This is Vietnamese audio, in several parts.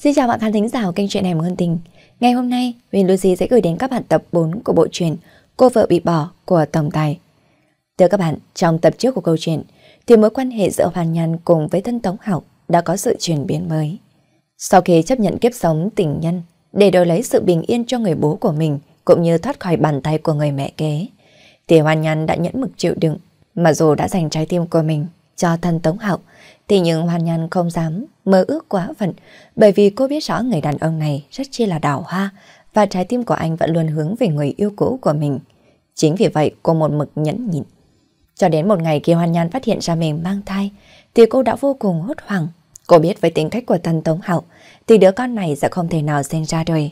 Xin chào bạn khán thính giả của kênh truyện Hẻm Ngôn Tình. Ngày hôm nay, Huyền Lucy sẽ gửi đến các bạn tập 4 của bộ truyện Cô vợ bị bỏ của Tổng Tài. Thưa các bạn, trong tập trước của câu chuyện, thì mối quan hệ giữa Hoàn Nhan cùng với thân Tống Hảo đã có sự chuyển biến mới. Sau khi chấp nhận kiếp sống tình nhân để đổi lấy sự bình yên cho người bố của mình cũng như thoát khỏi bàn tay của người mẹ kế, thì Hoàn Nhan đã nhẫn mực chịu đựng. mà dù đã dành trái tim của mình cho thân Tống Hậu, thì những Hoàn Nhan không dám mơ ước quá phận, bởi vì cô biết rõ người đàn ông này rất chi là đào hoa và trái tim của anh vẫn luôn hướng về người yêu cũ của mình. Chính vì vậy cô một mực nhẫn nhịn. Cho đến một ngày khi Hoan Nhan phát hiện ra mình mang thai, thì cô đã vô cùng hốt hoảng. Cô biết với tính cách của Tân Tống Hậu, thì đứa con này sẽ không thể nào sinh ra đời.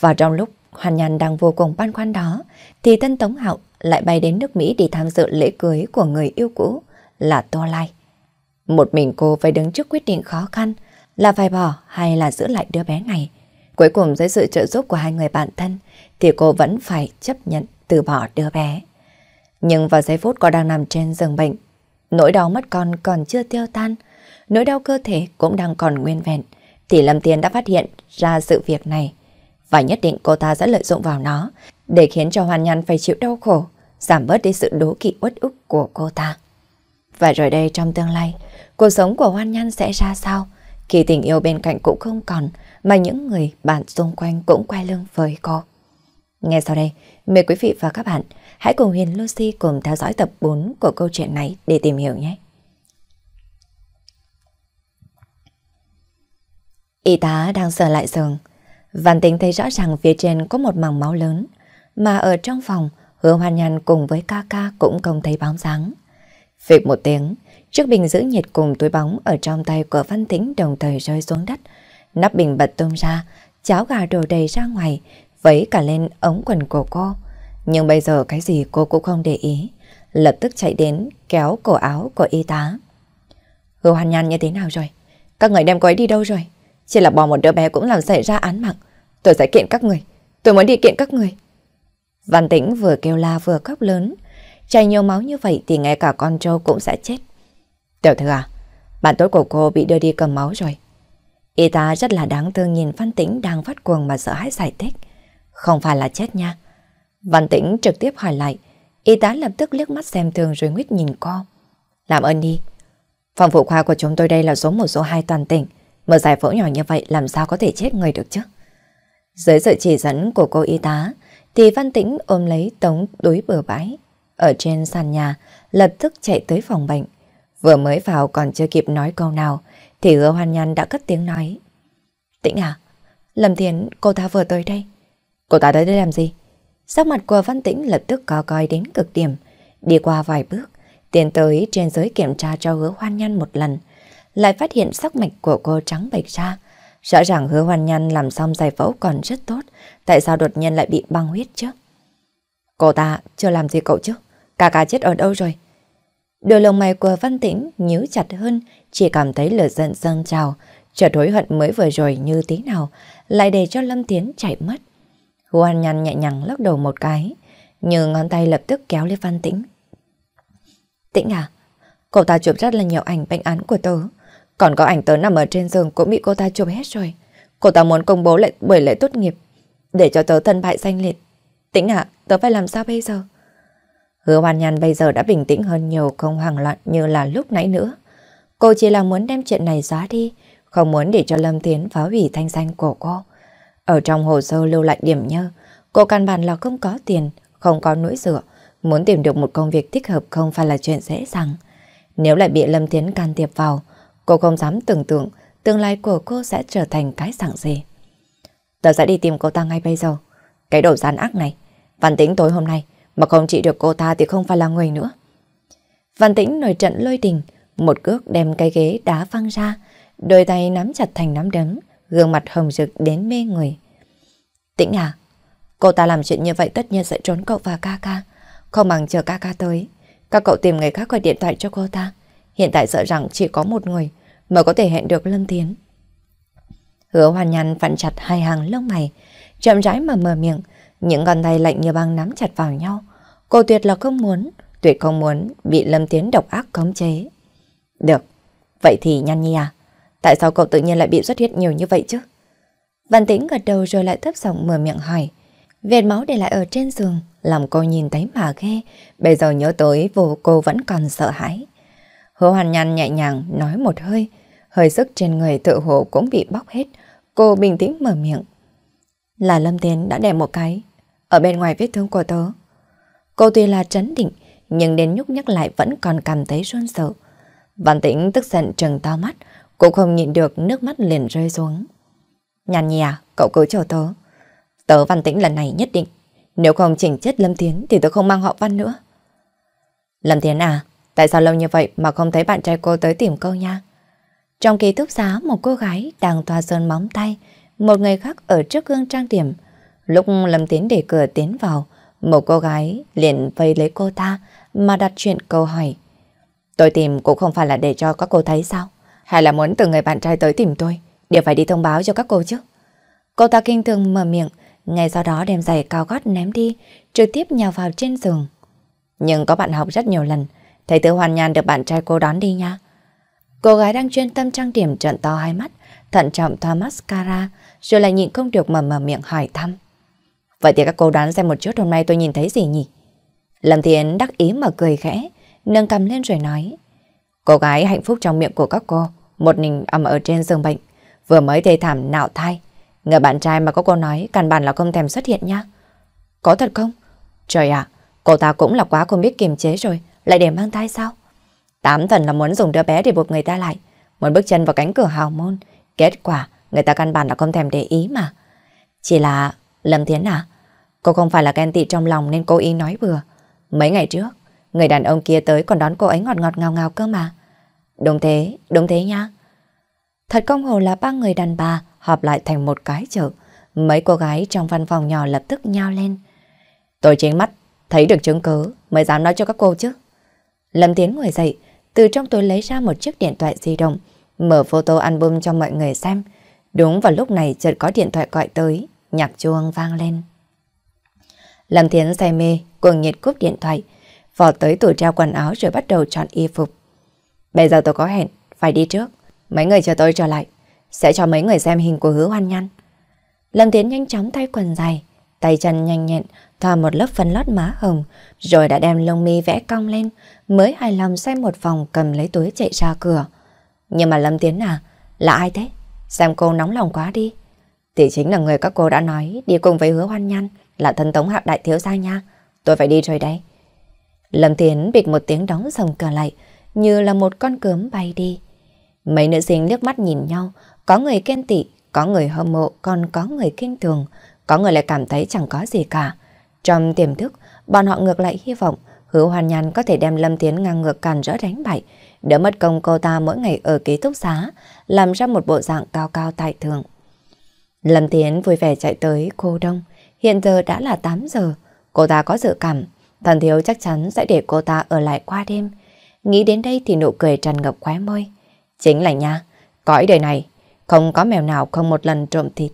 Và trong lúc Hoan Nhan đang vô cùng băn khoăn đó, thì Tân Tống Hậu lại bay đến nước Mỹ để tham dự lễ cưới của người yêu cũ là Tô Lai. Một mình cô phải đứng trước quyết định khó khăn là phải bỏ hay là giữ lại đứa bé này. Cuối cùng dưới sự trợ giúp của hai người bạn thân thì cô vẫn phải chấp nhận từ bỏ đứa bé. Nhưng vào giây phút cô đang nằm trên giường bệnh, nỗi đau mất con còn chưa tiêu tan, nỗi đau cơ thể cũng đang còn nguyên vẹn, thì Lâm Tiên đã phát hiện ra sự việc này. Và nhất định cô ta sẽ lợi dụng vào nó để khiến cho Hoàn Nhăn phải chịu đau khổ, giảm bớt đi sự đố kỵ uất ức của cô ta. Và rồi đây trong tương lai, cuộc sống của hoan nhân sẽ ra sao khi tình yêu bên cạnh cũng không còn mà những người bạn xung quanh cũng quay lưng với cô. nghe sau đây, mời quý vị và các bạn hãy cùng Huyền Lucy cùng theo dõi tập 4 của câu chuyện này để tìm hiểu nhé. Y tá đang sờ lại giường. Văn tính thấy rõ ràng phía trên có một mảng máu lớn, mà ở trong phòng, hứa hoan nhàn cùng với ca ca cũng không thấy bóng dáng. Phịch một tiếng, Chiếc bình giữ nhiệt cùng túi bóng ở trong tay của Văn Tĩnh đồng thời rơi xuống đất. Nắp bình bật tung ra, cháo gà đổ đầy ra ngoài, vấy cả lên ống quần của cô. Nhưng bây giờ cái gì cô cũng không để ý, lập tức chạy đến kéo cổ áo của y tá. Hứa Hoàn Nhan như thế nào rồi? Các người đem cô ấy đi đâu rồi? Chỉ là bỏ một đứa bé cũng làm xảy ra án mạng. Tôi sẽ kiện các người. Tôi muốn đi kiện các người. Văn Tĩnh vừa kêu la vừa khóc lớn. Chảy nhiều máu như vậy thì ngay cả con trâu cũng sẽ chết. Tiểu thư à, bạn tốt của cô bị đưa đi cầm máu rồi. Y tá rất là đáng thương nhìn Văn Tĩnh đang phát cuồng mà sợ hãi giải thích. Không phải là chết nha. Văn Tĩnh trực tiếp hỏi lại. Y tá lập tức liếc mắt xem thường rồi nguyết nhìn cô. Làm ơn đi. Phòng phụ khoa của chúng tôi đây là số 1 số 2 toàn tỉnh. Mở giải phẫu nhỏ như vậy làm sao có thể chết người được chứ? Dưới sự chỉ dẫn của cô y tá, thì Văn Tĩnh ôm lấy tống đối bừa bãi. Ở trên sàn nhà, lập tức chạy tới phòng bệnh. Vừa mới vào còn chưa kịp nói câu nào thì hứa hoan nhăn đã cất tiếng nói. Tĩnh à, Lâm Thiến cô ta vừa tới đây. Cô ta tới đây làm gì? Sắc mặt của Văn Tĩnh lập tức co coi đến cực điểm. Đi qua vài bước, tiến tới trên giới kiểm tra cho hứa hoan nhăn một lần. Lại phát hiện sắc mạch của cô trắng bệch ra. Rõ ràng hứa hoan nhăn làm xong giải phẫu còn rất tốt. Tại sao đột nhiên lại bị băng huyết chứ? Cô ta chưa làm gì cậu chứ? Cà cà chết ở đâu rồi? Đôi lông mày của Văn Tĩnh nhíu chặt hơn, chỉ cảm thấy lửa giận dâng trào, chợt hối hận mới vừa rồi như tí nào, lại để cho Lâm Tiến chạy mất. Hoan nhan nhẹ nhàng lắc đầu một cái, nhưng ngón tay lập tức kéo lấy Văn Tĩnh. Tĩnh à, cô ta chụp rất là nhiều ảnh bệnh án của tớ, còn có ảnh tớ nằm ở trên giường cũng bị cô ta chụp hết rồi. Cô ta muốn công bố lại buổi lễ tốt nghiệp, để cho tớ thân bại danh liệt. Tĩnh à, tớ phải làm sao bây giờ? Hứa hoàn nhàn bây giờ đã bình tĩnh hơn nhiều không hoảng loạn như là lúc nãy nữa. Cô chỉ là muốn đem chuyện này xóa đi, không muốn để cho Lâm Tiến phá hủy thanh danh của cô. Ở trong hồ sơ lưu lại điểm nhơ, cô căn bản là không có tiền, không có nỗi dựa, muốn tìm được một công việc thích hợp không phải là chuyện dễ dàng. Nếu lại bị Lâm Tiến can thiệp vào, cô không dám tưởng tượng tương lai của cô sẽ trở thành cái dạng gì. Tớ sẽ đi tìm cô ta ngay bây giờ. Cái đồ gian ác này, văn tính tối hôm nay, mà không trị được cô ta thì không phải là người nữa. Văn tĩnh nổi trận lôi đình, một cước đem cái ghế đá văng ra, đôi tay nắm chặt thành nắm đấm, gương mặt hồng rực đến mê người. Tĩnh à, cô ta làm chuyện như vậy tất nhiên sẽ trốn cậu và ca ca, không bằng chờ ca ca tới. Các cậu tìm người khác gọi điện thoại cho cô ta. Hiện tại sợ rằng chỉ có một người mới có thể hẹn được Lâm Tiến. Hứa hoàn nhăn phản chặt hai hàng lông mày, chậm rãi mà mở miệng, những bàn tay lạnh như băng nắm chặt vào nhau, Cô tuyệt là không muốn, tuyệt không muốn bị Lâm Tiến độc ác khống chế. Được, vậy thì Nhan Nhi à, tại sao cậu tự nhiên lại bị xuất huyết nhiều như vậy chứ? Văn Tĩnh gật đầu rồi lại thấp giọng mở miệng hỏi. Vệt máu để lại ở trên giường, làm cô nhìn thấy mà ghê, bây giờ nhớ tới vô cô vẫn còn sợ hãi. Hứa hoàn nhan nhẹ nhàng nói một hơi, hơi sức trên người tự hồ cũng bị bóc hết, cô bình tĩnh mở miệng. Là Lâm Tiến đã đè một cái, ở bên ngoài vết thương của tớ, Cô tuy là trấn định, nhưng đến nhúc nhắc lại vẫn còn cảm thấy run sợ. Văn tĩnh tức giận trừng to mắt, cô không nhịn được nước mắt liền rơi xuống. Nhàn nhì à, cậu cứ chờ tớ. Tớ văn tĩnh lần này nhất định. Nếu không chỉnh chết Lâm Tiến thì tớ không mang họ văn nữa. Lâm Tiến à, tại sao lâu như vậy mà không thấy bạn trai cô tới tìm cô nha? Trong ký túc xá một cô gái đang thoa sơn móng tay, một người khác ở trước gương trang điểm. Lúc Lâm Tiến để cửa tiến vào, một cô gái liền vây lấy cô ta mà đặt chuyện câu hỏi. Tôi tìm cũng không phải là để cho các cô thấy sao? Hay là muốn từng người bạn trai tới tìm tôi? Đều phải đi thông báo cho các cô chứ? Cô ta kinh thường mở miệng, ngay sau đó đem giày cao gót ném đi, trực tiếp nhào vào trên giường. Nhưng có bạn học rất nhiều lần, thầy tớ hoàn nhàn được bạn trai cô đón đi nha. Cô gái đang chuyên tâm trang điểm trợn to hai mắt, thận trọng thoa mascara, rồi lại nhịn không được mở mở miệng hỏi thăm. Vậy thì các cô đoán xem một chút hôm nay tôi nhìn thấy gì nhỉ? Lâm Thiến đắc ý mà cười khẽ, nâng cầm lên rồi nói. Cô gái hạnh phúc trong miệng của các cô, một mình ầm ở trên giường bệnh, vừa mới thề thảm nạo thai. Người bạn trai mà có cô nói căn bản là không thèm xuất hiện nha. Có thật không? Trời ạ, cô ta cũng là quá không biết kiềm chế rồi, lại để mang thai sao? Tám thần là muốn dùng đứa bé để buộc người ta lại, muốn bước chân vào cánh cửa hào môn. Kết quả, người ta căn bản là không thèm để ý mà. Chỉ là... Lâm Thiến à? Cô không phải là ghen tị trong lòng nên cô ý nói vừa Mấy ngày trước, người đàn ông kia tới còn đón cô ấy ngọt ngọt ngào ngào cơ mà. Đúng thế, đúng thế nha. Thật công hồ là ba người đàn bà họp lại thành một cái chợ. Mấy cô gái trong văn phòng nhỏ lập tức nhao lên. Tôi chính mắt, thấy được chứng cứ mới dám nói cho các cô chứ. Lâm Tiến ngồi dậy, từ trong túi lấy ra một chiếc điện thoại di động, mở photo album cho mọi người xem. Đúng vào lúc này chợt có điện thoại gọi tới, nhạc chuông vang lên. Lâm Thiến say mê, cuồng nhiệt cúp điện thoại, vò tới tủ treo quần áo rồi bắt đầu chọn y phục. Bây giờ tôi có hẹn, phải đi trước. Mấy người chờ tôi trở lại, sẽ cho mấy người xem hình của hứa hoan nhăn. Lâm Thiến nhanh chóng thay quần dài, tay chân nhanh nhẹn, thoa một lớp phấn lót má hồng, rồi đã đem lông mi vẽ cong lên, mới hài lòng xem một vòng cầm lấy túi chạy ra cửa. Nhưng mà Lâm Tiến à, là ai thế? Xem cô nóng lòng quá đi. Thì chính là người các cô đã nói đi cùng với hứa hoan nhăn là thân tống hạ đại thiếu gia nha. Tôi phải đi rồi đây. Lâm Thiến bịch một tiếng đóng sầm cửa lại, như là một con cướm bay đi. Mấy nữ sinh nước mắt nhìn nhau, có người khen tị, có người hâm mộ, còn có người kinh thường, có người lại cảm thấy chẳng có gì cả. Trong tiềm thức, bọn họ ngược lại hy vọng Hứa Hoàn Nhàn có thể đem Lâm Thiến ngang ngược càn rỡ đánh bại, đỡ mất công cô ta mỗi ngày ở ký túc xá, làm ra một bộ dạng cao cao tại thường. Lâm Thiến vui vẻ chạy tới cô đông, Hiện giờ đã là 8 giờ, cô ta có dự cảm, thần thiếu chắc chắn sẽ để cô ta ở lại qua đêm. Nghĩ đến đây thì nụ cười tràn ngập khóe môi. Chính là nha, cõi đời này, không có mèo nào không một lần trộm thịt.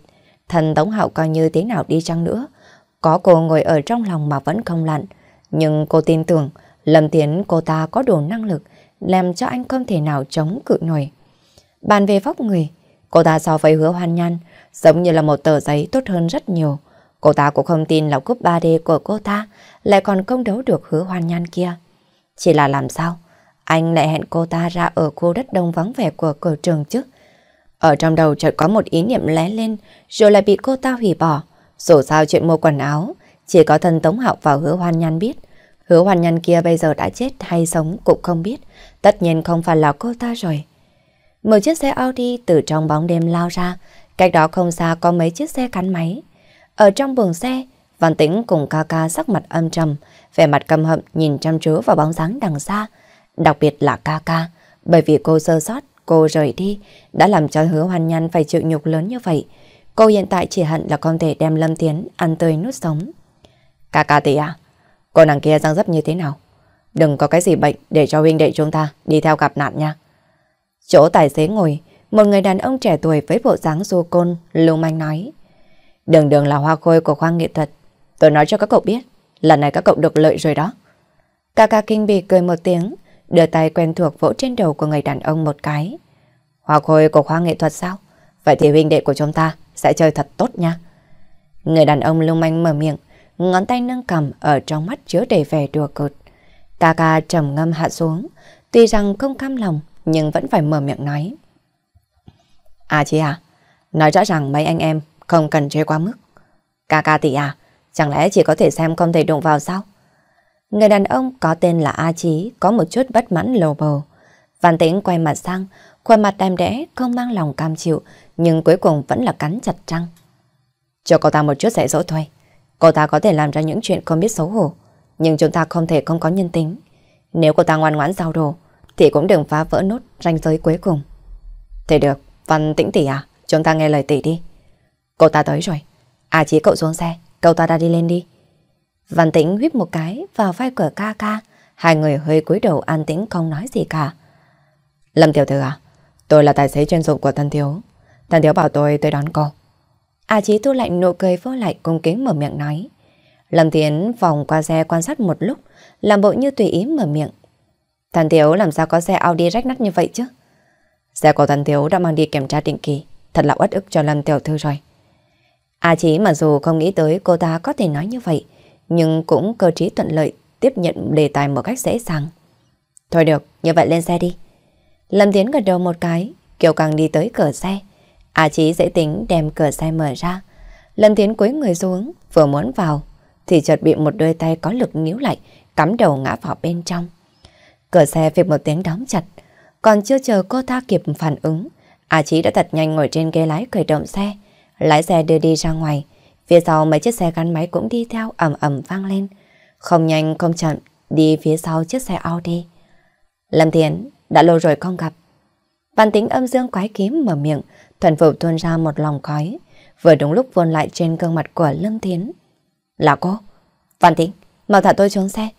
Thần Tống hậu coi như thế nào đi chăng nữa. Có cô ngồi ở trong lòng mà vẫn không lặn. Nhưng cô tin tưởng, Lâm Tiến cô ta có đủ năng lực, làm cho anh không thể nào chống cự nổi. Bàn về vóc người, cô ta so với hứa hoan nhan, giống như là một tờ giấy tốt hơn rất nhiều. Cô ta cũng không tin là cúp 3D của cô ta lại còn công đấu được hứa hoan nhan kia. Chỉ là làm sao? Anh lại hẹn cô ta ra ở khu đất đông vắng vẻ của cửa trường chứ. Ở trong đầu chợt có một ý niệm lé lên rồi lại bị cô ta hủy bỏ. Dù sao chuyện mua quần áo chỉ có thân Tống Học và hứa hoan nhan biết. Hứa hoan nhan kia bây giờ đã chết hay sống cũng không biết. Tất nhiên không phải là cô ta rồi. Một chiếc xe Audi từ trong bóng đêm lao ra. Cách đó không xa có mấy chiếc xe cắn máy. Ở trong buồng xe, Văn Tĩnh cùng ca ca sắc mặt âm trầm, vẻ mặt căm hậm nhìn chăm chú vào bóng dáng đằng xa, đặc biệt là ca ca, bởi vì cô sơ sót, cô rời đi, đã làm cho hứa hoan nhăn phải chịu nhục lớn như vậy. Cô hiện tại chỉ hận là con thể đem Lâm Tiến ăn tươi nuốt sống. Ca ca tỷ à, cô nàng kia răng dấp như thế nào? Đừng có cái gì bệnh để cho huynh đệ chúng ta đi theo gặp nạn nha. Chỗ tài xế ngồi, một người đàn ông trẻ tuổi với bộ dáng du côn, lưu manh nói. Đường đường là hoa khôi của khoa nghệ thuật. Tôi nói cho các cậu biết, lần này các cậu được lợi rồi đó. Kaka kinh bị cười một tiếng, đưa tay quen thuộc vỗ trên đầu của người đàn ông một cái. Hoa khôi của khoa nghệ thuật sao? Vậy thì huynh đệ của chúng ta sẽ chơi thật tốt nha. Người đàn ông lung manh mở miệng, ngón tay nâng cầm ở trong mắt chứa đầy vẻ đùa cợt. Kaka trầm ngâm hạ xuống, tuy rằng không cam lòng nhưng vẫn phải mở miệng nói. À chị à, nói rõ ràng mấy anh em không cần chơi quá mức. Ca ca tỷ à, chẳng lẽ chỉ có thể xem không thể đụng vào sao? Người đàn ông có tên là A Chí có một chút bất mãn lầu bầu. Văn tĩnh quay mặt sang, khuôn mặt đàm đẽ, không mang lòng cam chịu, nhưng cuối cùng vẫn là cắn chặt răng. Cho cô ta một chút dạy dỗ thôi. cô ta có thể làm ra những chuyện không biết xấu hổ, nhưng chúng ta không thể không có nhân tính. Nếu cô ta ngoan ngoãn giao đồ, thì cũng đừng phá vỡ nốt ranh giới cuối cùng. Thế được, Văn tĩnh tỷ à, chúng ta nghe lời tỷ đi. Cô ta tới rồi. À chí cậu xuống xe, cậu ta đã đi lên đi. Văn tĩnh huyết một cái vào vai cửa ca ca. Hai người hơi cúi đầu an tĩnh không nói gì cả. Lâm tiểu thư à, tôi là tài xế chuyên dụng của Tân Thiếu. Tân Thiếu bảo tôi tới đón cô. À chí thu lạnh nụ cười vô lại cung kính mở miệng nói. Lâm Tiến vòng qua xe quan sát một lúc, làm bộ như tùy ý mở miệng. Thần thiếu làm sao có xe Audi rách nát như vậy chứ? Xe của Thần thiếu đã mang đi kiểm tra định kỳ, thật là uất ức cho Lâm Tiểu Thư rồi. A à Chí mặc dù không nghĩ tới cô ta có thể nói như vậy, nhưng cũng cơ trí thuận lợi tiếp nhận đề tài một cách dễ dàng. Thôi được, như vậy lên xe đi. Lâm Tiến gật đầu một cái, Kiều Càng đi tới cửa xe. A à Chí dễ tính đem cửa xe mở ra. Lâm Tiến cúi người xuống, vừa muốn vào, thì chợt bị một đôi tay có lực níu lại, cắm đầu ngã vào bên trong. Cửa xe phịch một tiếng đóng chặt, còn chưa chờ cô ta kịp phản ứng, A à Chí đã thật nhanh ngồi trên ghế lái khởi động xe, Lái xe đưa đi ra ngoài, phía sau mấy chiếc xe gắn máy cũng đi theo ẩm ẩm vang lên. Không nhanh không chậm, đi phía sau chiếc xe Audi. Lâm Thiến, đã lâu rồi không gặp. Văn tính âm dương quái kiếm mở miệng, thuần phục tuôn ra một lòng khói, vừa đúng lúc vôn lại trên gương mặt của Lâm Thiến. Là cô. Văn Tĩnh mau thả tôi xuống xe.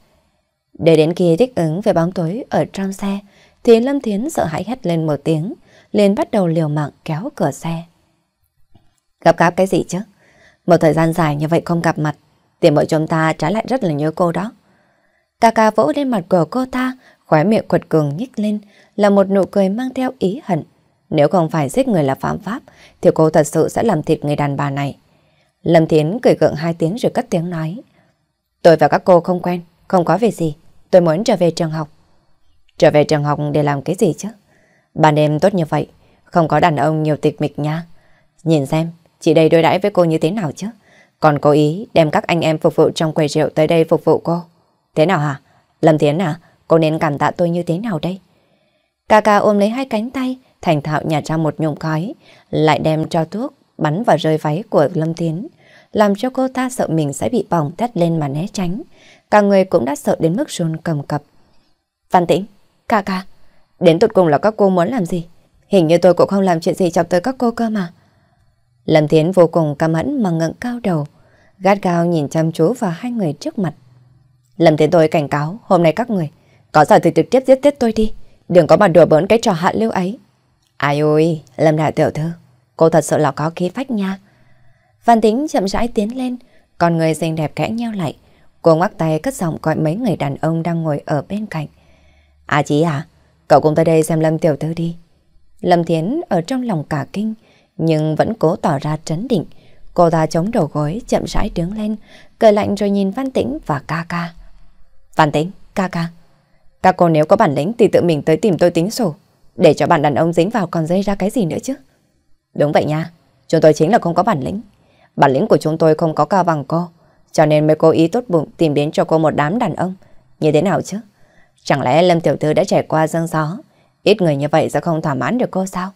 Để đến khi thích ứng về bóng tối ở trong xe, thì Lâm Thiến sợ hãi hét lên một tiếng, liền bắt đầu liều mạng kéo cửa xe. Gặp gáp cái gì chứ? Một thời gian dài như vậy không gặp mặt, tiền mọi chúng ta trái lại rất là nhớ cô đó. Cà ca vỗ lên mặt của cô ta, khóe miệng quật cường nhích lên, là một nụ cười mang theo ý hận. Nếu không phải giết người là phạm pháp, thì cô thật sự sẽ làm thịt người đàn bà này. Lâm Thiến cười gượng hai tiếng rồi cất tiếng nói. Tôi và các cô không quen, không có về gì. Tôi muốn trở về trường học. Trở về trường học để làm cái gì chứ? bà đêm tốt như vậy, không có đàn ông nhiều tịch mịch nha. Nhìn xem, chị đây đối đãi với cô như thế nào chứ? Còn cố ý đem các anh em phục vụ trong quầy rượu tới đây phục vụ cô. Thế nào hả? Lâm Thiến à, cô nên cảm tạ tôi như thế nào đây? Cà cà ôm lấy hai cánh tay, thành thạo nhả ra một nhụm khói, lại đem cho thuốc bắn vào rơi váy của Lâm Thiến, làm cho cô ta sợ mình sẽ bị bỏng tét lên mà né tránh. Cả người cũng đã sợ đến mức run cầm cập. Văn Tĩnh, cà cà, đến tụt cùng là các cô muốn làm gì? Hình như tôi cũng không làm chuyện gì chọc tới các cô cơ mà. Lâm Thiến vô cùng căm hẫn mà ngẩng cao đầu, gắt gao nhìn chăm chú vào hai người trước mặt. Lâm Thiến tôi cảnh cáo, hôm nay các người, có giỏi thì trực tiếp giết chết tôi đi, đừng có mà đùa bỡn cái trò hạ lưu ấy. Ai ôi, Lâm Đại Tiểu Thư, cô thật sự là có khí phách nha. Phan Tính chậm rãi tiến lên, con người xinh đẹp kẽ nheo lại. Cô ngoắc tay cất giọng gọi mấy người đàn ông đang ngồi ở bên cạnh. À chí à, cậu cũng tới đây xem Lâm Tiểu Thư đi. Lâm Thiến ở trong lòng cả kinh, nhưng vẫn cố tỏ ra trấn định. Cô ta chống đầu gối, chậm rãi đứng lên, cười lạnh rồi nhìn Văn Tĩnh và ca ca. Văn Tĩnh, ca ca. Các cô nếu có bản lĩnh thì tự mình tới tìm tôi tính sổ, để cho bạn đàn ông dính vào còn dây ra cái gì nữa chứ. Đúng vậy nha, chúng tôi chính là không có bản lĩnh. Bản lĩnh của chúng tôi không có cao bằng cô, cho nên mới cố ý tốt bụng tìm đến cho cô một đám đàn ông. Như thế nào chứ? Chẳng lẽ Lâm Tiểu Thư đã trải qua dân gió, ít người như vậy sẽ không thỏa mãn được cô sao?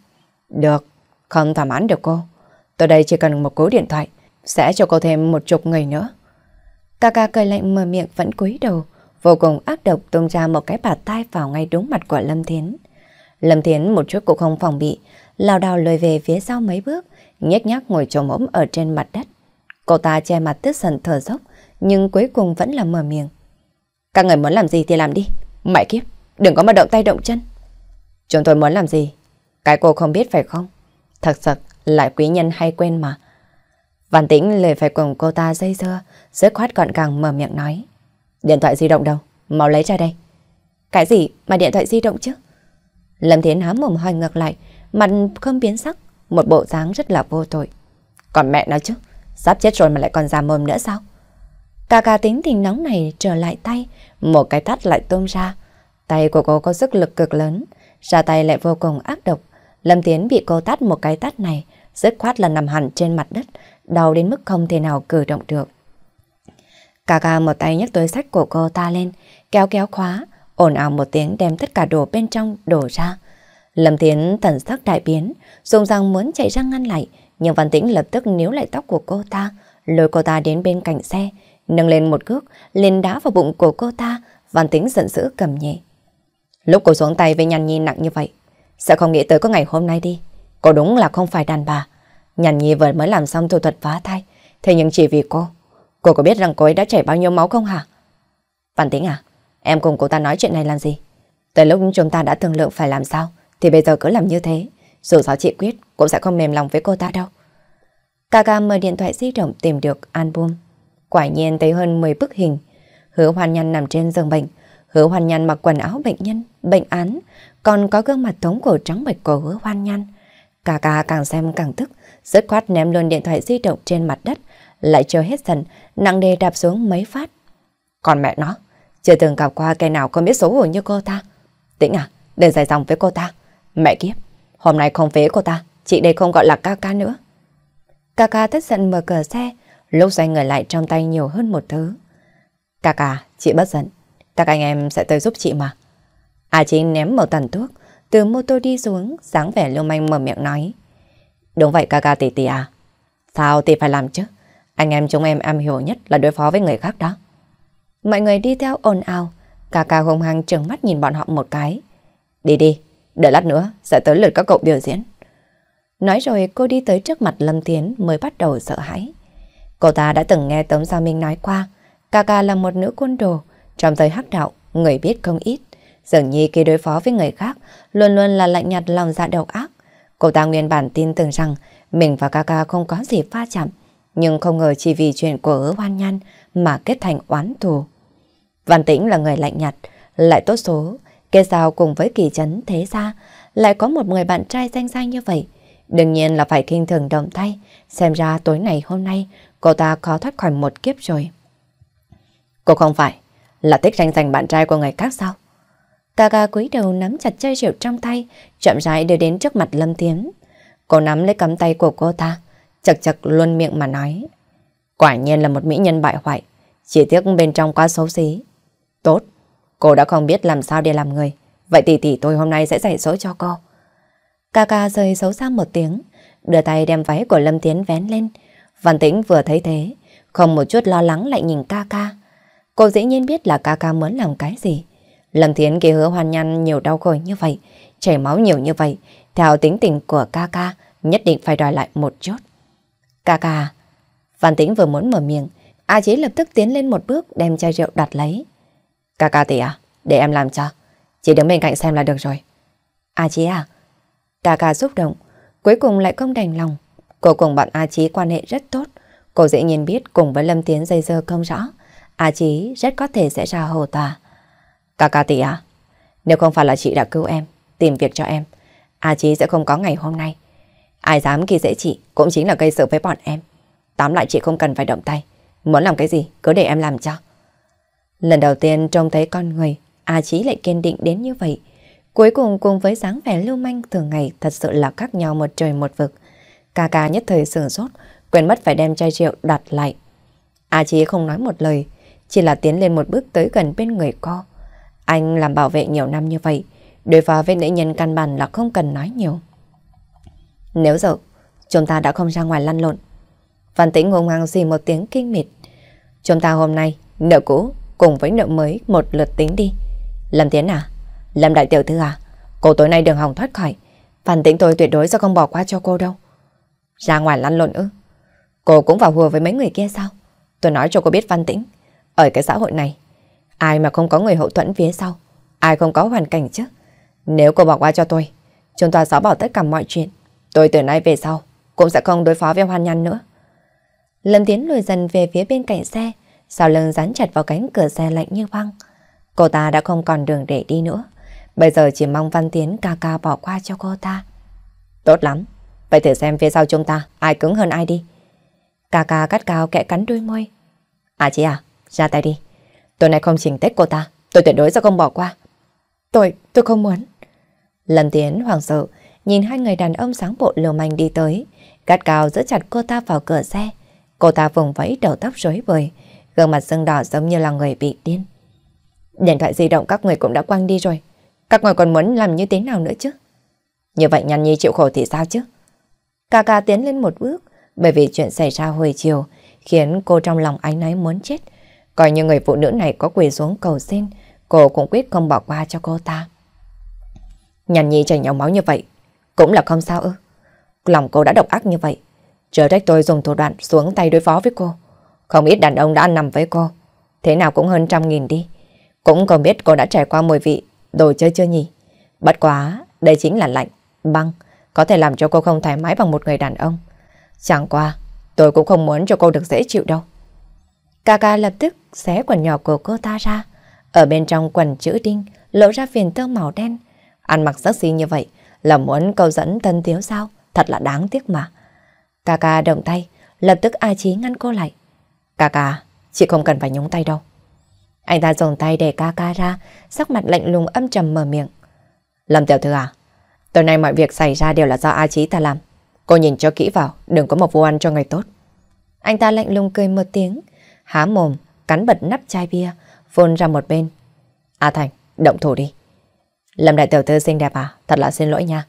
Được, không thỏa mãn được cô. Tôi đây chỉ cần một cú điện thoại, sẽ cho cô thêm một chục người nữa. kaka cười lạnh mở miệng vẫn cúi đầu, vô cùng ác độc tung ra một cái bạt tai vào ngay đúng mặt của Lâm Thiến. Lâm Thiến một chút cũng không phòng bị, lao đào lùi về phía sau mấy bước, nhếch nhác ngồi trồm ốm ở trên mặt đất. Cô ta che mặt tức giận thở dốc, nhưng cuối cùng vẫn là mở miệng. Các người muốn làm gì thì làm đi, mẹ kiếp, đừng có mà động tay động chân. Chúng tôi muốn làm gì? Cái cô không biết phải không? Thật sự lại quý nhân hay quên mà. Văn Tĩnh lời phải cùng cô ta dây dưa, dứt khoát gọn gàng mở miệng nói. Điện thoại di động đâu? Mau lấy ra đây. Cái gì mà điện thoại di động chứ? Lâm Thiến hám mồm hoài ngược lại, mặt không biến sắc, một bộ dáng rất là vô tội. Còn mẹ nó chứ, sắp chết rồi mà lại còn già mồm nữa sao? Cà cà tính tình nóng này trở lại tay, một cái tắt lại tôm ra. Tay của cô có sức lực cực lớn, ra tay lại vô cùng ác độc, Lâm Tiến bị cô tát một cái tát này, dứt khoát là nằm hẳn trên mặt đất, đau đến mức không thể nào cử động được. Cà ca một tay nhấc túi sách của cô ta lên, kéo kéo khóa, ồn ào một tiếng đem tất cả đồ bên trong đổ ra. Lâm Tiến thần sắc đại biến, dùng răng muốn chạy ra ngăn lại, nhưng Văn Tĩnh lập tức níu lại tóc của cô ta, lôi cô ta đến bên cạnh xe, nâng lên một cước, lên đá vào bụng của cô ta, Văn Tĩnh giận dữ cầm nhẹ. Lúc cô xuống tay với nhàn nhi nặng như vậy, sẽ không nghĩ tới có ngày hôm nay đi. Cô đúng là không phải đàn bà. Nhàn nhi vừa mới làm xong thủ thuật phá thai. Thế nhưng chỉ vì cô, cô có biết rằng cô ấy đã chảy bao nhiêu máu không hả? Văn tính à? Em cùng cô ta nói chuyện này làm gì? Tới lúc chúng ta đã thương lượng phải làm sao, thì bây giờ cứ làm như thế. Dù sao chị quyết cũng sẽ không mềm lòng với cô ta đâu. Kaka mở điện thoại di động tìm được album. Quả nhiên thấy hơn 10 bức hình. Hứa hoàn nhăn nằm trên giường bệnh, Hứa hoan nhan mặc quần áo bệnh nhân, bệnh án, còn có gương mặt thống cổ trắng bệch của hứa hoan nhan. Cà cà càng xem càng tức, rất khoát ném luôn điện thoại di động trên mặt đất, lại trêu hết giận nặng đề đạp xuống mấy phát. Còn mẹ nó, chưa từng gặp qua cái nào không biết xấu hổ như cô ta. Tĩnh à, để giải dòng với cô ta. Mẹ kiếp, hôm nay không phế cô ta, chị đây không gọi là ca ca nữa. Ca ca tức giận mở cửa xe, lúc xoay người lại trong tay nhiều hơn một thứ. Ca ca, chị bất giận, các anh em sẽ tới giúp chị mà. A à, Chính ném một tàn thuốc, từ mô tô đi xuống, dáng vẻ lưu manh mở miệng nói. Đúng vậy ca ca tỷ tỷ à. Sao tỷ phải làm chứ? Anh em chúng em am hiểu nhất là đối phó với người khác đó. Mọi người đi theo ồn ào, ca ca hung hăng trừng mắt nhìn bọn họ một cái. Đi đi, đợi lát nữa sẽ tới lượt các cậu biểu diễn. Nói rồi cô đi tới trước mặt Lâm Tiến mới bắt đầu sợ hãi. Cô ta đã từng nghe Tống Gia Minh nói qua, Kaka là một nữ quân đồ, trong thời hắc đạo, người biết không ít. Dường như khi đối phó với người khác, luôn luôn là lạnh nhạt lòng dạ độc ác. Cô ta nguyên bản tin tưởng rằng mình và Kaka không có gì pha chạm, nhưng không ngờ chỉ vì chuyện của hứa hoan nhan mà kết thành oán thù. Văn Tĩnh là người lạnh nhạt, lại tốt số, kia sao cùng với kỳ chấn thế ra, lại có một người bạn trai danh danh như vậy. Đương nhiên là phải kinh thường động tay, xem ra tối ngày hôm nay cô ta khó thoát khỏi một kiếp rồi. Cô không phải, là thích tranh giành bạn trai của người khác sao? Taka cúi đầu nắm chặt chai rượu trong tay, chậm rãi đưa đến trước mặt Lâm Tiến. Cô nắm lấy cắm tay của cô ta, chật chật luôn miệng mà nói. Quả nhiên là một mỹ nhân bại hoại, chỉ tiếc bên trong quá xấu xí. Tốt, cô đã không biết làm sao để làm người, vậy tỷ tỷ tôi hôm nay sẽ dạy dỗ cho cô. Kaka rơi xấu xa một tiếng, đưa tay đem váy của Lâm Tiến vén lên. Văn Tĩnh vừa thấy thế, không một chút lo lắng lại nhìn Kaka. Cô dĩ nhiên biết là ca ca muốn làm cái gì. Lâm Thiến kia hứa hoàn nhăn nhiều đau khổ như vậy, chảy máu nhiều như vậy, theo tính tình của ca ca, nhất định phải đòi lại một chút. Ca ca, Phan Tĩnh vừa muốn mở miệng, A Chí lập tức tiến lên một bước đem chai rượu đặt lấy. Ca ca tỷ à, để em làm cho, chỉ đứng bên cạnh xem là được rồi. A Chí à, ca ca xúc động, cuối cùng lại không đành lòng. Cô cùng bạn A Chí quan hệ rất tốt, cô dĩ nhiên biết cùng với Lâm Tiến dây dơ không rõ, A à Chí rất có thể sẽ ra hồ tòa. Cà cà tỷ à, nếu không phải là chị đã cứu em, tìm việc cho em, A à Chí sẽ không có ngày hôm nay. Ai dám khi dễ chị cũng chính là gây sự với bọn em. Tóm lại chị không cần phải động tay, muốn làm cái gì cứ để em làm cho. Lần đầu tiên trông thấy con người, A à Chí lại kiên định đến như vậy. Cuối cùng cùng với dáng vẻ lưu manh thường ngày thật sự là khác nhau một trời một vực. Cà cà nhất thời sửng sốt, quên mất phải đem chai rượu đặt lại. A à Chí không nói một lời, chỉ là tiến lên một bước tới gần bên người cô. Anh làm bảo vệ nhiều năm như vậy, đối phó với nữ nhân căn bản là không cần nói nhiều. Nếu giờ, chúng ta đã không ra ngoài lăn lộn. Văn tĩnh ngồm ngang gì một tiếng kinh mịt. Chúng ta hôm nay, nợ cũ cùng với nợ mới một lượt tính đi. Lâm Tiến à? Lâm Đại Tiểu Thư à? Cô tối nay đừng hòng thoát khỏi. Văn tĩnh tôi tuyệt đối sẽ không bỏ qua cho cô đâu. Ra ngoài lăn lộn ư? Cô cũng vào hùa với mấy người kia sao? Tôi nói cho cô biết Văn tĩnh. Ở cái xã hội này, ai mà không có người hậu thuẫn phía sau, ai không có hoàn cảnh chứ. Nếu cô bỏ qua cho tôi, chúng ta xóa bỏ tất cả mọi chuyện. Tôi từ nay về sau, cũng sẽ không đối phó với hoan nhăn nữa. Lâm Tiến lùi dần về phía bên cạnh xe, sau lưng dán chặt vào cánh cửa xe lạnh như băng. Cô ta đã không còn đường để đi nữa. Bây giờ chỉ mong Văn Tiến ca ca bỏ qua cho cô ta. Tốt lắm. Vậy thử xem phía sau chúng ta ai cứng hơn ai đi. Ca ca cắt cao kẽ cắn đuôi môi. À chị à, ra tay đi. Tối này không chỉnh tết cô ta, tôi tuyệt đối sẽ không bỏ qua. Tôi, tôi không muốn. Lâm Tiến hoàng sợ, nhìn hai người đàn ông sáng bộ liều manh đi tới, gắt cao giữ chặt cô ta vào cửa xe. Cô ta vùng vẫy đầu tóc rối bời, gương mặt sưng đỏ giống như là người bị điên. Điện thoại di động các người cũng đã quăng đi rồi, các người còn muốn làm như thế nào nữa chứ? Như vậy nhăn nhi chịu khổ thì sao chứ? Cà cà tiến lên một bước, bởi vì chuyện xảy ra hồi chiều, khiến cô trong lòng ánh náy muốn chết, Coi như người phụ nữ này có quỳ xuống cầu xin, cô cũng quyết không bỏ qua cho cô ta. Nhàn nhi chảy nhỏ máu như vậy, cũng là không sao ư. Lòng cô đã độc ác như vậy, chờ trách tôi dùng thủ đoạn xuống tay đối phó với cô. Không ít đàn ông đã nằm với cô, thế nào cũng hơn trăm nghìn đi. Cũng không biết cô đã trải qua mùi vị, đồ chơi chưa nhỉ? Bất quá, đây chính là lạnh, băng, có thể làm cho cô không thoải mái bằng một người đàn ông. Chẳng qua, tôi cũng không muốn cho cô được dễ chịu đâu. Kaka lập tức xé quần nhỏ của cô ta ra. Ở bên trong quần chữ đinh, lộ ra phiền tơ màu đen. Ăn mặc sexy như vậy là muốn câu dẫn thân thiếu sao? Thật là đáng tiếc mà. Kaka động tay, lập tức A Chí ngăn cô lại. Kaka, chị không cần phải nhúng tay đâu. Anh ta dùng tay để Kaka ra, sắc mặt lạnh lùng âm trầm mở miệng. Lâm tiểu thư à, tối nay mọi việc xảy ra đều là do A Chí ta làm. Cô nhìn cho kỹ vào, đừng có một vô ăn cho ngày tốt. Anh ta lạnh lùng cười một tiếng, há mồm, cắn bật nắp chai bia, phun ra một bên. A Thành, động thủ đi. Lâm đại tiểu thư xinh đẹp à, thật là xin lỗi nha.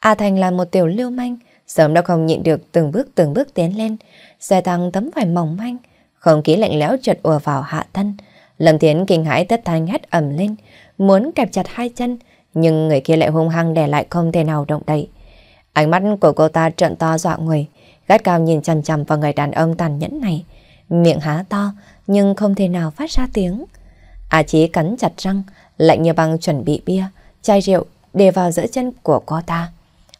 A Thành là một tiểu lưu manh, sớm đã không nhịn được từng bước từng bước tiến lên, xe tăng tấm vải mỏng manh, không khí lạnh lẽo chợt ùa vào hạ thân. Lâm Tiến kinh hãi tất thanh hét ầm lên, muốn kẹp chặt hai chân, nhưng người kia lại hung hăng đè lại không thể nào động đậy. Ánh mắt của cô ta trợn to dọa người, gắt cao nhìn chằm chằm vào người đàn ông tàn nhẫn này miệng há to nhưng không thể nào phát ra tiếng. A à Chí cắn chặt răng, lạnh như băng chuẩn bị bia, chai rượu để vào giữa chân của cô ta.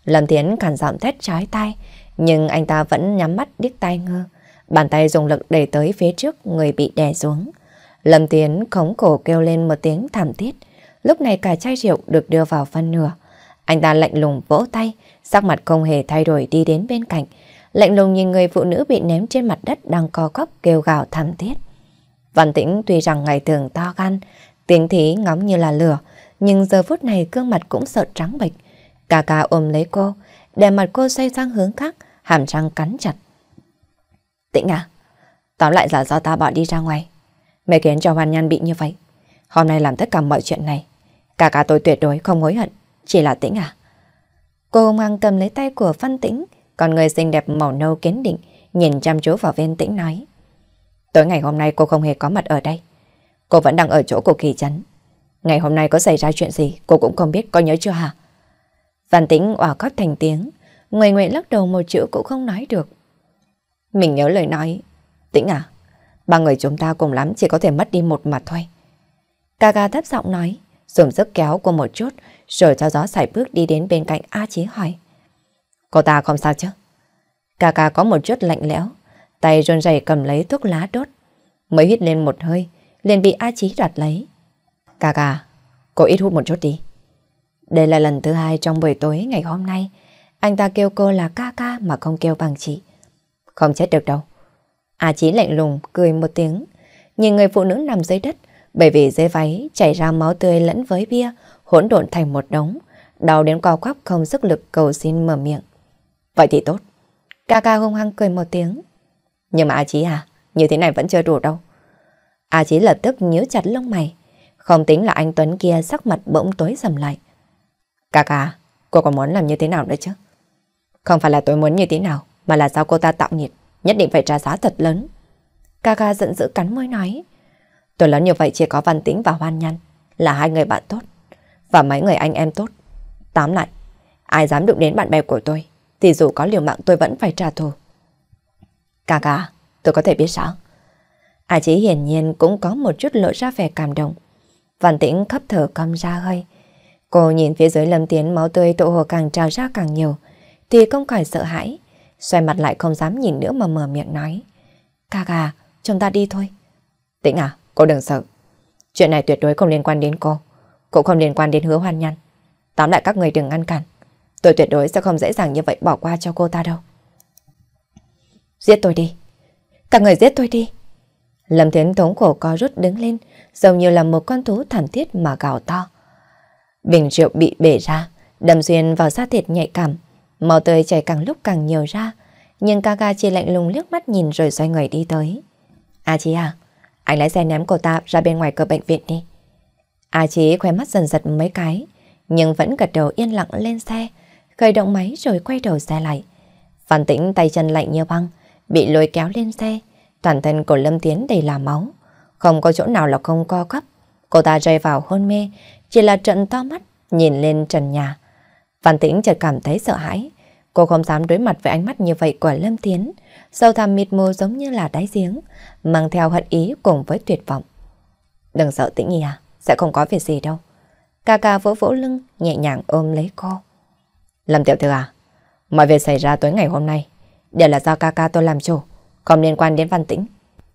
Lâm Thiến cản giọng thét trái tay, nhưng anh ta vẫn nhắm mắt điếc tai ngơ. Bàn tay dùng lực đẩy tới phía trước người bị đè xuống. Lâm Tiến khống cổ kêu lên một tiếng thảm thiết. Lúc này cả chai rượu được đưa vào phân nửa. Anh ta lạnh lùng vỗ tay, sắc mặt không hề thay đổi đi đến bên cạnh, lạnh lùng nhìn người phụ nữ bị ném trên mặt đất đang co cóp kêu gào thảm thiết. Văn Tĩnh tuy rằng ngày thường to gan, tiếng thí ngóng như là lửa, nhưng giờ phút này gương mặt cũng sợ trắng bệch. Cà cà ôm lấy cô, đè mặt cô xoay sang hướng khác, hàm răng cắn chặt. Tĩnh à, tóm lại là do ta bỏ đi ra ngoài. Mẹ khiến cho Hoan Nhan bị như vậy. Hôm nay làm tất cả mọi chuyện này. Cà cà tôi tuyệt đối không hối hận, chỉ là Tĩnh à. Cô mang cầm lấy tay của Văn Tĩnh, còn người xinh đẹp màu nâu kiến định, nhìn chăm chú vào viên tĩnh nói. Tối ngày hôm nay cô không hề có mặt ở đây. Cô vẫn đang ở chỗ của kỳ chấn. Ngày hôm nay có xảy ra chuyện gì cô cũng không biết có nhớ chưa hả? Văn tĩnh òa khóc thành tiếng. Người nguyện lắc đầu một chữ cũng không nói được. Mình nhớ lời nói. Tĩnh à, ba người chúng ta cùng lắm chỉ có thể mất đi một mặt thôi. ca ca thấp giọng nói, dùng sức kéo cô một chút, rồi cho gió xảy bước đi đến bên cạnh A Chí hỏi. Cô ta không sao chứ? Cà cà có một chút lạnh lẽo, tay run rẩy cầm lấy thuốc lá đốt. Mới hít lên một hơi, liền bị A Chí đoạt lấy. Cà cà, cô ít hút một chút đi. Đây là lần thứ hai trong buổi tối ngày hôm nay, anh ta kêu cô là ca ca mà không kêu bằng chị. Không chết được đâu. A Chí lạnh lùng, cười một tiếng, nhìn người phụ nữ nằm dưới đất, bởi vì dưới váy chảy ra máu tươi lẫn với bia, hỗn độn thành một đống, đau đến co quắp không sức lực cầu xin mở miệng. Vậy thì tốt. Ca ca hung hăng cười một tiếng. Nhưng mà A Chí à, như thế này vẫn chưa đủ đâu. A Chí lập tức nhíu chặt lông mày. Không tính là anh Tuấn kia sắc mặt bỗng tối sầm lại. Ca ca, cô còn muốn làm như thế nào nữa chứ? Không phải là tôi muốn như thế nào, mà là sao cô ta tạo nhiệt, nhất định phải trả giá thật lớn. Ca ca giận dữ cắn môi nói. Tôi lớn như vậy chỉ có Văn Tĩnh và Hoan Nhăn, là hai người bạn tốt. Và mấy người anh em tốt. Tám lại, ai dám đụng đến bạn bè của tôi thì dù có liều mạng tôi vẫn phải trả thù. Cà cà, tôi có thể biết sao? À chỉ hiển nhiên cũng có một chút lộ ra vẻ cảm động. Văn tĩnh khấp thở cầm ra hơi. Cô nhìn phía dưới lâm tiến máu tươi tụ hồ càng trào ra càng nhiều, thì không khỏi sợ hãi. Xoay mặt lại không dám nhìn nữa mà mở miệng nói. Cà cà, chúng ta đi thôi. Tĩnh à, cô đừng sợ. Chuyện này tuyệt đối không liên quan đến cô. Cũng không liên quan đến hứa hoan nhăn. Tám lại các người đừng ngăn cản. Tôi tuyệt đối sẽ không dễ dàng như vậy bỏ qua cho cô ta đâu. Giết tôi đi. cả người giết tôi đi. Lâm Thiến thống khổ co rút đứng lên, giống như là một con thú thảm thiết mà gào to. Bình rượu bị bể ra, đâm xuyên vào da thịt nhạy cảm, màu tươi chảy càng lúc càng nhiều ra, nhưng Kaga chỉ lạnh lùng liếc mắt nhìn rồi xoay người đi tới. A Chí à, anh lái xe ném cô ta ra bên ngoài cửa bệnh viện đi. A Chí khóe mắt dần giật mấy cái, nhưng vẫn gật đầu yên lặng lên xe, khởi động máy rồi quay đầu xe lại. Phan Tĩnh tay chân lạnh như băng, bị lôi kéo lên xe, toàn thân của Lâm Tiến đầy là máu, không có chỗ nào là không co quắp. Cô ta rơi vào hôn mê, chỉ là trận to mắt nhìn lên trần nhà. Phan Tĩnh chợt cảm thấy sợ hãi, cô không dám đối mặt với ánh mắt như vậy của Lâm Tiến, sâu thẳm mịt mù giống như là đáy giếng, mang theo hận ý cùng với tuyệt vọng. Đừng sợ Tĩnh Nhi à, sẽ không có việc gì đâu. Cà cà vỗ vỗ lưng, nhẹ nhàng ôm lấy cô. Lâm Tiểu Thư à, mọi việc xảy ra tối ngày hôm nay đều là do ca ca tôi làm chủ, không liên quan đến Văn Tĩnh,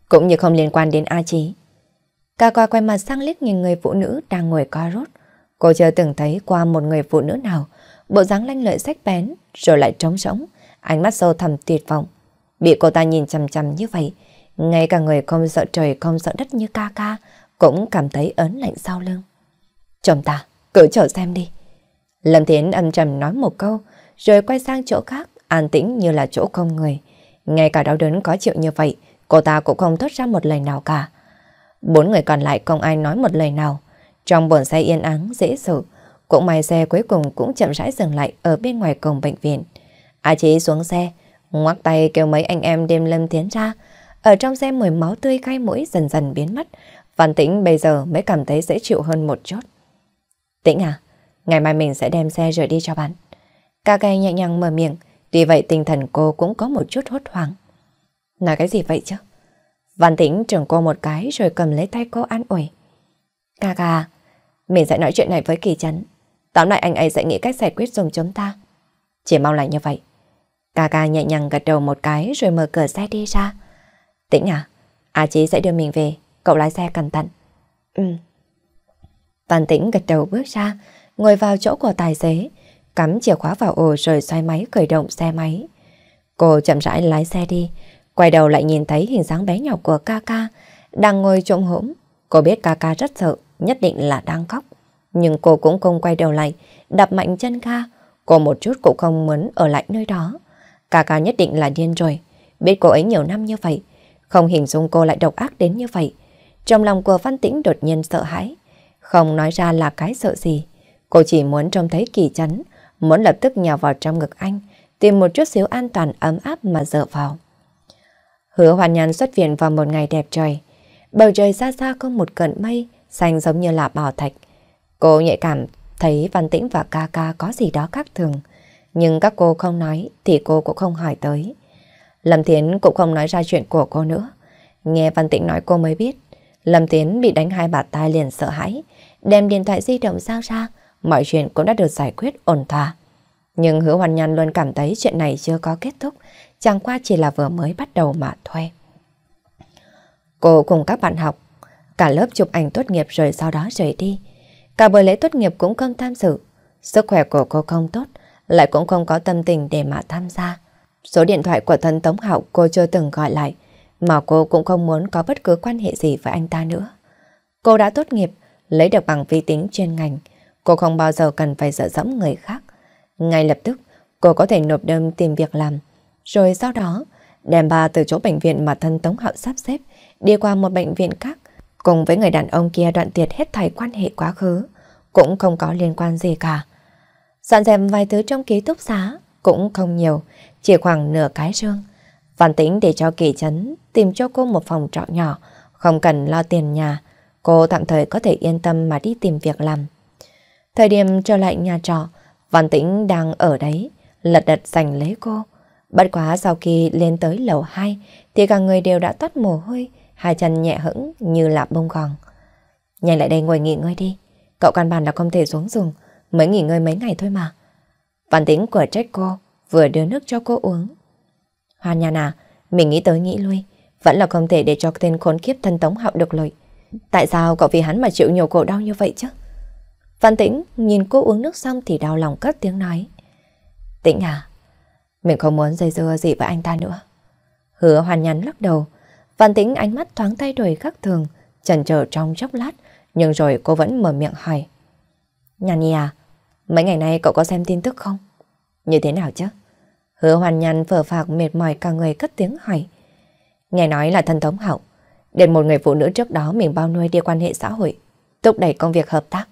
cũng như không liên quan đến A Chí. Ca qua quay mặt sang liếc nhìn người phụ nữ đang ngồi co rút. Cô chưa từng thấy qua một người phụ nữ nào, bộ dáng lanh lợi sách bén, rồi lại trống sống, ánh mắt sâu thẳm tuyệt vọng. Bị cô ta nhìn chằm chằm như vậy, ngay cả người không sợ trời không sợ đất như ca ca, cũng cảm thấy ớn lạnh sau lưng. Chồng ta, cứ chờ xem đi. Lâm Thiến âm trầm nói một câu, rồi quay sang chỗ khác, an tĩnh như là chỗ không người. Ngay cả đau đớn có chịu như vậy, cô ta cũng không thốt ra một lời nào cả. Bốn người còn lại không ai nói một lời nào. Trong bồn xe yên ắng, dễ sợ, cũng may xe cuối cùng cũng chậm rãi dừng lại ở bên ngoài cổng bệnh viện. A à Chí xuống xe, ngoắc tay kêu mấy anh em đem Lâm Thiến ra. Ở trong xe mùi máu tươi khai mũi dần dần biến mất. Văn Tĩnh bây giờ mới cảm thấy dễ chịu hơn một chút. Tĩnh à, Ngày mai mình sẽ đem xe rời đi cho bạn. Ca nhẹ nhàng mở miệng, tuy vậy tinh thần cô cũng có một chút hốt hoảng. Nói cái gì vậy chứ? Văn Tĩnh trưởng cô một cái rồi cầm lấy tay cô an ủi. Ca mình sẽ nói chuyện này với Kỳ Chấn. Tóm lại anh ấy sẽ nghĩ cách giải quyết dùng chúng ta. Chỉ mong lại như vậy. Ca nhẹ nhàng gật đầu một cái rồi mở cửa xe đi ra. Tĩnh à, A Chí sẽ đưa mình về, cậu lái xe cẩn thận. Ừ. Văn Tĩnh gật đầu bước ra, ngồi vào chỗ của tài xế, cắm chìa khóa vào ổ rồi xoay máy khởi động xe máy. Cô chậm rãi lái xe đi, quay đầu lại nhìn thấy hình dáng bé nhỏ của Kaka đang ngồi trộm hỗn. Cô biết Kaka rất sợ, nhất định là đang khóc. Nhưng cô cũng không quay đầu lại, đập mạnh chân ca. Cô một chút cũng không muốn ở lại nơi đó. Kaka nhất định là điên rồi. Biết cô ấy nhiều năm như vậy, không hình dung cô lại độc ác đến như vậy. Trong lòng của Văn Tĩnh đột nhiên sợ hãi, không nói ra là cái sợ gì. Cô chỉ muốn trông thấy kỳ chắn, muốn lập tức nhào vào trong ngực anh, tìm một chút xíu an toàn ấm áp mà dựa vào. Hứa hoàn nhàn xuất viện vào một ngày đẹp trời. Bầu trời xa xa có một cơn mây, xanh giống như là bảo thạch. Cô nhạy cảm thấy Văn Tĩnh và ca ca có gì đó khác thường. Nhưng các cô không nói thì cô cũng không hỏi tới. Lâm Tiến cũng không nói ra chuyện của cô nữa. Nghe Văn Tĩnh nói cô mới biết. Lâm Tiến bị đánh hai bà tai liền sợ hãi, đem điện thoại di động giao ra, mọi chuyện cũng đã được giải quyết ổn thỏa. Nhưng hứa hoàn nhan luôn cảm thấy chuyện này chưa có kết thúc, chẳng qua chỉ là vừa mới bắt đầu mà thôi. Cô cùng các bạn học, cả lớp chụp ảnh tốt nghiệp rồi sau đó rời đi. Cả buổi lễ tốt nghiệp cũng không tham dự. Sức khỏe của cô không tốt, lại cũng không có tâm tình để mà tham gia. Số điện thoại của thân Tống học cô chưa từng gọi lại, mà cô cũng không muốn có bất cứ quan hệ gì với anh ta nữa. Cô đã tốt nghiệp, lấy được bằng vi tính chuyên ngành, Cô không bao giờ cần phải sợ dẫm người khác. Ngay lập tức, cô có thể nộp đơn tìm việc làm. Rồi sau đó, đem bà từ chỗ bệnh viện mà thân Tống Hạo sắp xếp đi qua một bệnh viện khác. Cùng với người đàn ông kia đoạn tuyệt hết thảy quan hệ quá khứ, cũng không có liên quan gì cả. Dọn dẹp vài thứ trong ký túc xá cũng không nhiều, chỉ khoảng nửa cái rương. phản tính để cho kỳ chấn tìm cho cô một phòng trọ nhỏ, không cần lo tiền nhà. Cô tạm thời có thể yên tâm mà đi tìm việc làm. Thời điểm trở lại nhà trọ, Văn Tĩnh đang ở đấy, lật đật giành lấy cô. Bất quá sau khi lên tới lầu 2 thì cả người đều đã toát mồ hôi, hai chân nhẹ hững như là bông gòn. Nhanh lại đây ngồi nghỉ ngơi đi, cậu căn bản là không thể xuống giường, mới nghỉ ngơi mấy ngày thôi mà. Văn Tĩnh của trách cô, vừa đưa nước cho cô uống. Hoa nhà à, mình nghĩ tới nghĩ lui, vẫn là không thể để cho tên khốn kiếp thân tống học được lợi. Tại sao cậu vì hắn mà chịu nhiều khổ đau như vậy chứ? Phan Tĩnh nhìn cô uống nước xong thì đau lòng cất tiếng nói. Tĩnh à, mình không muốn dây dưa gì với anh ta nữa. Hứa hoàn nhắn lắc đầu. Phan Tĩnh ánh mắt thoáng thay đổi khác thường, chần chờ trong chốc lát, nhưng rồi cô vẫn mở miệng hỏi. Nhàn nhi à, mấy ngày nay cậu có xem tin tức không? Như thế nào chứ? Hứa hoàn nhàn phở phạc mệt mỏi cả người cất tiếng hỏi. Nghe nói là thân thống hậu, đến một người phụ nữ trước đó mình bao nuôi đi quan hệ xã hội, thúc đẩy công việc hợp tác.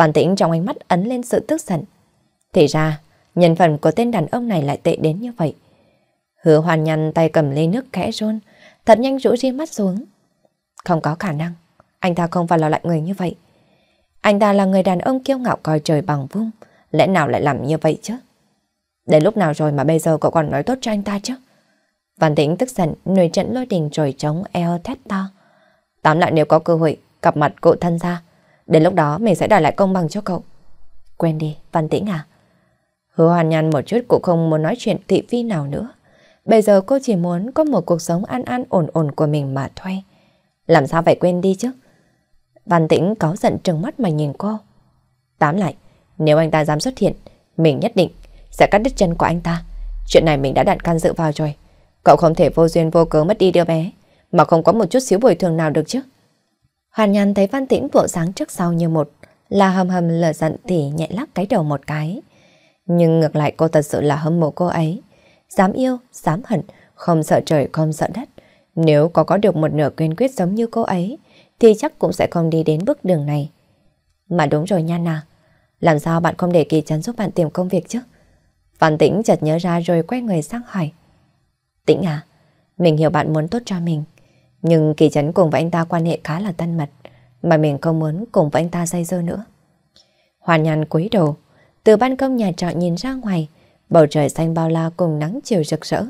Phan Tĩnh trong ánh mắt ấn lên sự tức giận. Thì ra, nhân phẩm của tên đàn ông này lại tệ đến như vậy. Hứa hoàn nhăn tay cầm ly nước khẽ rôn, thật nhanh rũ riêng mắt xuống. Không có khả năng, anh ta không phải là loại người như vậy. Anh ta là người đàn ông kiêu ngạo coi trời bằng vung, lẽ nào lại làm như vậy chứ? Đến lúc nào rồi mà bây giờ cậu còn nói tốt cho anh ta chứ? Văn Tĩnh tức giận, nổi trận lôi đình trồi chống eo thét to. Tám lại nếu có cơ hội, gặp mặt cụ thân ra, Đến lúc đó mình sẽ đòi lại công bằng cho cậu. Quên đi, Văn Tĩnh à. Hứa hoàn nhăn một chút cũng không muốn nói chuyện thị phi nào nữa. Bây giờ cô chỉ muốn có một cuộc sống an an ổn ổn của mình mà thôi. Làm sao phải quên đi chứ? Văn Tĩnh cáu giận trừng mắt mà nhìn cô. Tám lại, nếu anh ta dám xuất hiện, mình nhất định sẽ cắt đứt chân của anh ta. Chuyện này mình đã đặt can dự vào rồi. Cậu không thể vô duyên vô cớ mất đi đứa bé, mà không có một chút xíu bồi thường nào được chứ. Hoàn nhàn thấy Văn Tĩnh bộ sáng trước sau như một, là hầm hầm lở giận thì nhẹ lắc cái đầu một cái. Nhưng ngược lại cô thật sự là hâm mộ cô ấy. Dám yêu, dám hận, không sợ trời, không sợ đất. Nếu có có được một nửa quyên quyết giống như cô ấy, thì chắc cũng sẽ không đi đến bước đường này. Mà đúng rồi nha nà, làm sao bạn không để kỳ chắn giúp bạn tìm công việc chứ? Văn Tĩnh chợt nhớ ra rồi quay người sang hỏi. Tĩnh à, mình hiểu bạn muốn tốt cho mình, nhưng Kỳ Trấn cùng với anh ta quan hệ khá là thân mật, mà mình không muốn cùng với anh ta dây dưa nữa. Hoàn nhàn cúi đầu, từ ban công nhà trọ nhìn ra ngoài, bầu trời xanh bao la cùng nắng chiều rực rỡ.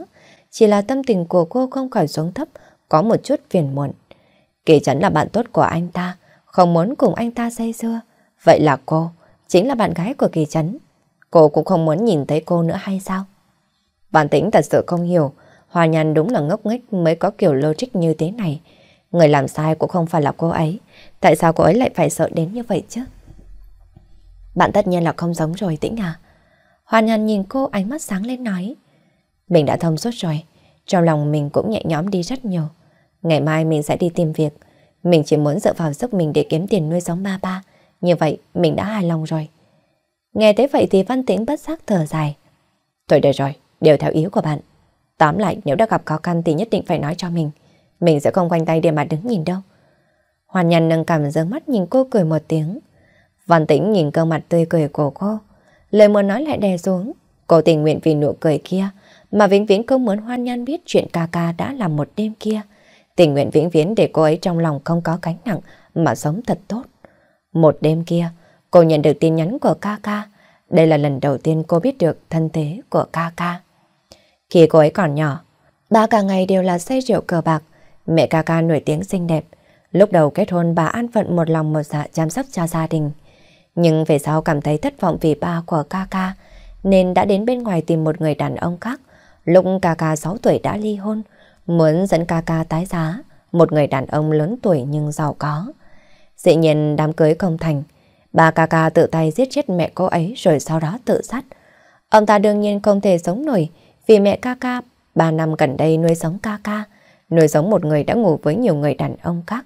Chỉ là tâm tình của cô không khỏi xuống thấp, có một chút phiền muộn. Kỳ Trấn là bạn tốt của anh ta, không muốn cùng anh ta dây dưa. Vậy là cô, chính là bạn gái của Kỳ Trấn. Cô cũng không muốn nhìn thấy cô nữa hay sao? Bản tĩnh thật sự không hiểu, Hoa Nhàn đúng là ngốc nghếch mới có kiểu logic như thế này. Người làm sai cũng không phải là cô ấy. Tại sao cô ấy lại phải sợ đến như vậy chứ? Bạn tất nhiên là không giống rồi Tĩnh à. Hoa Nhàn nhìn cô ánh mắt sáng lên nói. Mình đã thông suốt rồi. Trong lòng mình cũng nhẹ nhõm đi rất nhiều. Ngày mai mình sẽ đi tìm việc. Mình chỉ muốn dựa vào sức mình để kiếm tiền nuôi sống ba ba. Như vậy mình đã hài lòng rồi. Nghe thế vậy thì Văn Tĩnh bất giác thở dài. Thôi được rồi, đều theo ý của bạn. Tóm lại nếu đã gặp khó khăn thì nhất định phải nói cho mình. Mình sẽ không quanh tay để mà đứng nhìn đâu. Hoàn nhân nâng cảm giơ mắt nhìn cô cười một tiếng. Văn tĩnh nhìn cơ mặt tươi cười của cô. Lời muốn nói lại đè xuống. Cô tình nguyện vì nụ cười kia mà vĩnh viễn không muốn hoan nhân biết chuyện ca ca đã làm một đêm kia. Tình nguyện vĩnh viễn để cô ấy trong lòng không có cánh nặng mà sống thật tốt. Một đêm kia, cô nhận được tin nhắn của ca ca. Đây là lần đầu tiên cô biết được thân thế của ca ca. Khi cô ấy còn nhỏ, bà cả ngày đều là say rượu cờ bạc. Mẹ ca ca nổi tiếng xinh đẹp. Lúc đầu kết hôn bà an phận một lòng một dạ chăm sóc cho gia đình. Nhưng về sau cảm thấy thất vọng vì ba của ca ca, nên đã đến bên ngoài tìm một người đàn ông khác. Lúc ca ca 6 tuổi đã ly hôn, muốn dẫn ca ca tái giá, một người đàn ông lớn tuổi nhưng giàu có. Dĩ nhiên đám cưới công thành, bà ca ca tự tay giết chết mẹ cô ấy rồi sau đó tự sát. Ông ta đương nhiên không thể sống nổi, vì mẹ ca ca, ba năm gần đây nuôi sống ca ca, nuôi sống một người đã ngủ với nhiều người đàn ông khác.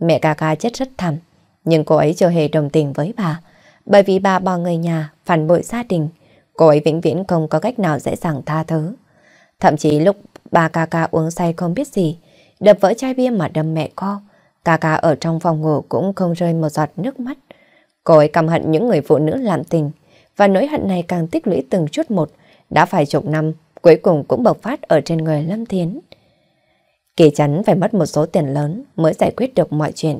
Mẹ ca ca chết rất thảm, nhưng cô ấy chưa hề đồng tình với bà, bởi vì bà bỏ người nhà, phản bội gia đình. Cô ấy vĩnh viễn không có cách nào dễ dàng tha thứ. Thậm chí lúc bà ca ca uống say không biết gì, đập vỡ chai bia mà đâm mẹ co ca ca ở trong phòng ngủ cũng không rơi một giọt nước mắt. Cô ấy căm hận những người phụ nữ làm tình, và nỗi hận này càng tích lũy từng chút một, đã phải chục năm, cuối cùng cũng bộc phát ở trên người Lâm Thiến. Kỳ chắn phải mất một số tiền lớn mới giải quyết được mọi chuyện.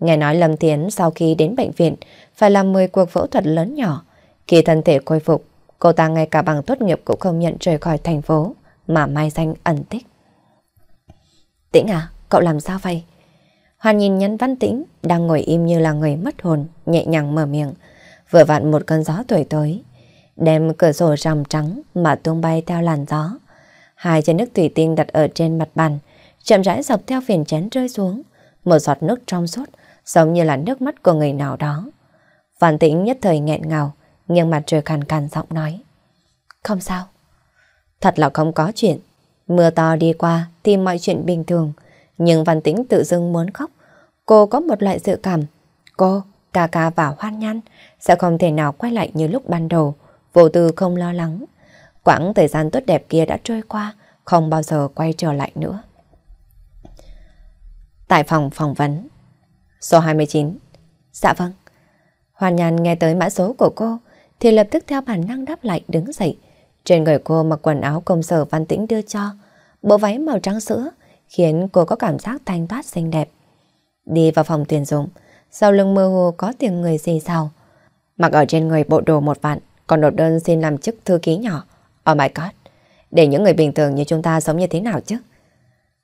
Nghe nói Lâm Thiến sau khi đến bệnh viện phải làm 10 cuộc phẫu thuật lớn nhỏ. Khi thân thể khôi phục, cô ta ngay cả bằng tốt nghiệp cũng không nhận rời khỏi thành phố mà mai danh ẩn tích. Tĩnh à, cậu làm sao vậy? Hoàn nhìn nhắn văn tĩnh, đang ngồi im như là người mất hồn, nhẹ nhàng mở miệng. Vừa vặn một cơn gió tuổi tới, đem cửa sổ rằm trắng mà tung bay theo làn gió. Hai chén nước thủy tinh đặt ở trên mặt bàn, chậm rãi dọc theo phiền chén rơi xuống, một giọt nước trong suốt, giống như là nước mắt của người nào đó. Phan Tĩnh nhất thời nghẹn ngào, nhưng mặt trời khàn khàn giọng nói. Không sao. Thật là không có chuyện. Mưa to đi qua thì mọi chuyện bình thường, nhưng Văn Tĩnh tự dưng muốn khóc. Cô có một loại dự cảm. Cô, ca ca và hoan nhăn sẽ không thể nào quay lại như lúc ban đầu. Vô tư không lo lắng. Quãng thời gian tốt đẹp kia đã trôi qua, không bao giờ quay trở lại nữa. Tại phòng phỏng vấn. Số 29. Dạ vâng. Hoàn nhàn nghe tới mã số của cô, thì lập tức theo bản năng đáp lại đứng dậy. Trên người cô mặc quần áo công sở văn tĩnh đưa cho, bộ váy màu trắng sữa, khiến cô có cảm giác thanh thoát xinh đẹp. Đi vào phòng tuyển dụng, sau lưng mơ hồ có tiếng người gì xào. Mặc ở trên người bộ đồ một vạn, còn nộp đơn xin làm chức thư ký nhỏ. Oh my god, để những người bình thường như chúng ta sống như thế nào chứ?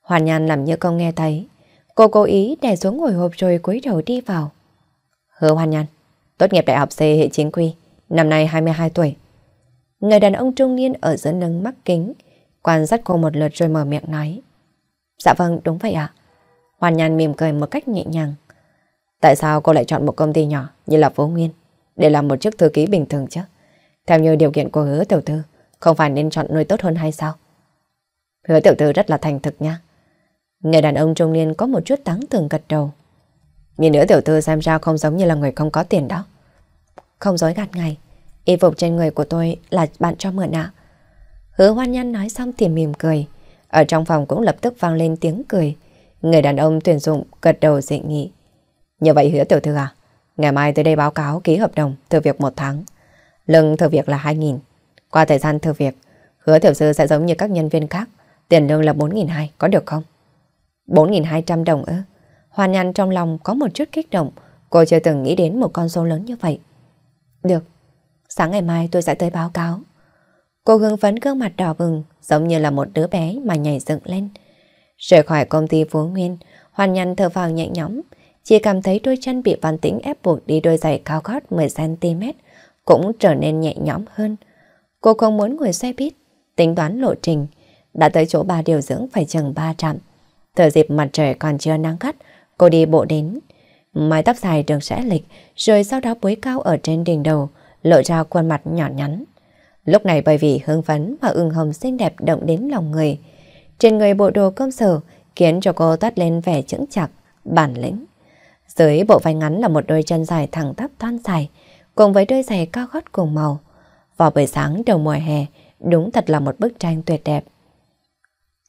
Hoàn Nhan làm như không nghe thấy. Cô cố ý đè xuống ngồi hộp rồi cúi đầu đi vào. Hứa Hoàn Nhan, tốt nghiệp đại học C hệ chính quy, năm nay 22 tuổi. Người đàn ông trung niên ở giữa nâng mắt kính, quan sát cô một lượt rồi mở miệng nói. Dạ vâng, đúng vậy ạ. Hoàn Nhan mỉm cười một cách nhẹ nhàng. Tại sao cô lại chọn một công ty nhỏ như là Phố Nguyên để làm một chức thư ký bình thường chứ? Theo như điều kiện của hứa tiểu thư, không phải nên chọn nơi tốt hơn hay sao? Hứa tiểu thư rất là thành thực nha. Người đàn ông trung niên có một chút táng tường gật đầu. Nhìn nữa tiểu thư xem ra không giống như là người không có tiền đó. Không dối gạt ngày, y phục trên người của tôi là bạn cho mượn ạ. Hứa hoan nhăn nói xong thì mỉm cười. Ở trong phòng cũng lập tức vang lên tiếng cười. Người đàn ông tuyển dụng gật đầu dị nghị. Như vậy hứa tiểu thư à, ngày mai tới đây báo cáo ký hợp đồng từ việc một tháng. Lương thử việc là 2.000. Qua thời gian thử việc, hứa tiểu sư sẽ giống như các nhân viên khác. Tiền lương là 4.200, có được không? 4.200 đồng ư? Hoàn nhăn trong lòng có một chút kích động. Cô chưa từng nghĩ đến một con số lớn như vậy. Được. Sáng ngày mai tôi sẽ tới báo cáo. Cô hưng phấn gương mặt đỏ bừng, giống như là một đứa bé mà nhảy dựng lên. Rời khỏi công ty Phú Nguyên, Hoàn Nhăn thở vào nhẹ nhõm, chỉ cảm thấy đôi chân bị Văn Tĩnh ép buộc đi đôi giày cao gót 10cm, cũng trở nên nhẹ nhõm hơn. Cô không muốn ngồi xe buýt, tính toán lộ trình, đã tới chỗ bà điều dưỡng phải chừng ba trạm. thời dịp mặt trời còn chưa nắng gắt, cô đi bộ đến. Mái tóc dài được sẽ lịch, rồi sau đó búi cao ở trên đỉnh đầu, lộ ra khuôn mặt nhỏ nhắn. Lúc này bởi vì hương phấn và ưng hồng xinh đẹp động đến lòng người. Trên người bộ đồ công sở khiến cho cô toát lên vẻ chững chạc, bản lĩnh. Dưới bộ váy ngắn là một đôi chân dài thẳng tắp thon dài, cùng với đôi giày cao gót cùng màu. Vào buổi sáng đầu mùa hè, đúng thật là một bức tranh tuyệt đẹp.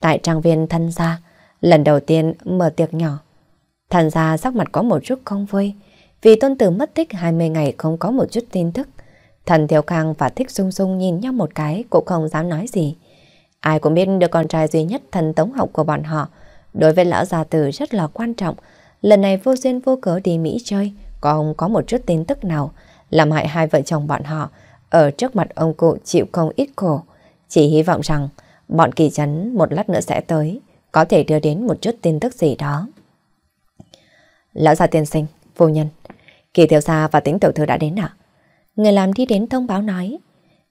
Tại trang viên thân gia, lần đầu tiên mở tiệc nhỏ. Thân gia sắc mặt có một chút không vui, vì tôn tử mất tích 20 ngày không có một chút tin tức. Thần Thiếu Khang và Thích Dung Dung nhìn nhau một cái cũng không dám nói gì. Ai cũng biết được con trai duy nhất thần tống học của bọn họ, đối với lão gia tử rất là quan trọng. Lần này vô duyên vô cớ đi Mỹ chơi, còn không có một chút tin tức nào, làm hại hai vợ chồng bọn họ, ở trước mặt ông cụ chịu không ít khổ. Chỉ hy vọng rằng bọn kỳ chấn một lát nữa sẽ tới, có thể đưa đến một chút tin tức gì đó. Lão gia tiên sinh, vô nhân, kỳ thiếu gia và tính tiểu thư đã đến ạ. Người làm đi đến thông báo nói.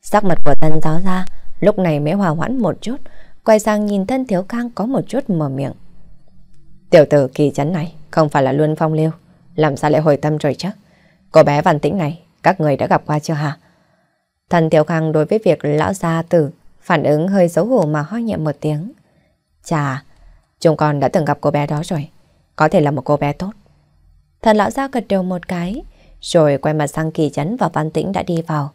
Sắc mặt của tân giáo gia lúc này mới hòa hoãn một chút, quay sang nhìn thân thiếu khang có một chút mở miệng. Tiểu tử kỳ chấn này không phải là luôn phong lưu, làm sao lại hồi tâm rồi chứ Cô bé văn tĩnh này các người đã gặp qua chưa hả? Thần Tiểu Khang đối với việc lão gia tử phản ứng hơi xấu hổ mà ho nhẹ một tiếng. Chà, chúng con đã từng gặp cô bé đó rồi. Có thể là một cô bé tốt. Thần lão gia gật đầu một cái, rồi quay mặt sang kỳ chấn và văn tĩnh đã đi vào.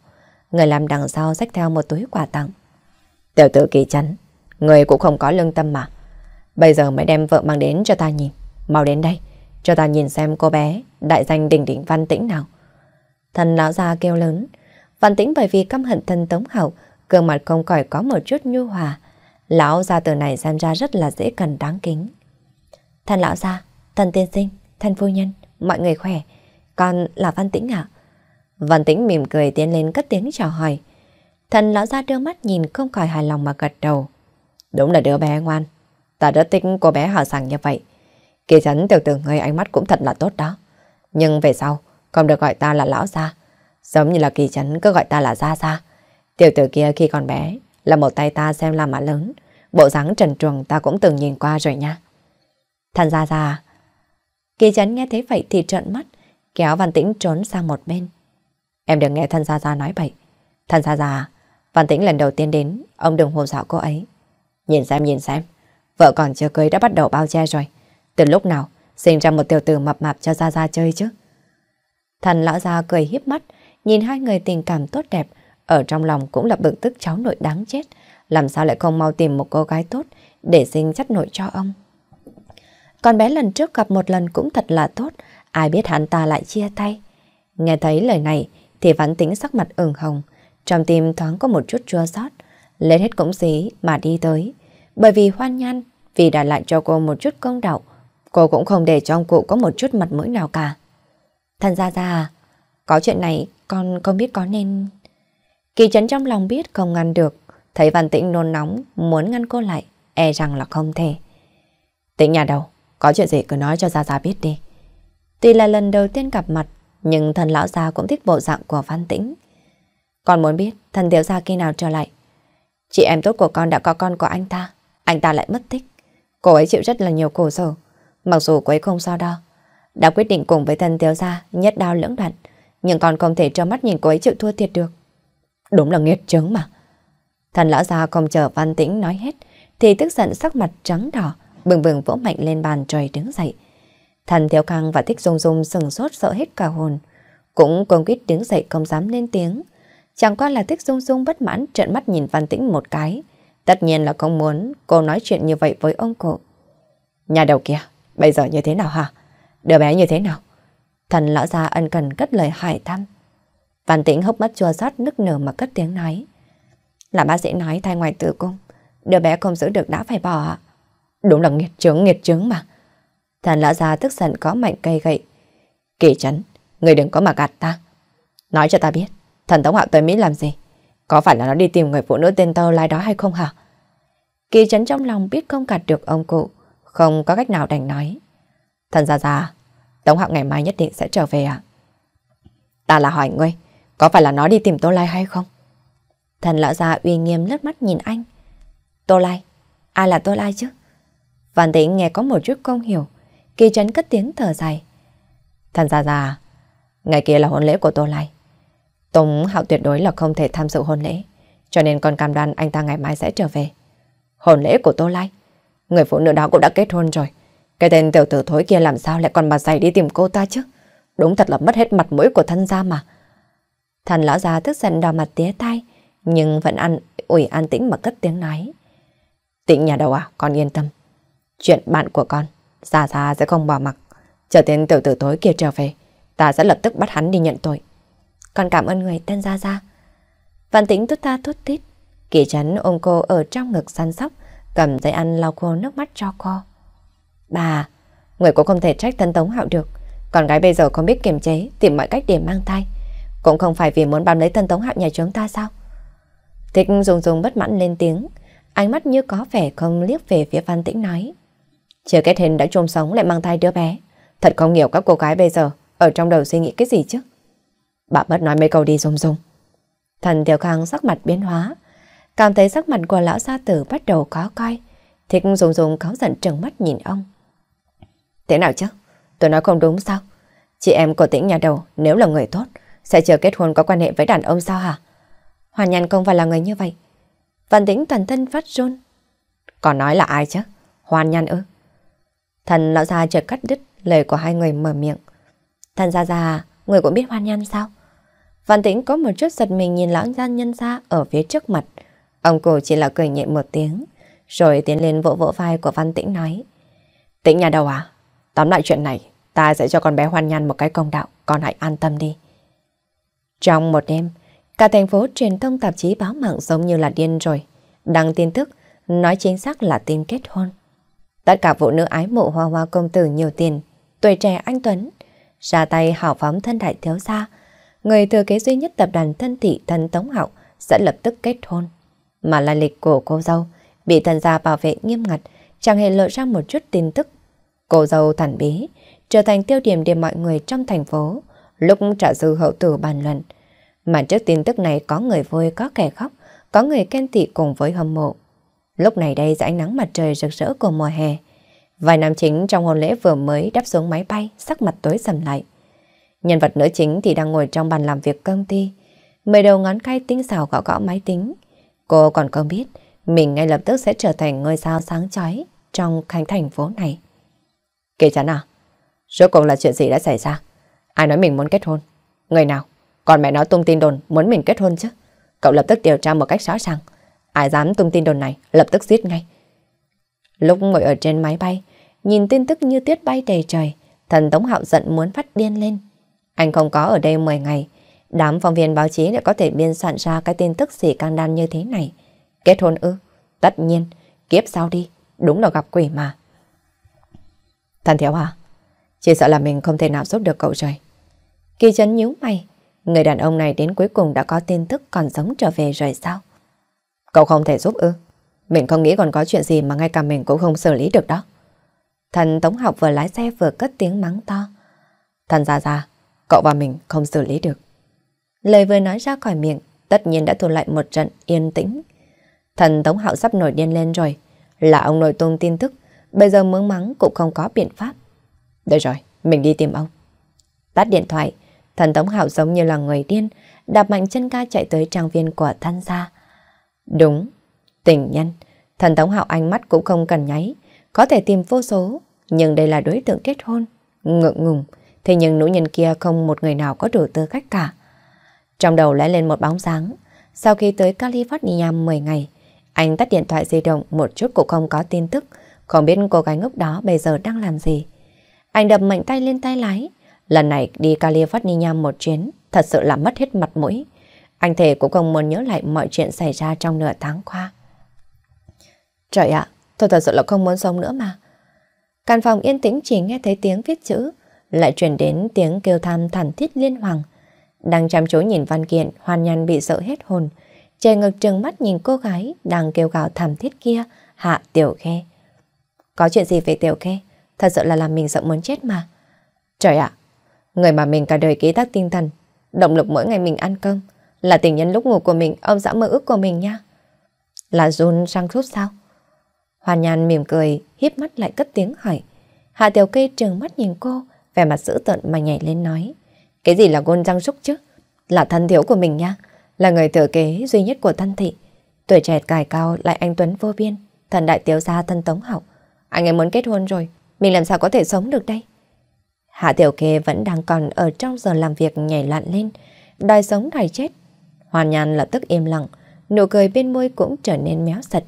Người làm đằng sau xách theo một túi quà tặng. Tiểu tử kỳ chấn, người cũng không có lương tâm mà. Bây giờ mới đem vợ mang đến cho ta nhìn. Mau đến đây, cho ta nhìn xem cô bé đại danh đỉnh đỉnh văn tĩnh nào. Thần lão già kêu lớn. Văn tĩnh bởi vì căm hận thần Tống Hậu, gương mặt không khỏi có một chút nhu hòa. Lão gia từ này xem ra rất là dễ cần đáng kính. Thần lão gia, thần tiên sinh, thần phu nhân, mọi người khỏe. Con là Văn tĩnh ạ. Văn tĩnh mỉm cười tiến lên cất tiếng chào hỏi. Thần lão gia đưa mắt nhìn không khỏi hài lòng mà gật đầu. Đúng là đứa bé ngoan. Ta rất thích cô bé hở sàng như vậy. Kỳ chắn tiểu tử ngươi ánh mắt cũng thật là tốt đó. Nhưng về sau, không được gọi ta là lão gia. Giống như là kỳ chấn cứ gọi ta là gia gia. Tiểu tử kia khi còn bé là một tay ta xem là mà lớn. Bộ dáng trần truồng ta cũng từng nhìn qua rồi nha. Thần gia gia Kỳ chấn nghe thấy vậy thì trợn mắt, kéo Văn Tĩnh trốn sang một bên. Em đừng nghe thần gia gia nói vậy. Thần gia gia, Văn Tĩnh lần đầu tiên đến, ông đừng hồ dạo cô ấy. Nhìn xem, nhìn xem, vợ còn chưa cưới đã bắt đầu bao che rồi. Từ lúc nào, sinh ra một tiểu tử mập mạp cho gia gia chơi chứ. Thần lão già cười hiếp mắt, nhìn hai người tình cảm tốt đẹp, ở trong lòng cũng lập bực tức cháu nội đáng chết, làm sao lại không mau tìm một cô gái tốt để sinh chất nội cho ông. Con bé lần trước gặp một lần cũng thật là tốt, ai biết hắn ta lại chia tay. Nghe thấy lời này thì vãn tính sắc mặt ửng hồng, trong tim thoáng có một chút chua xót, lấy hết cổng xí mà đi tới. Bởi vì hoan nhan, vì đã lại cho cô một chút công đạo, cô cũng không để trong cụ có một chút mặt mũi nào cả. Thần Gia Gia à? có chuyện này con không biết có nên... Kỳ chấn trong lòng biết không ngăn được, thấy Văn Tĩnh nôn nóng, muốn ngăn cô lại, e rằng là không thể. Tĩnh nhà đầu, có chuyện gì cứ nói cho Gia Gia biết đi. Tuy là lần đầu tiên gặp mặt, nhưng thần lão gia cũng thích bộ dạng của Văn Tĩnh. Con muốn biết thần thiếu gia khi nào trở lại. Chị em tốt của con đã có con của anh ta, anh ta lại mất tích. Cô ấy chịu rất là nhiều khổ sở, mặc dù cô ấy không sao đo, đã quyết định cùng với thân thiếu gia nhất đao lưỡng đoạn, nhưng còn không thể cho mắt nhìn cô ấy chịu thua thiệt được. Đúng là nghiệt chướng mà. Thần lão gia không chờ Văn Tĩnh nói hết, thì tức giận sắc mặt trắng đỏ, bừng bừng vỗ mạnh lên bàn trời đứng dậy. Thần thiếu khang và thích dung dung sừng sốt sợ hết cả hồn, cũng công quyết đứng dậy không dám lên tiếng. Chẳng qua là thích dung dung bất mãn trợn mắt nhìn Văn Tĩnh một cái, tất nhiên là không muốn cô nói chuyện như vậy với ông cụ. Nhà đầu kia, bây giờ như thế nào hả? Đứa bé như thế nào? Thần lão gia ân cần cất lời hỏi thăm. Văn tĩnh hốc mắt chua xót nức nở mà cất tiếng nói. Là bác sĩ nói thay ngoài tử cung, đứa bé không giữ được đã phải bỏ ạ. Đúng là nghiệt chứng, nghiệt chứng mà. Thần lão gia tức giận có mạnh cây gậy. Kỳ chấn, người đừng có mà gạt ta. Nói cho ta biết, thần tống hạo tới Mỹ làm gì? Có phải là nó đi tìm người phụ nữ tên tơ lai đó hay không hả? Kỳ chấn trong lòng biết không gạt được ông cụ, không có cách nào đành nói. Thần Gia Gia, Tống Hạo ngày mai nhất định sẽ trở về à? Ta là hỏi ngươi, có phải là nó đi tìm Tô Lai hay không? Thần lão gia uy nghiêm lướt mắt nhìn anh. Tô Lai, ai là Tô Lai chứ? Văn tĩnh nghe có một chút không hiểu, kỳ trấn cất tiếng thở dài. Thần Gia Gia, ngày kia là hôn lễ của Tô Lai. Tống Hạo tuyệt đối là không thể tham dự hôn lễ, cho nên con cam đoan anh ta ngày mai sẽ trở về. Hôn lễ của Tô Lai? Người phụ nữ đó cũng đã kết hôn rồi. Cái tên tiểu tử thối kia làm sao lại còn mà dày đi tìm cô ta chứ? Đúng thật là mất hết mặt mũi của thân gia mà. Thần lão già tức giận đỏ mặt tía tay, nhưng vẫn ăn ủi an tĩnh mà cất tiếng nói. Tĩnh nhà đầu à, con yên tâm. Chuyện bạn của con, già già sẽ không bỏ mặc. Chờ tên tiểu tử tối kia trở về, ta sẽ lập tức bắt hắn đi nhận tội. Con cảm ơn người tên Gia Gia. Văn tĩnh tốt ta thốt tít. Kỳ trấn ôm cô ở trong ngực săn sóc, cầm giấy ăn lau khô nước mắt cho cô. Bà, người cũng không thể trách thân tống hạo được. Con gái bây giờ không biết kiềm chế, tìm mọi cách để mang thai. Cũng không phải vì muốn bám lấy thân tống hạo nhà chúng ta sao? Thích dùng dùng bất mãn lên tiếng, ánh mắt như có vẻ không liếc về phía Văn Tĩnh nói. Chưa kết hình đã chôn sống lại mang thai đứa bé. Thật không hiểu các cô gái bây giờ ở trong đầu suy nghĩ cái gì chứ. Bà bớt nói mấy câu đi dùng dùng. Thần Tiểu Khang sắc mặt biến hóa, cảm thấy sắc mặt của lão gia tử bắt đầu khó coi. Thích dùng dùng cáo giận trừng mắt nhìn ông. Thế nào chứ? Tôi nói không đúng sao? Chị em của tĩnh nhà đầu nếu là người tốt sẽ chờ kết hôn có quan hệ với đàn ông sao hả? Hoàn nhàn không phải là người như vậy. Văn tĩnh toàn thân phát run. Còn nói là ai chứ? Hoàn nhàn ư? Thần lão già chợt cắt đứt lời của hai người mở miệng. Thần già già, người cũng biết hoan nhàn sao? Văn tĩnh có một chút giật mình nhìn lão gia nhân ra ở phía trước mặt. Ông cụ chỉ là cười nhẹ một tiếng, rồi tiến lên vỗ vỗ vai của Văn tĩnh nói. Tĩnh nhà đầu à? Tóm lại chuyện này, ta sẽ cho con bé hoan nhan một cái công đạo, con hãy an tâm đi. Trong một đêm, cả thành phố truyền thông tạp chí báo mạng giống như là điên rồi, đăng tin tức, nói chính xác là tin kết hôn. Tất cả phụ nữ ái mộ hoa hoa công tử nhiều tiền, tuổi trẻ anh Tuấn, ra tay hảo phóng thân đại thiếu gia, người thừa kế duy nhất tập đoàn thân thị thân Tống hậu sẽ lập tức kết hôn. Mà lai lịch của cô dâu bị thần gia bảo vệ nghiêm ngặt, chẳng hề lộ ra một chút tin tức Cô dâu thần bí trở thành tiêu điểm để mọi người trong thành phố lúc trả dư hậu tử bàn luận. Mà trước tin tức này có người vui, có kẻ khóc, có người khen tị cùng với hâm mộ. Lúc này đây dưới nắng mặt trời rực rỡ của mùa hè. Vài nam chính trong hôn lễ vừa mới đáp xuống máy bay, sắc mặt tối sầm lại. Nhân vật nữ chính thì đang ngồi trong bàn làm việc công ty. Mười đầu ngón tay tinh xào gõ gõ máy tính. Cô còn không biết, mình ngay lập tức sẽ trở thành ngôi sao sáng chói trong khánh thành phố này. Kỳ chắn à? Rốt cuộc là chuyện gì đã xảy ra? Ai nói mình muốn kết hôn? Người nào? Còn mẹ nó tung tin đồn muốn mình kết hôn chứ? Cậu lập tức điều tra một cách rõ ràng. Ai dám tung tin đồn này, lập tức giết ngay. Lúc ngồi ở trên máy bay, nhìn tin tức như tiết bay đầy trời, thần Tống Hạo giận muốn phát điên lên. Anh không có ở đây 10 ngày, đám phóng viên báo chí đã có thể biên soạn ra cái tin tức xỉ can đan như thế này. Kết hôn ư? Tất nhiên, kiếp sau đi, đúng là gặp quỷ mà. Thần Thiếu hả? À, chỉ sợ là mình không thể nào giúp được cậu rồi. Kỳ chấn nhíu mày, người đàn ông này đến cuối cùng đã có tin tức còn sống trở về rồi sao? Cậu không thể giúp ư? Mình không nghĩ còn có chuyện gì mà ngay cả mình cũng không xử lý được đó. Thần Tống Học vừa lái xe vừa cất tiếng mắng to. Thần ra ra, cậu và mình không xử lý được. Lời vừa nói ra khỏi miệng, tất nhiên đã thu lại một trận yên tĩnh. Thần Tống Hạo sắp nổi điên lên rồi, là ông nội tung tin tức Bây giờ mướng mắng cũng không có biện pháp. Được rồi, mình đi tìm ông. Tắt điện thoại, thần Tống Hảo giống như là người điên, đạp mạnh chân ca chạy tới trang viên của Thanh Gia. Đúng, tỉnh nhân, thần Tống Hảo ánh mắt cũng không cần nháy, có thể tìm vô số, nhưng đây là đối tượng kết hôn, ngượng ngùng, thế nhưng nữ nhân kia không một người nào có đủ tư cách cả. Trong đầu lóe lên một bóng dáng, sau khi tới California 10 ngày, anh tắt điện thoại di động một chút cũng không có tin tức, không biết cô gái ngốc đó bây giờ đang làm gì. Anh đập mạnh tay lên tay lái. Lần này đi California một chuyến, thật sự là mất hết mặt mũi. Anh thề cũng không muốn nhớ lại mọi chuyện xảy ra trong nửa tháng qua. Trời ạ, tôi thật sự là không muốn sống nữa mà. Căn phòng yên tĩnh chỉ nghe thấy tiếng viết chữ, lại chuyển đến tiếng kêu tham thản thiết liên hoàng. Đang chăm chú nhìn văn kiện, hoàn nhàn bị sợ hết hồn. Chè ngực trừng mắt nhìn cô gái đang kêu gào thảm thiết kia, hạ tiểu khe. Có chuyện gì về Tiểu kê Thật sự là làm mình sợ muốn chết mà. Trời ạ, người mà mình cả đời ký tác tinh thần, động lực mỗi ngày mình ăn cơm, là tình nhân lúc ngủ của mình, ông dã mơ ước của mình nha. Là Jun sang rút sao? Hoàn Nhàn mỉm cười, hiếp mắt lại cất tiếng hỏi. Hạ Tiểu Kê trừng mắt nhìn cô, vẻ mặt dữ tợn mà nhảy lên nói. Cái gì là gôn răng súc chứ? Là thân thiếu của mình nha, là người thừa kế duy nhất của thân thị. Tuổi trẻ cài cao lại anh Tuấn vô biên, thần đại tiểu gia thân tống học. Anh ấy muốn kết hôn rồi, mình làm sao có thể sống được đây? Hạ Tiểu Kê vẫn đang còn ở trong giờ làm việc nhảy loạn lên, đòi sống đòi chết. Hoàn Nhan lập tức im lặng, nụ cười bên môi cũng trở nên méo sạch,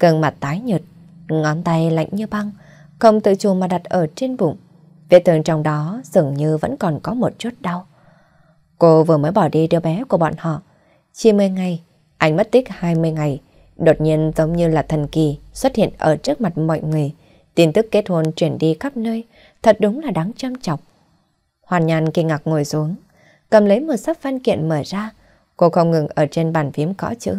gương mặt tái nhợt, ngón tay lạnh như băng, không tự chủ mà đặt ở trên bụng. Vết thương trong đó dường như vẫn còn có một chút đau. Cô vừa mới bỏ đi đứa bé của bọn họ. Chỉ 10 ngày, anh mất tích 20 ngày, đột nhiên giống như là thần kỳ xuất hiện ở trước mặt mọi người. Tin tức kết hôn chuyển đi khắp nơi, thật đúng là đáng chăm chọc. Hoàn nhàn kinh ngạc ngồi xuống, cầm lấy một sắp văn kiện mở ra. Cô không ngừng ở trên bàn phím có chữ.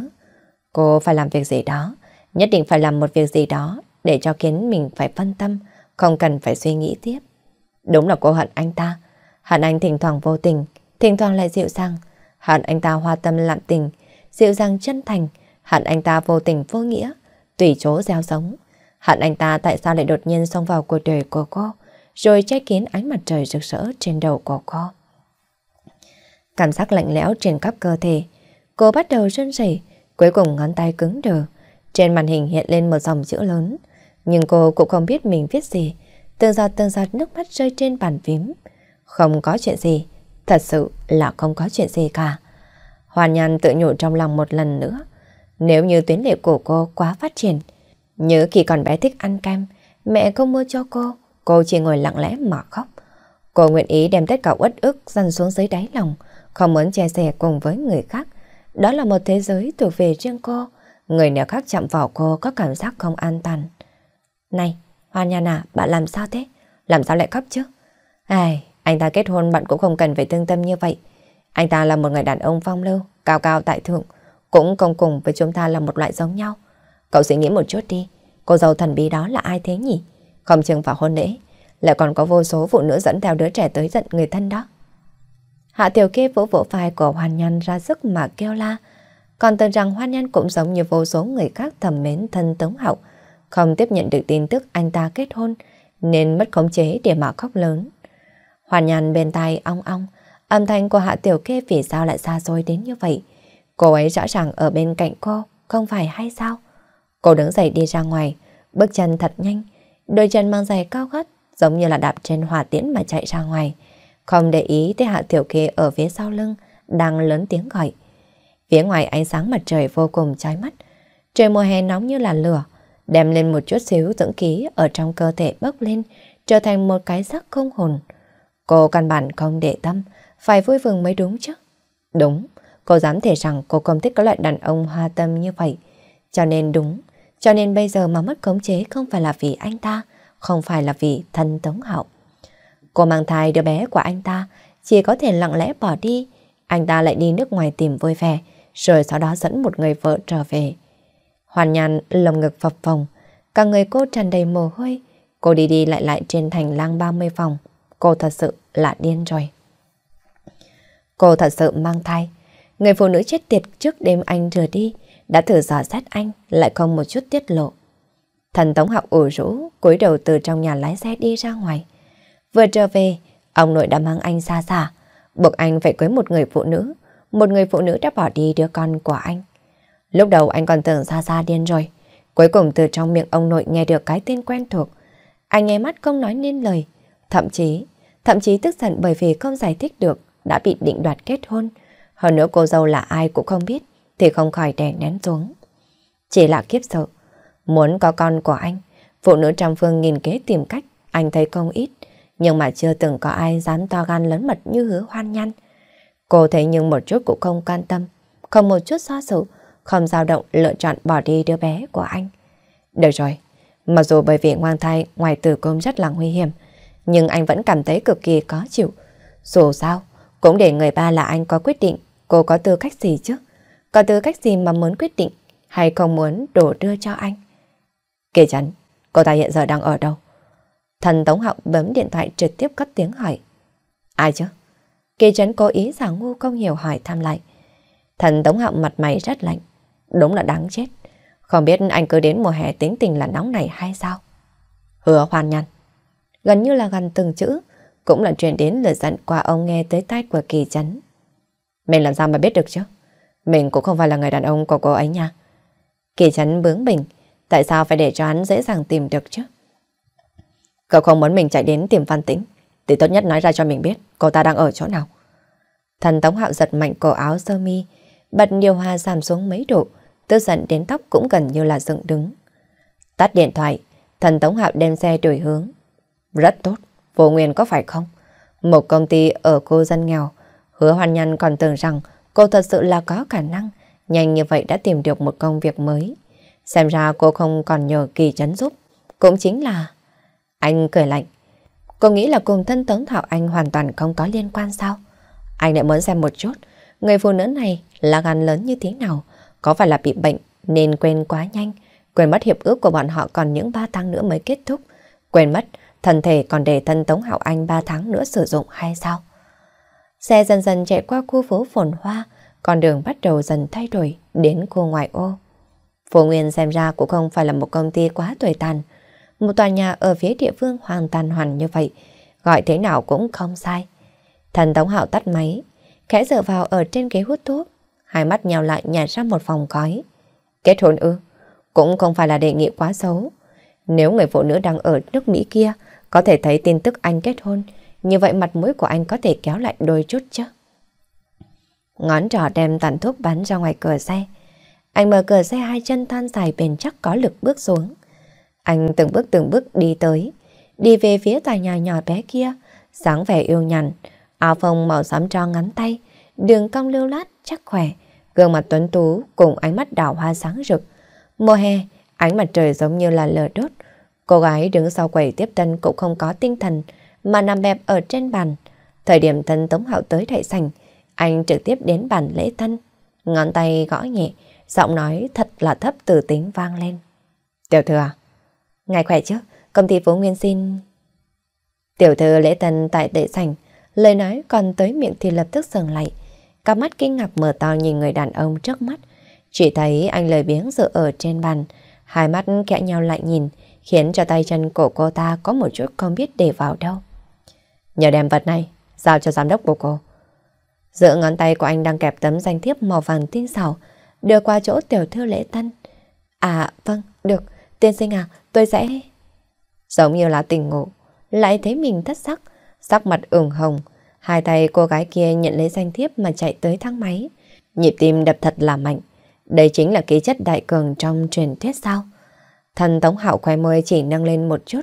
Cô phải làm việc gì đó, nhất định phải làm một việc gì đó để cho khiến mình phải phân tâm, không cần phải suy nghĩ tiếp. Đúng là cô hận anh ta. Hận anh thỉnh thoảng vô tình, thỉnh thoảng lại dịu dàng. Hận anh ta hoa tâm lạm tình, dịu dàng chân thành. Hận anh ta vô tình vô nghĩa, tùy chỗ gieo giống. Hận anh ta tại sao lại đột nhiên xông vào cuộc đời của cô, rồi che kín ánh mặt trời rực rỡ trên đầu của cô. Cảm giác lạnh lẽo trên khắp cơ thể, cô bắt đầu run rẩy, cuối cùng ngón tay cứng đờ. Trên màn hình hiện lên một dòng chữ lớn, nhưng cô cũng không biết mình viết gì. Từng giọt từng giọt nước mắt rơi trên bàn phím. Không có chuyện gì, thật sự là không có chuyện gì cả. Hoàn nhàn tự nhủ trong lòng một lần nữa. Nếu như tuyến lệ của cô quá phát triển, Nhớ khi còn bé thích ăn kem, mẹ không mua cho cô, cô chỉ ngồi lặng lẽ mà khóc. Cô nguyện ý đem tất cả uất ức dằn xuống dưới đáy lòng, không muốn chia sẻ cùng với người khác. Đó là một thế giới thuộc về riêng cô, người nào khác chạm vào cô có cảm giác không an toàn. Này, Hoa Nha à, bạn làm sao thế? Làm sao lại khóc chứ? Ai, anh ta kết hôn bạn cũng không cần phải tương tâm như vậy. Anh ta là một người đàn ông phong lưu, cao cao tại thượng, cũng công cùng với chúng ta là một loại giống nhau. Cậu suy nghĩ một chút đi, cô dâu thần bí đó là ai thế nhỉ? Không chừng vào hôn lễ, lại còn có vô số phụ nữ dẫn theo đứa trẻ tới giận người thân đó. Hạ tiểu kê vỗ vỗ vai của Hoan Nhân ra sức mà kêu la, còn tưởng rằng Hoan Nhân cũng giống như vô số người khác thầm mến thân Tống Hậu, không tiếp nhận được tin tức anh ta kết hôn, nên mất khống chế để mà khóc lớn. Hoàn nhàn bên tai ong ong, âm thanh của Hạ Tiểu Kê vì sao lại xa xôi đến như vậy? Cô ấy rõ ràng ở bên cạnh cô, không phải hay sao? Cô đứng dậy đi ra ngoài, bước chân thật nhanh, đôi chân mang giày cao gót giống như là đạp trên hỏa tiễn mà chạy ra ngoài. Không để ý tới hạ tiểu kê ở phía sau lưng, đang lớn tiếng gọi. Phía ngoài ánh sáng mặt trời vô cùng chói mắt, trời mùa hè nóng như là lửa, đem lên một chút xíu dưỡng khí ở trong cơ thể bốc lên, trở thành một cái sắc không hồn. Cô căn bản không để tâm, phải vui vừng mới đúng chứ. Đúng, cô dám thể rằng cô không thích các loại đàn ông hoa tâm như vậy. Cho nên đúng, cho nên bây giờ mà mất khống chế không phải là vì anh ta, không phải là vì thân Tống Hậu. Cô mang thai đứa bé của anh ta, chỉ có thể lặng lẽ bỏ đi. Anh ta lại đi nước ngoài tìm vui vẻ, rồi sau đó dẫn một người vợ trở về. Hoàn nhàn lồng ngực phập phồng, cả người cô tràn đầy mồ hôi. Cô đi đi lại lại trên thành lang 30 phòng. Cô thật sự là điên rồi. Cô thật sự mang thai. Người phụ nữ chết tiệt trước đêm anh rửa đi, đã thử dò xét anh lại không một chút tiết lộ. Thần Tống học ủ rũ, cúi đầu từ trong nhà lái xe đi ra ngoài. Vừa trở về, ông nội đã mang anh xa xa, buộc anh phải cưới một người phụ nữ, một người phụ nữ đã bỏ đi đứa con của anh. Lúc đầu anh còn tưởng xa xa điên rồi, cuối cùng từ trong miệng ông nội nghe được cái tên quen thuộc. Anh nghe mắt không nói nên lời, thậm chí, thậm chí tức giận bởi vì không giải thích được đã bị định đoạt kết hôn. Hơn nữa cô dâu là ai cũng không biết thì không khỏi đè nén xuống. Chỉ là kiếp sợ. Muốn có con của anh, phụ nữ trong phương nghìn kế tìm cách, anh thấy không ít, nhưng mà chưa từng có ai dám to gan lớn mật như hứa hoan nhăn. Cô thấy nhưng một chút cũng không quan tâm, không một chút so sự, không dao động lựa chọn bỏ đi đứa bé của anh. Được rồi, mặc dù bởi vì ngoan thai ngoài tử cung rất là nguy hiểm, nhưng anh vẫn cảm thấy cực kỳ có chịu. Dù sao, cũng để người ba là anh có quyết định cô có tư cách gì chứ có tư cách gì mà muốn quyết định hay không muốn đổ đưa cho anh. Kể chắn, cô ta hiện giờ đang ở đâu? Thần Tống Học bấm điện thoại trực tiếp cất tiếng hỏi. Ai chứ? Kỳ trấn cố ý giả ngu không hiểu hỏi thăm lại. Thần Tống Học mặt mày rất lạnh. Đúng là đáng chết. Không biết anh cứ đến mùa hè tính tình là nóng này hay sao? Hứa hoàn nhăn. Gần như là gần từng chữ, cũng là truyền đến lời dặn qua ông nghe tới tai của kỳ chấn. Mình làm sao mà biết được chứ? Mình cũng không phải là người đàn ông của cô ấy nha. Kỳ chắn bướng bỉnh, tại sao phải để cho hắn dễ dàng tìm được chứ? Cậu không muốn mình chạy đến tìm Văn Tĩnh, thì tốt nhất nói ra cho mình biết cô ta đang ở chỗ nào. Thần Tống Hạo giật mạnh cổ áo sơ mi, bật điều hòa giảm xuống mấy độ, tức giận đến tóc cũng gần như là dựng đứng. Tắt điện thoại, thần Tống Hạo đem xe đổi hướng. Rất tốt, vô nguyên có phải không? Một công ty ở cô dân nghèo, hứa hoan nhân còn tưởng rằng Cô thật sự là có khả năng, nhanh như vậy đã tìm được một công việc mới. Xem ra cô không còn nhờ kỳ chấn giúp, cũng chính là... Anh cười lạnh. Cô nghĩ là cùng thân tống Thảo Anh hoàn toàn không có liên quan sao? Anh lại muốn xem một chút, người phụ nữ này là gan lớn như thế nào, có phải là bị bệnh nên quên quá nhanh, quên mất hiệp ước của bọn họ còn những 3 tháng nữa mới kết thúc, quên mất thân thể còn để thân Tống Hạo Anh 3 tháng nữa sử dụng hay sao? Xe dần dần chạy qua khu phố phồn hoa, con đường bắt đầu dần thay đổi đến khu ngoại ô. Phố Nguyên xem ra cũng không phải là một công ty quá tuổi tàn. Một tòa nhà ở phía địa phương hoàn toàn hoàn như vậy, gọi thế nào cũng không sai. Thần Tống Hạo tắt máy, khẽ dựa vào ở trên ghế hút thuốc, hai mắt nhào lại nhả ra một vòng khói. Kết hôn ư, cũng không phải là đề nghị quá xấu. Nếu người phụ nữ đang ở nước Mỹ kia có thể thấy tin tức anh kết hôn, như vậy mặt mũi của anh có thể kéo lại đôi chút chứ. Ngón trỏ đem tàn thuốc bắn ra ngoài cửa xe. Anh mở cửa xe hai chân than dài bền chắc có lực bước xuống. Anh từng bước từng bước đi tới, đi về phía tòa nhà nhỏ bé kia, sáng vẻ yêu nhằn, áo phông màu xám tro ngắn tay, đường cong lưu lát chắc khỏe, gương mặt tuấn tú cùng ánh mắt đào hoa sáng rực. Mùa hè, ánh mặt trời giống như là lửa đốt. Cô gái đứng sau quầy tiếp tân cũng không có tinh thần, mà nằm bẹp ở trên bàn. Thời điểm thân Tống Hạo tới đại sành, anh trực tiếp đến bàn lễ thân, ngón tay gõ nhẹ, giọng nói thật là thấp từ tính vang lên. Tiểu thư à, ngài khỏe chứ, công ty Phú Nguyên xin... Tiểu thư lễ tân tại đại sành, lời nói còn tới miệng thì lập tức dừng lại. Cả mắt kinh ngạc mở to nhìn người đàn ông trước mắt. Chỉ thấy anh lời biếng dựa ở trên bàn, hai mắt kẹo nhau lại nhìn, khiến cho tay chân cổ cô ta có một chút không biết để vào đâu nhờ đem vật này giao cho giám đốc của cô. Giữa ngón tay của anh đang kẹp tấm danh thiếp màu vàng tinh xảo, đưa qua chỗ tiểu thư lễ tân. À, vâng, được, tiên sinh à, tôi sẽ... Giống như là tình ngủ, lại thấy mình thất sắc, sắc mặt ửng hồng. Hai tay cô gái kia nhận lấy danh thiếp mà chạy tới thang máy. Nhịp tim đập thật là mạnh. Đây chính là ký chất đại cường trong truyền thuyết sao? Thần Tống hảo khoe môi chỉ nâng lên một chút,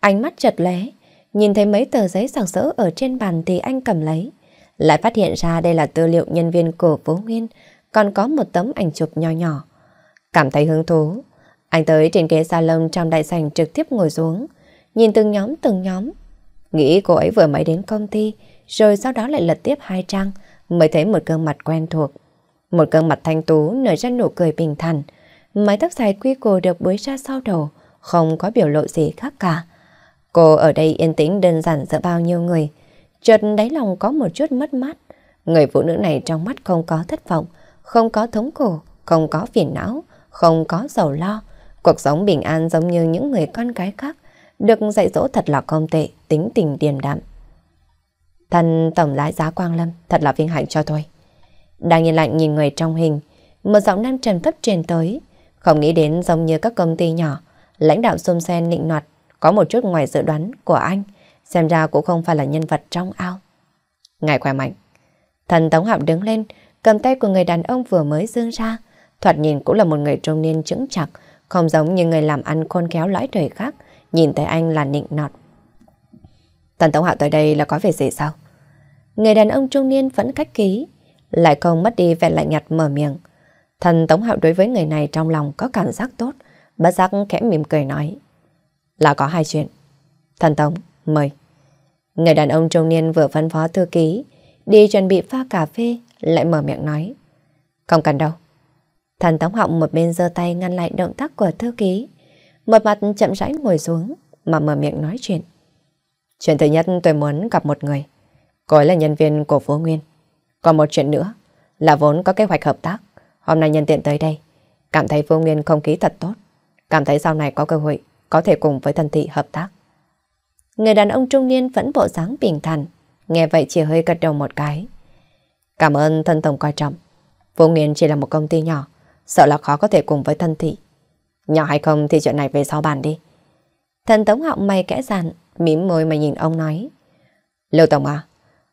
ánh mắt chật lé. Nhìn thấy mấy tờ giấy sảng sỡ ở trên bàn thì anh cầm lấy. Lại phát hiện ra đây là tư liệu nhân viên của Phố Nguyên, còn có một tấm ảnh chụp nho nhỏ. Cảm thấy hứng thú, anh tới trên ghế salon trong đại sảnh trực tiếp ngồi xuống, nhìn từng nhóm từng nhóm. Nghĩ cô ấy vừa mới đến công ty, rồi sau đó lại lật tiếp hai trang, mới thấy một gương mặt quen thuộc. Một gương mặt thanh tú nở ra nụ cười bình thản, mái tóc dài quy cổ được búi ra sau đầu, không có biểu lộ gì khác cả. Cô ở đây yên tĩnh đơn giản giữa bao nhiêu người. Chợt đáy lòng có một chút mất mát. Người phụ nữ này trong mắt không có thất vọng, không có thống khổ, không có phiền não, không có sầu lo. Cuộc sống bình an giống như những người con cái khác, được dạy dỗ thật là công tệ, tính tình điềm đạm. Thần tổng lái giá Quang Lâm thật là vinh hạnh cho tôi. Đang nhìn lạnh nhìn người trong hình, một giọng nam trầm thấp truyền tới. Không nghĩ đến giống như các công ty nhỏ, lãnh đạo xôm xen nịnh nọt có một chút ngoài dự đoán của anh, xem ra cũng không phải là nhân vật trong ao. Ngài khỏe mạnh. Thần Tống Hạm đứng lên, cầm tay của người đàn ông vừa mới dương ra. Thoạt nhìn cũng là một người trung niên chững chặt, không giống như người làm ăn khôn khéo lõi trời khác, nhìn thấy anh là nịnh nọt. thần Tống Hạo tới đây là có việc gì sao? Người đàn ông trung niên vẫn cách ký, lại không mất đi vẻ lạnh nhạt mở miệng. Thần Tống Hạo đối với người này trong lòng có cảm giác tốt, bất giác khẽ mỉm cười nói là có hai chuyện. Thần Tống, mời. Người đàn ông trung niên vừa phân phó thư ký, đi chuẩn bị pha cà phê, lại mở miệng nói. Không cần đâu. Thần Tống Họng một bên giơ tay ngăn lại động tác của thư ký, một mặt chậm rãi ngồi xuống mà mở miệng nói chuyện. Chuyện thứ nhất tôi muốn gặp một người. Cô ấy là nhân viên của Phú Nguyên. Còn một chuyện nữa là vốn có kế hoạch hợp tác. Hôm nay nhân tiện tới đây, cảm thấy Phú Nguyên không khí thật tốt. Cảm thấy sau này có cơ hội có thể cùng với thần thị hợp tác. Người đàn ông trung niên vẫn bộ dáng bình thản, nghe vậy chỉ hơi gật đầu một cái. Cảm ơn thân tổng coi trọng. Vô nguyên chỉ là một công ty nhỏ, sợ là khó có thể cùng với thân thị. Nhỏ hay không thì chuyện này về sau bàn đi. Thần tổng họng mày kẽ dàn, mím môi mà nhìn ông nói. Lưu Tổng à,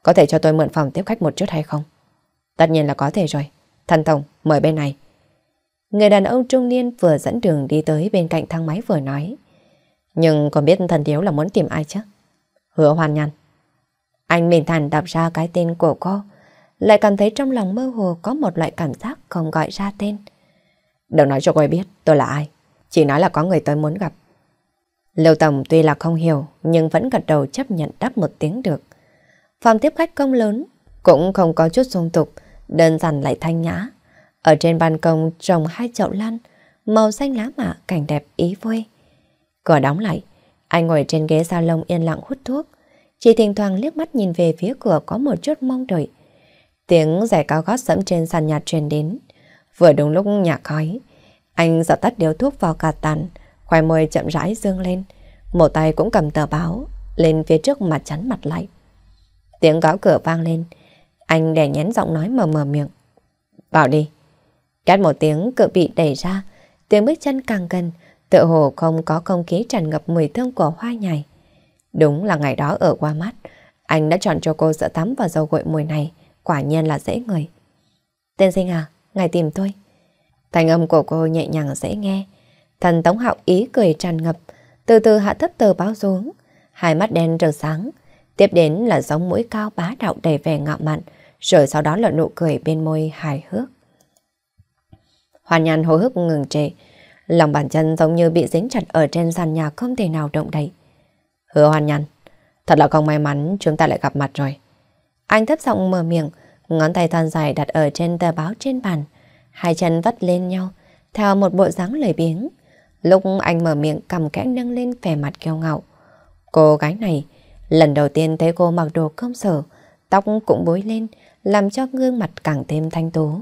có thể cho tôi mượn phòng tiếp khách một chút hay không? Tất nhiên là có thể rồi. Thần Tổng, mời bên này. Người đàn ông trung niên vừa dẫn đường đi tới bên cạnh thang máy vừa nói. Nhưng còn biết thần thiếu là muốn tìm ai chứ? Hứa hoàn nhằn. Anh bình thản đọc ra cái tên của cô, lại cảm thấy trong lòng mơ hồ có một loại cảm giác không gọi ra tên. Đừng nói cho cô ấy biết tôi là ai, chỉ nói là có người tôi muốn gặp. Lưu Tổng tuy là không hiểu nhưng vẫn gật đầu chấp nhận đáp một tiếng được. Phòng tiếp khách công lớn cũng không có chút dung tục, đơn giản lại thanh nhã. Ở trên ban công trồng hai chậu lan, màu xanh lá mạ cảnh đẹp ý vui. Cửa đóng lại, anh ngồi trên ghế salon yên lặng hút thuốc. Chỉ thỉnh thoảng liếc mắt nhìn về phía cửa có một chút mong đợi. Tiếng giày cao gót sẫm trên sàn nhà truyền đến. Vừa đúng lúc nhà khói, anh dập tắt điếu thuốc vào cà tàn, khoai môi chậm rãi dương lên. Một tay cũng cầm tờ báo, lên phía trước mà chắn mặt lại. Tiếng gõ cửa vang lên, anh đè nhén giọng nói mờ mờ miệng. Vào đi. Cát một tiếng cửa bị đẩy ra, tiếng bước chân càng gần, Tựa hồ không có không khí tràn ngập mùi thơm của hoa nhài. Đúng là ngày đó ở qua mắt, anh đã chọn cho cô sữa tắm và dầu gội mùi này, quả nhiên là dễ người. Tên sinh à, ngài tìm tôi. Thành âm của cô nhẹ nhàng dễ nghe. Thần Tống Hạo ý cười tràn ngập, từ từ hạ thấp tờ báo xuống. Hai mắt đen rực sáng, tiếp đến là giống mũi cao bá đạo đầy vẻ ngạo mạn, rồi sau đó là nụ cười bên môi hài hước. Hoàn nhàn hối hức ngừng trệ, Lòng bàn chân giống như bị dính chặt ở trên sàn nhà không thể nào động đậy. Hứa hoan nhằn, thật là không may mắn chúng ta lại gặp mặt rồi. Anh thấp giọng mở miệng, ngón tay thon dài đặt ở trên tờ báo trên bàn. Hai chân vắt lên nhau, theo một bộ dáng lười biếng. Lúc anh mở miệng cầm kẽ nâng lên vẻ mặt kiêu ngạo. Cô gái này, lần đầu tiên thấy cô mặc đồ công sở, tóc cũng bối lên, làm cho gương mặt càng thêm thanh tú.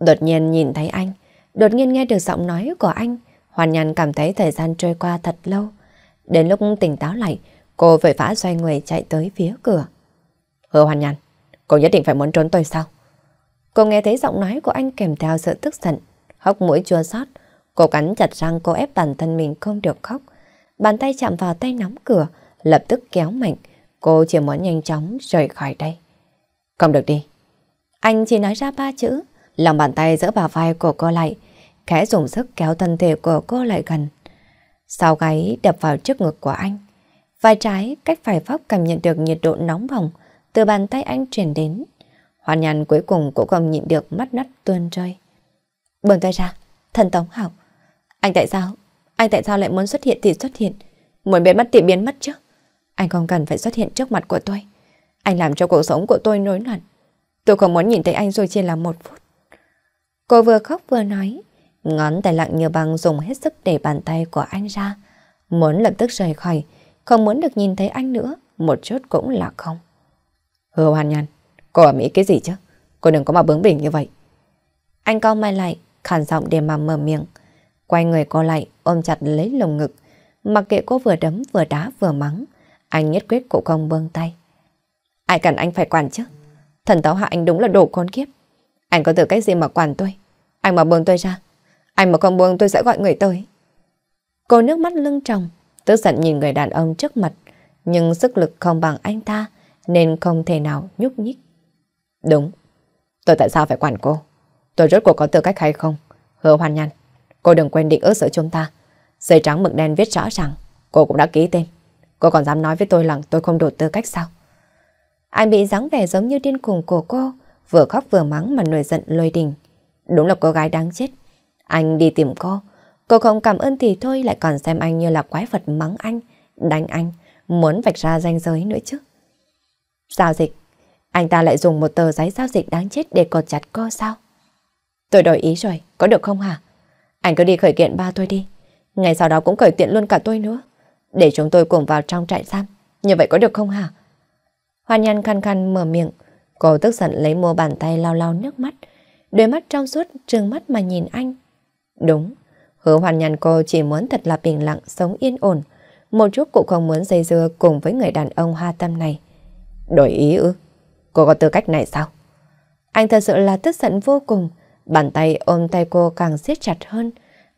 Đột nhiên nhìn thấy anh, Đột nhiên nghe được giọng nói của anh, Hoàn Nhàn cảm thấy thời gian trôi qua thật lâu. Đến lúc tỉnh táo lại, cô vội vã xoay người chạy tới phía cửa. Hứa Hoàn Nhàn, cô nhất định phải muốn trốn tôi sao? Cô nghe thấy giọng nói của anh kèm theo sự tức giận, hốc mũi chua xót. Cô cắn chặt răng cô ép bản thân mình không được khóc. Bàn tay chạm vào tay nắm cửa, lập tức kéo mạnh. Cô chỉ muốn nhanh chóng rời khỏi đây. Không được đi. Anh chỉ nói ra ba chữ, lòng bàn tay dỡ bà vai của cô lại, khẽ dùng sức kéo thân thể của cô lại gần. Sau gáy đập vào trước ngực của anh. Vai trái cách phải vóc cảm nhận được nhiệt độ nóng bỏng từ bàn tay anh truyền đến. Hoàn nhàn cuối cùng cũng không nhịn được mắt nắt tuôn rơi. Bừng tay ra, thần tống học. Anh tại sao? Anh tại sao lại muốn xuất hiện thì xuất hiện? Muốn biến mất thì biến mất chứ? Anh không cần phải xuất hiện trước mặt của tôi. Anh làm cho cuộc sống của tôi nối loạn. Tôi không muốn nhìn thấy anh rồi chỉ là một phút. Cô vừa khóc vừa nói. Ngón tay lặng như băng dùng hết sức để bàn tay của anh ra. Muốn lập tức rời khỏi, không muốn được nhìn thấy anh nữa, một chút cũng là không. Hứa hoàn nhàn, cô ở Mỹ cái gì chứ? Cô đừng có mà bướng bỉnh như vậy. Anh cao mai lại, khản giọng để mà mở miệng. Quay người cô lại, ôm chặt lấy lồng ngực. Mặc kệ cô vừa đấm vừa đá vừa mắng, anh nhất quyết cũng không buông tay. Ai cần anh phải quản chứ? Thần táo hạ anh đúng là đồ con kiếp. Anh có tư cách gì mà quản tôi? Anh mà buông tôi ra, anh mà không buông tôi sẽ gọi người tới. Cô nước mắt lưng tròng, tức giận nhìn người đàn ông trước mặt, nhưng sức lực không bằng anh ta, nên không thể nào nhúc nhích. Đúng, tôi tại sao phải quản cô? Tôi rốt cuộc có tư cách hay không? Hứa hoàn nhăn, cô đừng quên định ước giữa chúng ta. Giấy trắng mực đen viết rõ ràng, cô cũng đã ký tên. Cô còn dám nói với tôi rằng tôi không đủ tư cách sao? Anh bị dáng vẻ giống như điên cuồng của cô, vừa khóc vừa mắng mà nổi giận lôi đình. Đúng là cô gái đáng chết. Anh đi tìm cô. Cô không cảm ơn thì thôi lại còn xem anh như là quái vật mắng anh, đánh anh, muốn vạch ra ranh giới nữa chứ. Giao dịch. Anh ta lại dùng một tờ giấy giao dịch đáng chết để cột chặt cô sao? Tôi đổi ý rồi, có được không hả? Anh cứ đi khởi kiện ba tôi đi. Ngày sau đó cũng khởi kiện luôn cả tôi nữa. Để chúng tôi cùng vào trong trại giam. Như vậy có được không hả? Hoan nhăn khăn khăn mở miệng. Cô tức giận lấy mua bàn tay lau lau nước mắt. Đôi mắt trong suốt trừng mắt mà nhìn anh Đúng, hứa hoàn nhàn cô chỉ muốn thật là bình lặng, sống yên ổn. Một chút cũng không muốn dây dưa cùng với người đàn ông hoa tâm này. Đổi ý ư? Cô có tư cách này sao? Anh thật sự là tức giận vô cùng. Bàn tay ôm tay cô càng siết chặt hơn.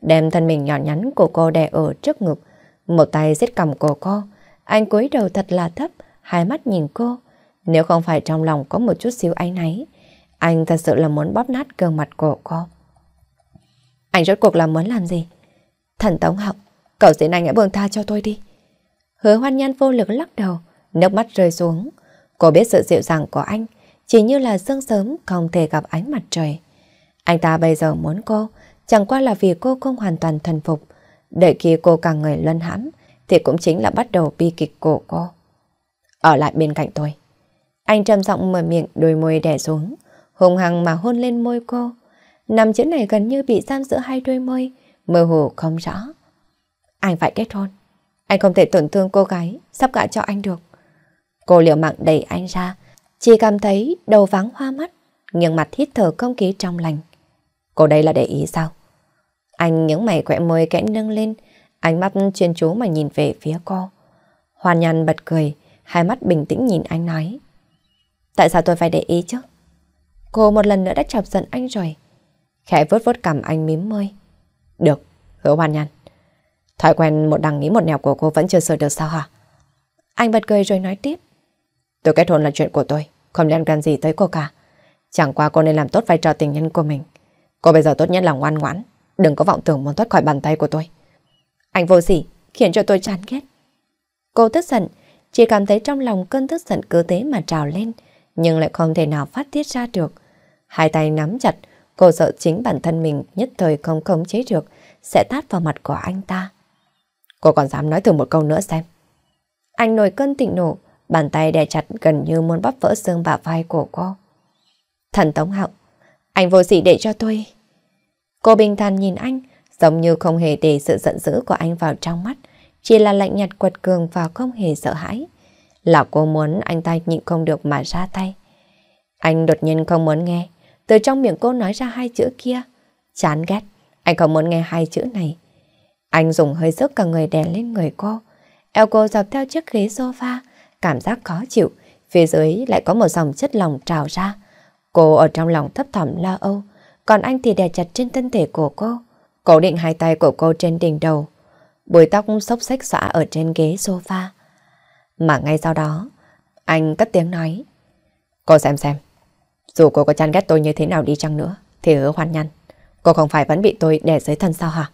Đem thân mình nhỏ nhắn của cô đè ở trước ngực. Một tay siết cầm cổ cô. Anh cúi đầu thật là thấp, hai mắt nhìn cô. Nếu không phải trong lòng có một chút xíu áy náy, anh thật sự là muốn bóp nát gương mặt của cô. Anh rốt cuộc là muốn làm gì? Thần Tống Hậu, cậu xin anh hãy buông tha cho tôi đi. Hứa hoan nhan vô lực lắc đầu, nước mắt rơi xuống. Cô biết sự dịu dàng của anh, chỉ như là sương sớm không thể gặp ánh mặt trời. Anh ta bây giờ muốn cô, chẳng qua là vì cô không hoàn toàn thần phục. Đợi khi cô càng người luân hãm, thì cũng chính là bắt đầu bi kịch của cô. Ở lại bên cạnh tôi. Anh trầm giọng mở miệng đôi môi đè xuống, hùng hằng mà hôn lên môi cô, Năm chữ này gần như bị giam giữa hai đôi môi, mơ hồ không rõ. Anh phải kết hôn. Anh không thể tổn thương cô gái, sắp gả cho anh được. Cô liều mạng đẩy anh ra, chỉ cảm thấy đầu vắng hoa mắt, nghiêng mặt hít thở không khí trong lành. Cô đây là để ý sao? Anh những mày quẹ môi kẽ nâng lên, ánh mắt chuyên chú mà nhìn về phía cô. Hoàn nhàn bật cười, hai mắt bình tĩnh nhìn anh nói. Tại sao tôi phải để ý chứ? Cô một lần nữa đã chọc giận anh rồi khẽ vớt vớt cầm anh mím môi. Được, hứa hoàn nhăn. Thói quen một đằng nghĩ một nẻo của cô vẫn chưa sửa được sao hả? Anh bật cười rồi nói tiếp. Tôi kết hôn là chuyện của tôi, không liên quan gì tới cô cả. Chẳng qua cô nên làm tốt vai trò tình nhân của mình. Cô bây giờ tốt nhất là ngoan ngoãn, đừng có vọng tưởng muốn thoát khỏi bàn tay của tôi. Anh vô sỉ, khiến cho tôi chán ghét. Cô tức giận, chỉ cảm thấy trong lòng cơn tức giận cứ thế mà trào lên, nhưng lại không thể nào phát tiết ra được. Hai tay nắm chặt, Cô sợ chính bản thân mình nhất thời không khống chế được, sẽ tát vào mặt của anh ta. Cô còn dám nói thử một câu nữa xem. Anh nổi cơn tịnh nổ, bàn tay đè chặt gần như muốn bóp vỡ xương bả vai của cô. Thần Tống Hậu, anh vô sỉ để cho tôi. Cô bình thản nhìn anh, giống như không hề để sự giận dữ của anh vào trong mắt, chỉ là lạnh nhạt quật cường và không hề sợ hãi. Là cô muốn anh ta nhịn không được mà ra tay. Anh đột nhiên không muốn nghe, từ trong miệng cô nói ra hai chữ kia. Chán ghét, anh không muốn nghe hai chữ này. Anh dùng hơi sức cả người đè lên người cô. Eo cô dọc theo chiếc ghế sofa, cảm giác khó chịu, phía dưới lại có một dòng chất lỏng trào ra. Cô ở trong lòng thấp thỏm lo âu, còn anh thì đè chặt trên thân thể của cô. Cố định hai tay của cô trên đỉnh đầu, bùi tóc xốc xách xõa ở trên ghế sofa. Mà ngay sau đó, anh cất tiếng nói. Cô xem xem, dù cô có chán ghét tôi như thế nào đi chăng nữa, thì hứa hoan nhăn. Cô không phải vẫn bị tôi đè dưới thân sao hả?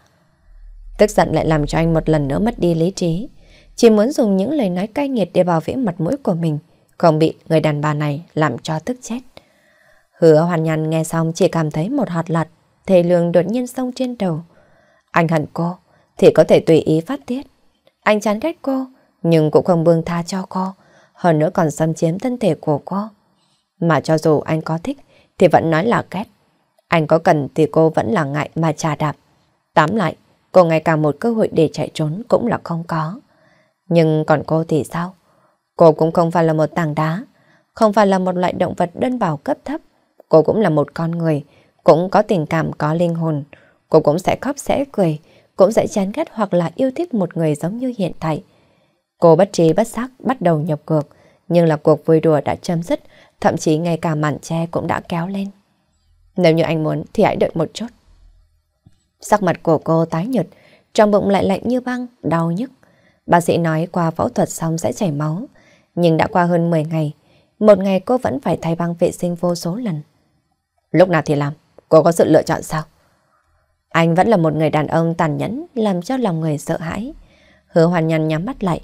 Tức giận lại làm cho anh một lần nữa mất đi lý trí. Chỉ muốn dùng những lời nói cay nghiệt để bảo vệ mặt mũi của mình, không bị người đàn bà này làm cho tức chết. Hứa hoàn nhàn nghe xong chỉ cảm thấy một hạt lạt, thề lương đột nhiên sông trên đầu. Anh hận cô, thì có thể tùy ý phát tiết. Anh chán ghét cô, nhưng cũng không buông tha cho cô, hơn nữa còn xâm chiếm thân thể của cô. Mà cho dù anh có thích thì vẫn nói là ghét. Anh có cần thì cô vẫn là ngại mà trà đạp. Tám lại, cô ngày càng một cơ hội để chạy trốn cũng là không có. Nhưng còn cô thì sao? Cô cũng không phải là một tảng đá, không phải là một loại động vật đơn bào cấp thấp. Cô cũng là một con người, cũng có tình cảm có linh hồn. Cô cũng sẽ khóc sẽ cười, cũng sẽ chán ghét hoặc là yêu thích một người giống như hiện tại. Cô bất trí bất giác bắt đầu nhập cược, nhưng là cuộc vui đùa đã chấm dứt thậm chí ngay cả màn tre cũng đã kéo lên. Nếu như anh muốn thì hãy đợi một chút. Sắc mặt của cô tái nhợt, trong bụng lại lạnh như băng, đau nhức. Bác sĩ nói qua phẫu thuật xong sẽ chảy máu, nhưng đã qua hơn 10 ngày, một ngày cô vẫn phải thay băng vệ sinh vô số lần. Lúc nào thì làm, cô có sự lựa chọn sao? Anh vẫn là một người đàn ông tàn nhẫn, làm cho lòng người sợ hãi. Hứa hoàn nhăn nhắm mắt lại,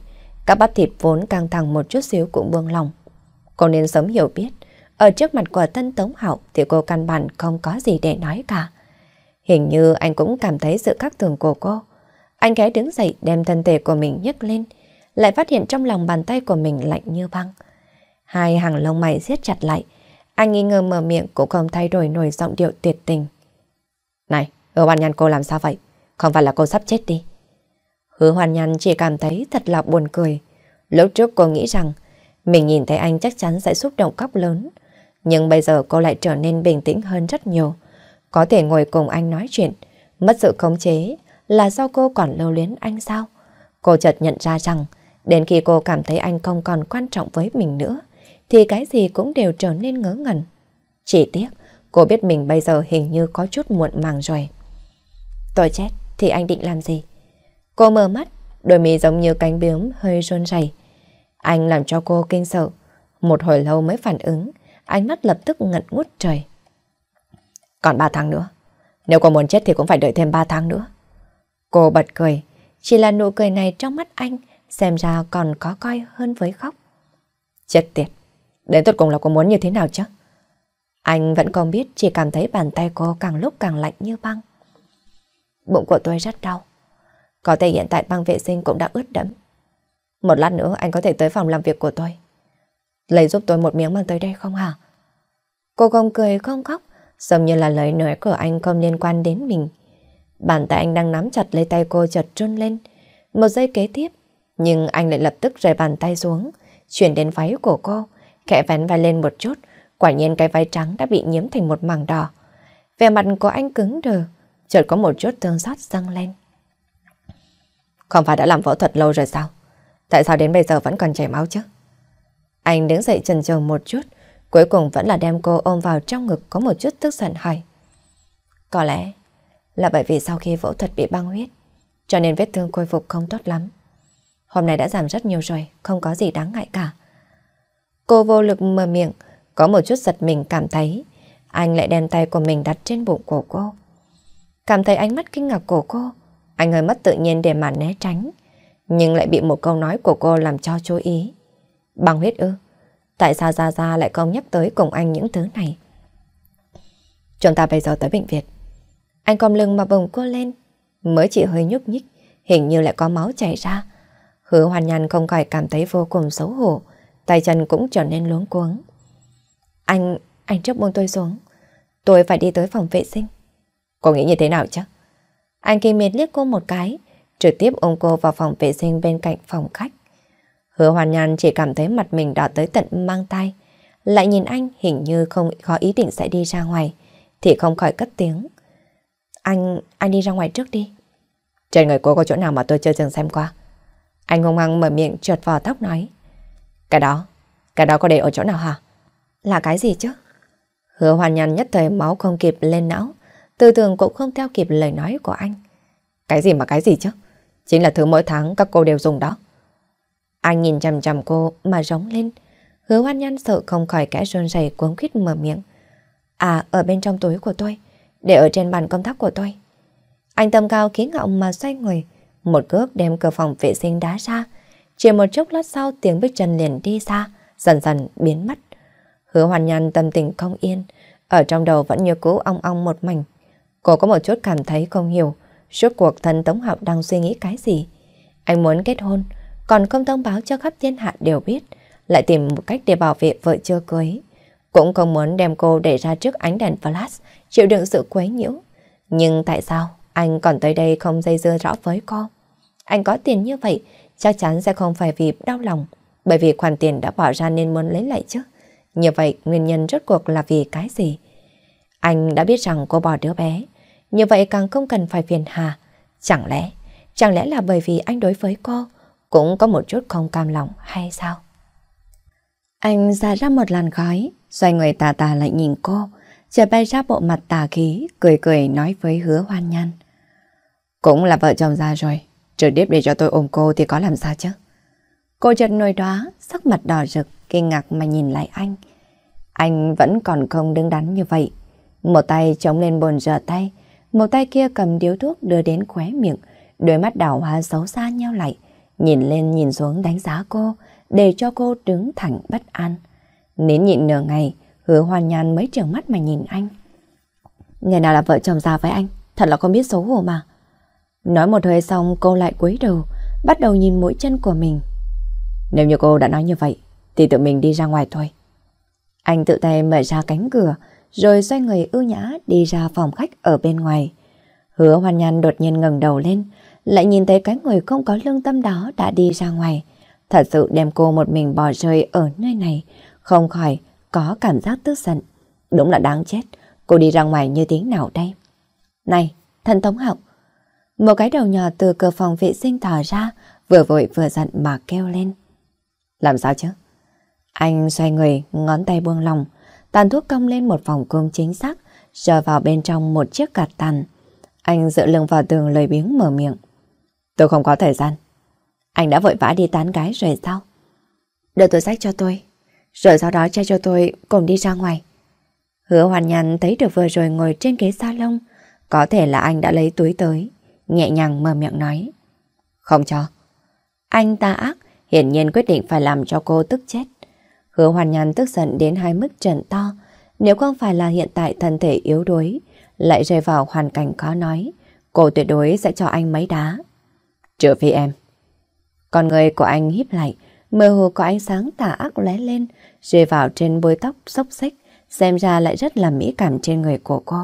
các bắp thịt vốn căng thẳng một chút xíu cũng buông lòng. Cô nên sớm hiểu biết, ở trước mặt của tân Tống Hậu thì cô căn bản không có gì để nói cả. Hình như anh cũng cảm thấy sự khắc thường của cô. Anh ghé đứng dậy đem thân thể của mình nhấc lên, lại phát hiện trong lòng bàn tay của mình lạnh như băng. Hai hàng lông mày siết chặt lại, anh nghi ngờ mở miệng cũng không thay đổi nổi giọng điệu tuyệt tình. Này, hứa hoàn nhan cô làm sao vậy? Không phải là cô sắp chết đi. Hứa hoàn nhan chỉ cảm thấy thật là buồn cười. Lúc trước cô nghĩ rằng mình nhìn thấy anh chắc chắn sẽ xúc động khóc lớn. Nhưng bây giờ cô lại trở nên bình tĩnh hơn rất nhiều. Có thể ngồi cùng anh nói chuyện. Mất sự khống chế là do cô còn lưu luyến anh sao? Cô chợt nhận ra rằng đến khi cô cảm thấy anh không còn quan trọng với mình nữa thì cái gì cũng đều trở nên ngớ ngẩn. Chỉ tiếc cô biết mình bây giờ hình như có chút muộn màng rồi. Tôi chết thì anh định làm gì? Cô mở mắt, đôi mì giống như cánh bướm hơi run rẩy. Anh làm cho cô kinh sợ. Một hồi lâu mới phản ứng, ánh mắt lập tức ngận ngút trời. Còn ba tháng nữa. Nếu cô muốn chết thì cũng phải đợi thêm ba tháng nữa. Cô bật cười. Chỉ là nụ cười này trong mắt anh xem ra còn có coi hơn với khóc. Chết tiệt. Đến tốt cùng là cô muốn như thế nào chứ? Anh vẫn không biết chỉ cảm thấy bàn tay cô càng lúc càng lạnh như băng. Bụng của tôi rất đau. Có thể hiện tại băng vệ sinh cũng đã ướt đẫm. Một lát nữa anh có thể tới phòng làm việc của tôi. Lấy giúp tôi một miếng mang tới đây không hả? Cô không cười không khóc, giống như là lời nói của anh không liên quan đến mình. Bàn tay anh đang nắm chặt lấy tay cô chợt trôn lên. Một giây kế tiếp, nhưng anh lại lập tức rời bàn tay xuống, chuyển đến váy của cô, khẽ vén vai lên một chút, quả nhiên cái váy trắng đã bị nhiễm thành một mảng đỏ. Vẻ mặt của anh cứng đờ, chợt có một chút thương xót dâng lên. Không phải đã làm phẫu thuật lâu rồi sao? Tại sao đến bây giờ vẫn còn chảy máu chứ? Anh đứng dậy chần chừ một chút, cuối cùng vẫn là đem cô ôm vào trong ngực có một chút tức giận hỏi. Có lẽ là bởi vì sau khi phẫu thuật bị băng huyết, cho nên vết thương khôi phục không tốt lắm. Hôm nay đã giảm rất nhiều rồi, không có gì đáng ngại cả. Cô vô lực mở miệng, có một chút giật mình cảm thấy, anh lại đem tay của mình đặt trên bụng của cô. Cảm thấy ánh mắt kinh ngạc của cô, anh hơi mất tự nhiên để mà né tránh nhưng lại bị một câu nói của cô làm cho chú ý. băng huyết ư? Tại sao Gia Gia lại không nhắc tới cùng anh những thứ này? Chúng ta bây giờ tới bệnh viện. Anh cong lưng mà bồng cô lên, mới chỉ hơi nhúc nhích, hình như lại có máu chảy ra. Hứa hoàn nhàn không khỏi cảm thấy vô cùng xấu hổ, tay chân cũng trở nên luống cuống. Anh, anh chấp buông tôi xuống, tôi phải đi tới phòng vệ sinh. Cô nghĩ như thế nào chứ? Anh kỳ miệt liếc cô một cái, trực tiếp ôm cô vào phòng vệ sinh bên cạnh phòng khách. Hứa hoàn nhan chỉ cảm thấy mặt mình đỏ tới tận mang tay. Lại nhìn anh hình như không có ý định sẽ đi ra ngoài, thì không khỏi cất tiếng. Anh, anh đi ra ngoài trước đi. Trên người cô có chỗ nào mà tôi chưa từng xem qua. Anh hung hăng mở miệng trượt vào tóc nói. Cái đó, cái đó có để ở chỗ nào hả? Là cái gì chứ? Hứa hoàn nhàn nhất thời máu không kịp lên não, tư tưởng cũng không theo kịp lời nói của anh. Cái gì mà cái gì chứ? chính là thứ mỗi tháng các cô đều dùng đó. Anh nhìn chằm chằm cô mà rống lên, hứa hoan nhan sợ không khỏi kẻ rơn rẩy cuống khít mở miệng. À, ở bên trong túi của tôi, để ở trên bàn công tác của tôi. Anh tầm cao khí ngạo mà xoay người, một cước đem cửa phòng vệ sinh đá ra. Chỉ một chốc lát sau tiếng bước chân liền đi xa, dần dần biến mất. Hứa hoàn nhàn tâm tình không yên, ở trong đầu vẫn như cũ ong ong một mảnh. Cô có một chút cảm thấy không hiểu, Suốt cuộc thần Tống Học đang suy nghĩ cái gì? Anh muốn kết hôn, còn không thông báo cho khắp thiên hạ đều biết, lại tìm một cách để bảo vệ vợ chưa cưới. Cũng không muốn đem cô để ra trước ánh đèn flash, chịu đựng sự quấy nhiễu. Nhưng tại sao anh còn tới đây không dây dưa rõ với cô? Anh có tiền như vậy, chắc chắn sẽ không phải vì đau lòng, bởi vì khoản tiền đã bỏ ra nên muốn lấy lại chứ. Như vậy, nguyên nhân rốt cuộc là vì cái gì? Anh đã biết rằng cô bỏ đứa bé, như vậy càng không cần phải phiền hà. Chẳng lẽ, chẳng lẽ là bởi vì anh đối với cô cũng có một chút không cam lòng hay sao? Anh ra ra một làn khói, xoay người tà tà lại nhìn cô, chợt bay ra bộ mặt tà khí, cười cười nói với hứa hoan nhăn. Cũng là vợ chồng ra rồi, trừ điếp để cho tôi ôm cô thì có làm sao chứ? Cô chợt nổi đó sắc mặt đỏ rực, kinh ngạc mà nhìn lại anh. Anh vẫn còn không đứng đắn như vậy. Một tay chống lên bồn rửa tay, một tay kia cầm điếu thuốc đưa đến khóe miệng, đôi mắt đảo hoa xấu xa nheo lại, nhìn lên nhìn xuống đánh giá cô, để cho cô đứng thẳng bất an. Nến nhịn nửa ngày, hứa hoàn nhàn mấy trường mắt mà nhìn anh. Ngày nào là vợ chồng già với anh, thật là không biết xấu hổ mà. Nói một hơi xong cô lại cúi đầu, bắt đầu nhìn mũi chân của mình. Nếu như cô đã nói như vậy, thì tự mình đi ra ngoài thôi. Anh tự tay mở ra cánh cửa, rồi xoay người ưu nhã đi ra phòng khách ở bên ngoài. Hứa hoàn nhàn đột nhiên ngẩng đầu lên, lại nhìn thấy cái người không có lương tâm đó đã đi ra ngoài. Thật sự đem cô một mình bỏ rơi ở nơi này, không khỏi có cảm giác tức giận. Đúng là đáng chết, cô đi ra ngoài như tiếng nào đây? Này, thần tống học! Một cái đầu nhỏ từ cửa phòng vệ sinh thở ra, vừa vội vừa giận mà kêu lên. Làm sao chứ? Anh xoay người, ngón tay buông lòng, tàn thuốc cong lên một vòng cung chính xác, sờ vào bên trong một chiếc cạt tàn. Anh dựa lưng vào tường lời biếng mở miệng. Tôi không có thời gian. Anh đã vội vã đi tán gái rồi sao? Đưa tôi sách cho tôi, rồi sau đó che cho tôi cùng đi ra ngoài. Hứa hoàn nhàn thấy được vừa rồi ngồi trên ghế salon, có thể là anh đã lấy túi tới, nhẹ nhàng mở miệng nói. Không cho. Anh ta ác, hiển nhiên quyết định phải làm cho cô tức chết. Hứa hoàn nhàn tức giận đến hai mức trận to. Nếu không phải là hiện tại thân thể yếu đuối, lại rơi vào hoàn cảnh khó nói, cô tuyệt đối sẽ cho anh mấy đá. Trừ phi em. Con người của anh híp lại, mơ hồ có ánh sáng tà ác lóe lên, rơi vào trên bôi tóc xốc xích, xem ra lại rất là mỹ cảm trên người của cô.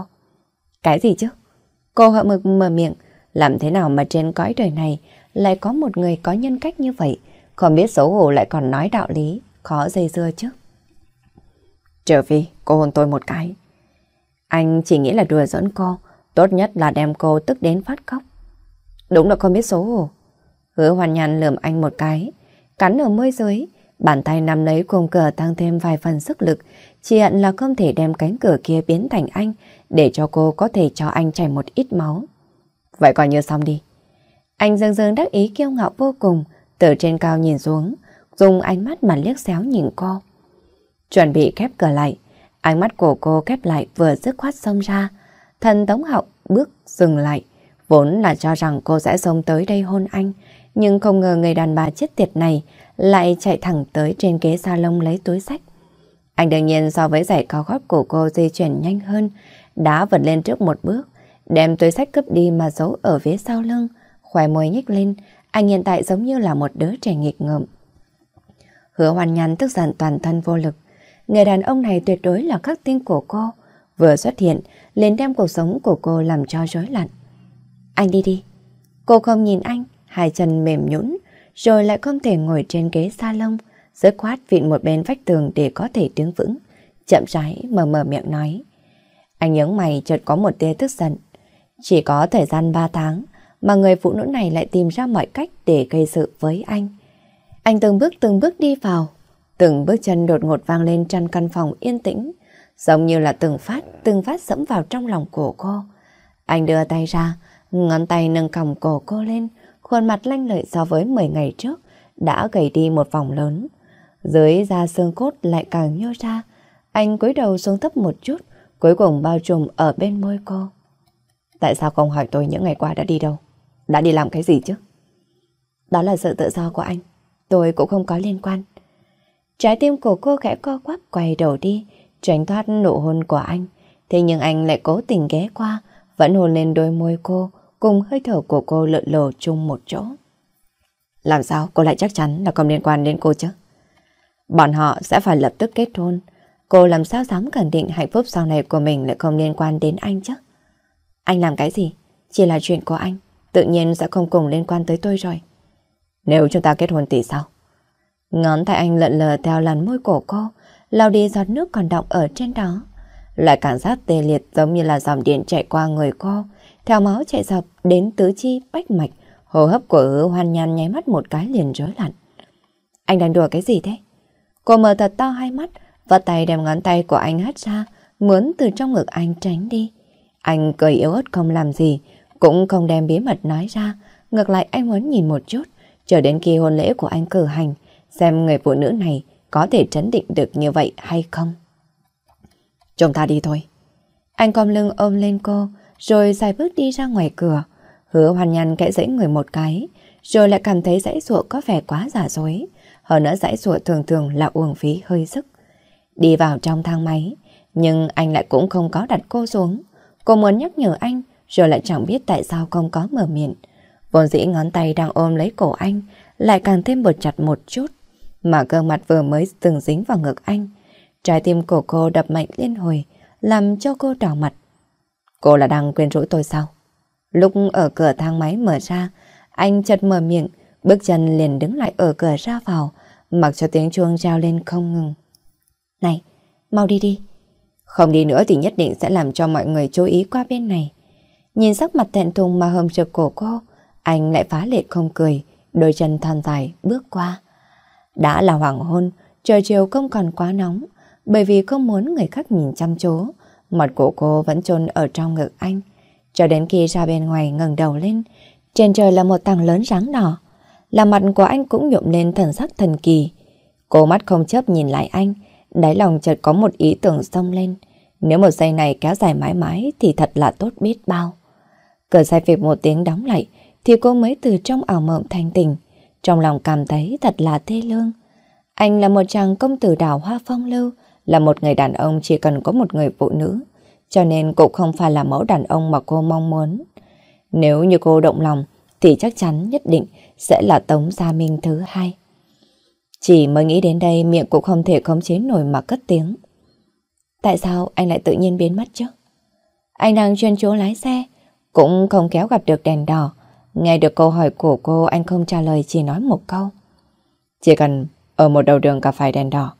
Cái gì chứ? Cô hậm mực mở miệng, làm thế nào mà trên cõi đời này lại có một người có nhân cách như vậy, không biết xấu hổ lại còn nói đạo lý khó dây dưa chứ. Trở vì cô hôn tôi một cái. Anh chỉ nghĩ là đùa dẫn cô, tốt nhất là đem cô tức đến phát khóc. Đúng là không biết xấu hổ. Hứa hoàn nhàn lườm anh một cái, cắn ở môi dưới, bàn tay nắm lấy cùng cửa tăng thêm vài phần sức lực, chỉ hận là không thể đem cánh cửa kia biến thành anh, để cho cô có thể cho anh chảy một ít máu. Vậy coi như xong đi. Anh dâng dâng đắc ý kiêu ngạo vô cùng, từ trên cao nhìn xuống, dùng ánh mắt mà liếc xéo nhìn cô. Chuẩn bị khép cửa lại, ánh mắt của cô khép lại vừa dứt khoát xông ra. Thần Tống Hậu bước dừng lại, vốn là cho rằng cô sẽ xông tới đây hôn anh, nhưng không ngờ người đàn bà chết tiệt này lại chạy thẳng tới trên ghế salon lấy túi sách. Anh đương nhiên so với giày cao gót của cô di chuyển nhanh hơn, đã vượt lên trước một bước, đem túi sách cướp đi mà giấu ở phía sau lưng, khóe môi nhếch lên, anh hiện tại giống như là một đứa trẻ nghịch ngợm. Hứa hoàn nhàn tức giận toàn thân vô lực. Người đàn ông này tuyệt đối là khắc tinh của cô. Vừa xuất hiện, liền đem cuộc sống của cô làm cho rối loạn. Anh đi đi. Cô không nhìn anh, hai chân mềm nhũn, rồi lại không thể ngồi trên ghế salon, dứt khoát vịn một bên vách tường để có thể đứng vững. Chậm rãi mở mở miệng nói. Anh nhớ mày chợt có một tia tức giận. Chỉ có thời gian 3 tháng mà người phụ nữ này lại tìm ra mọi cách để gây sự với anh. Anh từng bước từng bước đi vào, từng bước chân đột ngột vang lên trong căn phòng yên tĩnh, giống như là từng phát, từng phát sẫm vào trong lòng cổ cô. Anh đưa tay ra, ngón tay nâng còng cổ cô lên, khuôn mặt lanh lợi so với 10 ngày trước, đã gầy đi một vòng lớn. Dưới da xương cốt lại càng nhô ra, anh cúi đầu xuống thấp một chút, cuối cùng bao trùm ở bên môi cô. Tại sao không hỏi tôi những ngày qua đã đi đâu? Đã đi làm cái gì chứ? Đó là sự tự do của anh tôi cũng không có liên quan. Trái tim của cô khẽ co quắp quay đầu đi, tránh thoát nụ hôn của anh. Thế nhưng anh lại cố tình ghé qua, vẫn hôn lên đôi môi cô, cùng hơi thở của cô lượn lờ chung một chỗ. Làm sao cô lại chắc chắn là không liên quan đến cô chứ? Bọn họ sẽ phải lập tức kết hôn. Cô làm sao dám khẳng định hạnh phúc sau này của mình lại không liên quan đến anh chứ? Anh làm cái gì? Chỉ là chuyện của anh, tự nhiên sẽ không cùng liên quan tới tôi rồi. Nếu chúng ta kết hôn thì sao? Ngón tay anh lợn lờ theo làn môi cổ cô, lao đi giọt nước còn đọng ở trên đó. Lại cảm giác tê liệt giống như là dòng điện chạy qua người cô, theo máu chạy dọc đến tứ chi, bách mạch, hô hấp của hứa hoan nhan nháy mắt một cái liền rối loạn. Anh đang đùa cái gì thế? Cô mở thật to hai mắt, và tay đem ngón tay của anh hất ra, muốn từ trong ngực anh tránh đi. Anh cười yếu ớt không làm gì, cũng không đem bí mật nói ra, ngược lại anh muốn nhìn một chút chờ đến khi hôn lễ của anh cử hành, xem người phụ nữ này có thể chấn định được như vậy hay không. Chúng ta đi thôi. Anh cong lưng ôm lên cô, rồi dài bước đi ra ngoài cửa. Hứa hoàn nhăn kẽ dãy người một cái, rồi lại cảm thấy dãy ruộng có vẻ quá giả dối. Hơn nữa dãy ruộng thường thường là uổng phí hơi sức. Đi vào trong thang máy, nhưng anh lại cũng không có đặt cô xuống. Cô muốn nhắc nhở anh, rồi lại chẳng biết tại sao không có mở miệng. Vốn dĩ ngón tay đang ôm lấy cổ anh Lại càng thêm bột chặt một chút Mà gương mặt vừa mới từng dính vào ngực anh Trái tim của cô đập mạnh liên hồi Làm cho cô đỏ mặt Cô là đang quyến rũ tôi sao Lúc ở cửa thang máy mở ra Anh chợt mở miệng Bước chân liền đứng lại ở cửa ra vào Mặc cho tiếng chuông trao lên không ngừng Này, mau đi đi Không đi nữa thì nhất định sẽ làm cho mọi người chú ý qua bên này Nhìn sắc mặt thẹn thùng mà hầm trực cổ cô anh lại phá lệ không cười, đôi chân thon dài bước qua. Đã là hoàng hôn, trời chiều không còn quá nóng, bởi vì không muốn người khác nhìn chăm chú, mặt của cô vẫn trôn ở trong ngực anh. Cho đến khi ra bên ngoài ngẩng đầu lên, trên trời là một tầng lớn ráng đỏ, là mặt của anh cũng nhộm lên thần sắc thần kỳ. Cô mắt không chớp nhìn lại anh, đáy lòng chợt có một ý tưởng xông lên. Nếu một giây này kéo dài mãi mãi thì thật là tốt biết bao. Cửa xe phịch một tiếng đóng lại, thì cô mới từ trong ảo mộng thanh tỉnh, trong lòng cảm thấy thật là thê lương. Anh là một chàng công tử đảo hoa phong lưu, là một người đàn ông chỉ cần có một người phụ nữ, cho nên cũng không phải là mẫu đàn ông mà cô mong muốn. Nếu như cô động lòng, thì chắc chắn nhất định sẽ là Tống Gia Minh thứ hai. Chỉ mới nghĩ đến đây miệng cũng không thể khống chế nổi mà cất tiếng. Tại sao anh lại tự nhiên biến mất chứ? Anh đang chuyên chú lái xe, cũng không kéo gặp được đèn đỏ, Nghe được câu hỏi của cô anh không trả lời chỉ nói một câu. Chỉ cần ở một đầu đường gặp phải đèn đỏ.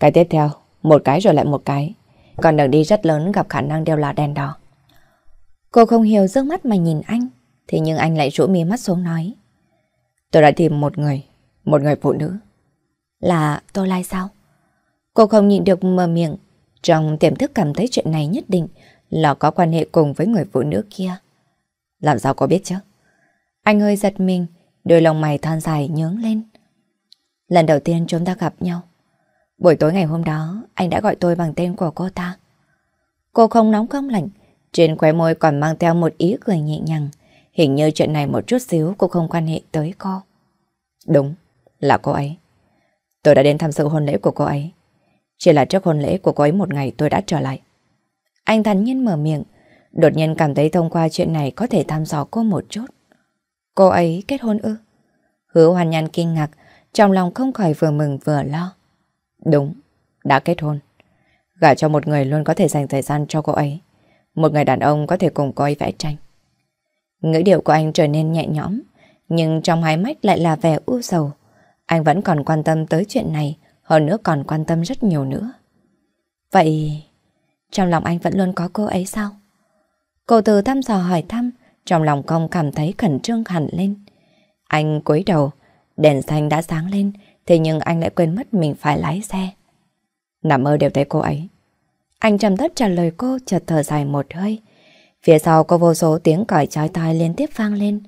Cái tiếp theo, một cái rồi lại một cái. Còn đường đi rất lớn gặp khả năng đều là đèn đỏ. Cô không hiểu rước mắt mà nhìn anh. Thế nhưng anh lại rũ mí mắt xuống nói. Tôi đã tìm một người, một người phụ nữ. Là tôi Lai sao? Cô không nhịn được mở miệng. Trong tiềm thức cảm thấy chuyện này nhất định là có quan hệ cùng với người phụ nữ kia. Làm sao có biết chứ? Anh hơi giật mình, đôi lòng mày thon dài nhướng lên. Lần đầu tiên chúng ta gặp nhau. Buổi tối ngày hôm đó, anh đã gọi tôi bằng tên của cô ta. Cô không nóng không lạnh, trên khóe môi còn mang theo một ý cười nhẹ nhàng. Hình như chuyện này một chút xíu cô không quan hệ tới cô. Đúng, là cô ấy. Tôi đã đến tham dự hôn lễ của cô ấy. Chỉ là trước hôn lễ của cô ấy một ngày tôi đã trở lại. Anh thắn nhiên mở miệng, đột nhiên cảm thấy thông qua chuyện này có thể thăm dò cô một chút. Cô ấy kết hôn ư? Hứa hoàn nhan kinh ngạc, trong lòng không khỏi vừa mừng vừa lo. Đúng, đã kết hôn. Gả cho một người luôn có thể dành thời gian cho cô ấy. Một người đàn ông có thể cùng cô ấy vẽ tranh. Ngữ điệu của anh trở nên nhẹ nhõm, nhưng trong hai mắt lại là vẻ u sầu. Anh vẫn còn quan tâm tới chuyện này, hơn nữa còn quan tâm rất nhiều nữa. Vậy, trong lòng anh vẫn luôn có cô ấy sao? Cô từ thăm dò hỏi thăm, trong lòng Công cảm thấy khẩn trương hẳn lên. Anh cúi đầu, đèn xanh đã sáng lên, thế nhưng anh lại quên mất mình phải lái xe. Nằm mơ đều thấy cô ấy. Anh trầm thấp trả lời cô chợt thở dài một hơi. Phía sau có vô số tiếng còi chói tai liên tiếp vang lên.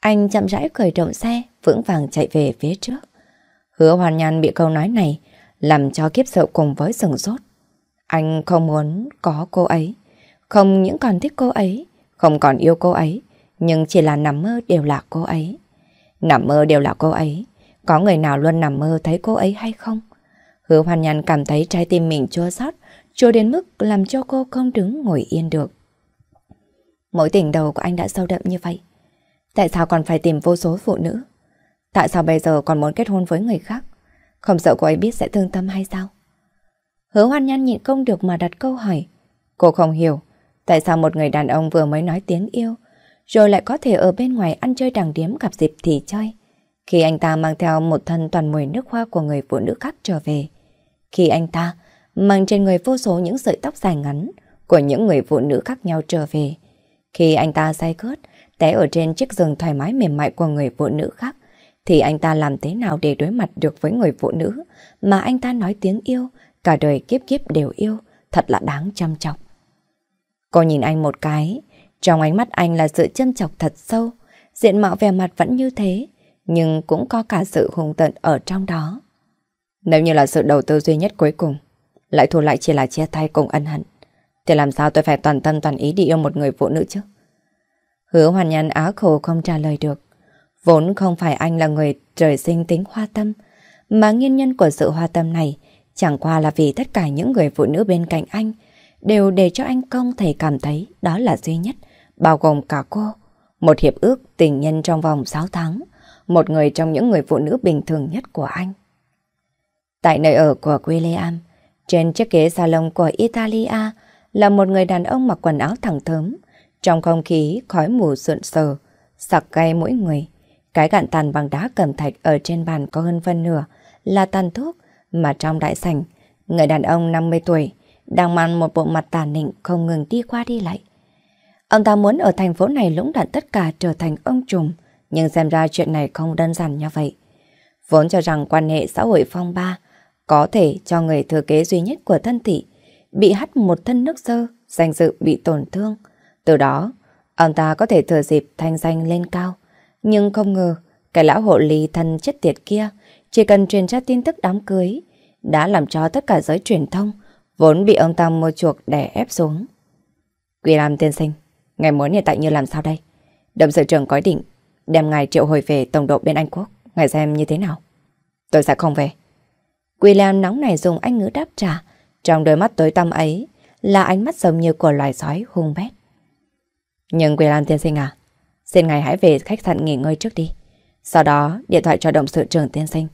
Anh chậm rãi khởi động xe, vững vàng chạy về phía trước. Hứa hoàn nhan bị câu nói này làm cho kiếp sợ cùng với sừng sốt. Anh không muốn có cô ấy, không những còn thích cô ấy không còn yêu cô ấy, nhưng chỉ là nằm mơ đều là cô ấy. Nằm mơ đều là cô ấy, có người nào luôn nằm mơ thấy cô ấy hay không? Hứa hoàn nhàn cảm thấy trái tim mình chua xót, chua đến mức làm cho cô không đứng ngồi yên được. Mỗi tình đầu của anh đã sâu đậm như vậy. Tại sao còn phải tìm vô số phụ nữ? Tại sao bây giờ còn muốn kết hôn với người khác? Không sợ cô ấy biết sẽ thương tâm hay sao? Hứa hoan nhan nhịn không được mà đặt câu hỏi. Cô không hiểu Tại sao một người đàn ông vừa mới nói tiếng yêu, rồi lại có thể ở bên ngoài ăn chơi đàng điếm gặp dịp thì chơi? Khi anh ta mang theo một thân toàn mùi nước hoa của người phụ nữ khác trở về. Khi anh ta mang trên người vô số những sợi tóc dài ngắn của những người phụ nữ khác nhau trở về. Khi anh ta say cướt, té ở trên chiếc giường thoải mái mềm mại của người phụ nữ khác, thì anh ta làm thế nào để đối mặt được với người phụ nữ mà anh ta nói tiếng yêu, cả đời kiếp kiếp đều yêu, thật là đáng chăm trọng. Cô nhìn anh một cái, trong ánh mắt anh là sự châm chọc thật sâu, diện mạo vẻ mặt vẫn như thế, nhưng cũng có cả sự hung tận ở trong đó. Nếu như là sự đầu tư duy nhất cuối cùng, lại thua lại chỉ là chia tay cùng ân hận, thì làm sao tôi phải toàn tâm toàn ý đi yêu một người phụ nữ chứ? Hứa hoàn nhàn á khổ không trả lời được. Vốn không phải anh là người trời sinh tính hoa tâm, mà nguyên nhân của sự hoa tâm này chẳng qua là vì tất cả những người phụ nữ bên cạnh anh đều để cho anh công thể cảm thấy đó là duy nhất, bao gồm cả cô. Một hiệp ước tình nhân trong vòng 6 tháng, một người trong những người phụ nữ bình thường nhất của anh. Tại nơi ở của William, trên chiếc ghế salon của Italia là một người đàn ông mặc quần áo thẳng thớm, trong không khí khói mù sượn sờ, sặc cay mỗi người. Cái gạn tàn bằng đá cẩm thạch ở trên bàn có hơn phân nửa là tàn thuốc, mà trong đại sảnh, người đàn ông 50 tuổi đang mang một bộ mặt tà nịnh không ngừng đi qua đi lại. Ông ta muốn ở thành phố này lũng đoạn tất cả trở thành ông trùm, nhưng xem ra chuyện này không đơn giản như vậy. Vốn cho rằng quan hệ xã hội phong ba có thể cho người thừa kế duy nhất của thân thị bị hắt một thân nước sơ, danh dự bị tổn thương. Từ đó, ông ta có thể thừa dịp thanh danh lên cao. Nhưng không ngờ, cái lão hộ lý thân chất tiệt kia chỉ cần truyền ra tin tức đám cưới đã làm cho tất cả giới truyền thông vốn bị ông ta mua chuộc đè ép xuống. Quỳ Lam tiên sinh, ngài muốn hiện tại như làm sao đây? Đậm sự trưởng có định, đem ngài triệu hồi về tổng độ bên Anh Quốc, ngài xem như thế nào? Tôi sẽ không về. Quỳ Lam nóng này dùng anh ngữ đáp trả, trong đôi mắt tối tăm ấy là ánh mắt giống như của loài sói hung bét. Nhưng Quỳ Lam tiên sinh à, xin ngài hãy về khách sạn nghỉ ngơi trước đi. Sau đó điện thoại cho động sự trưởng tiên sinh.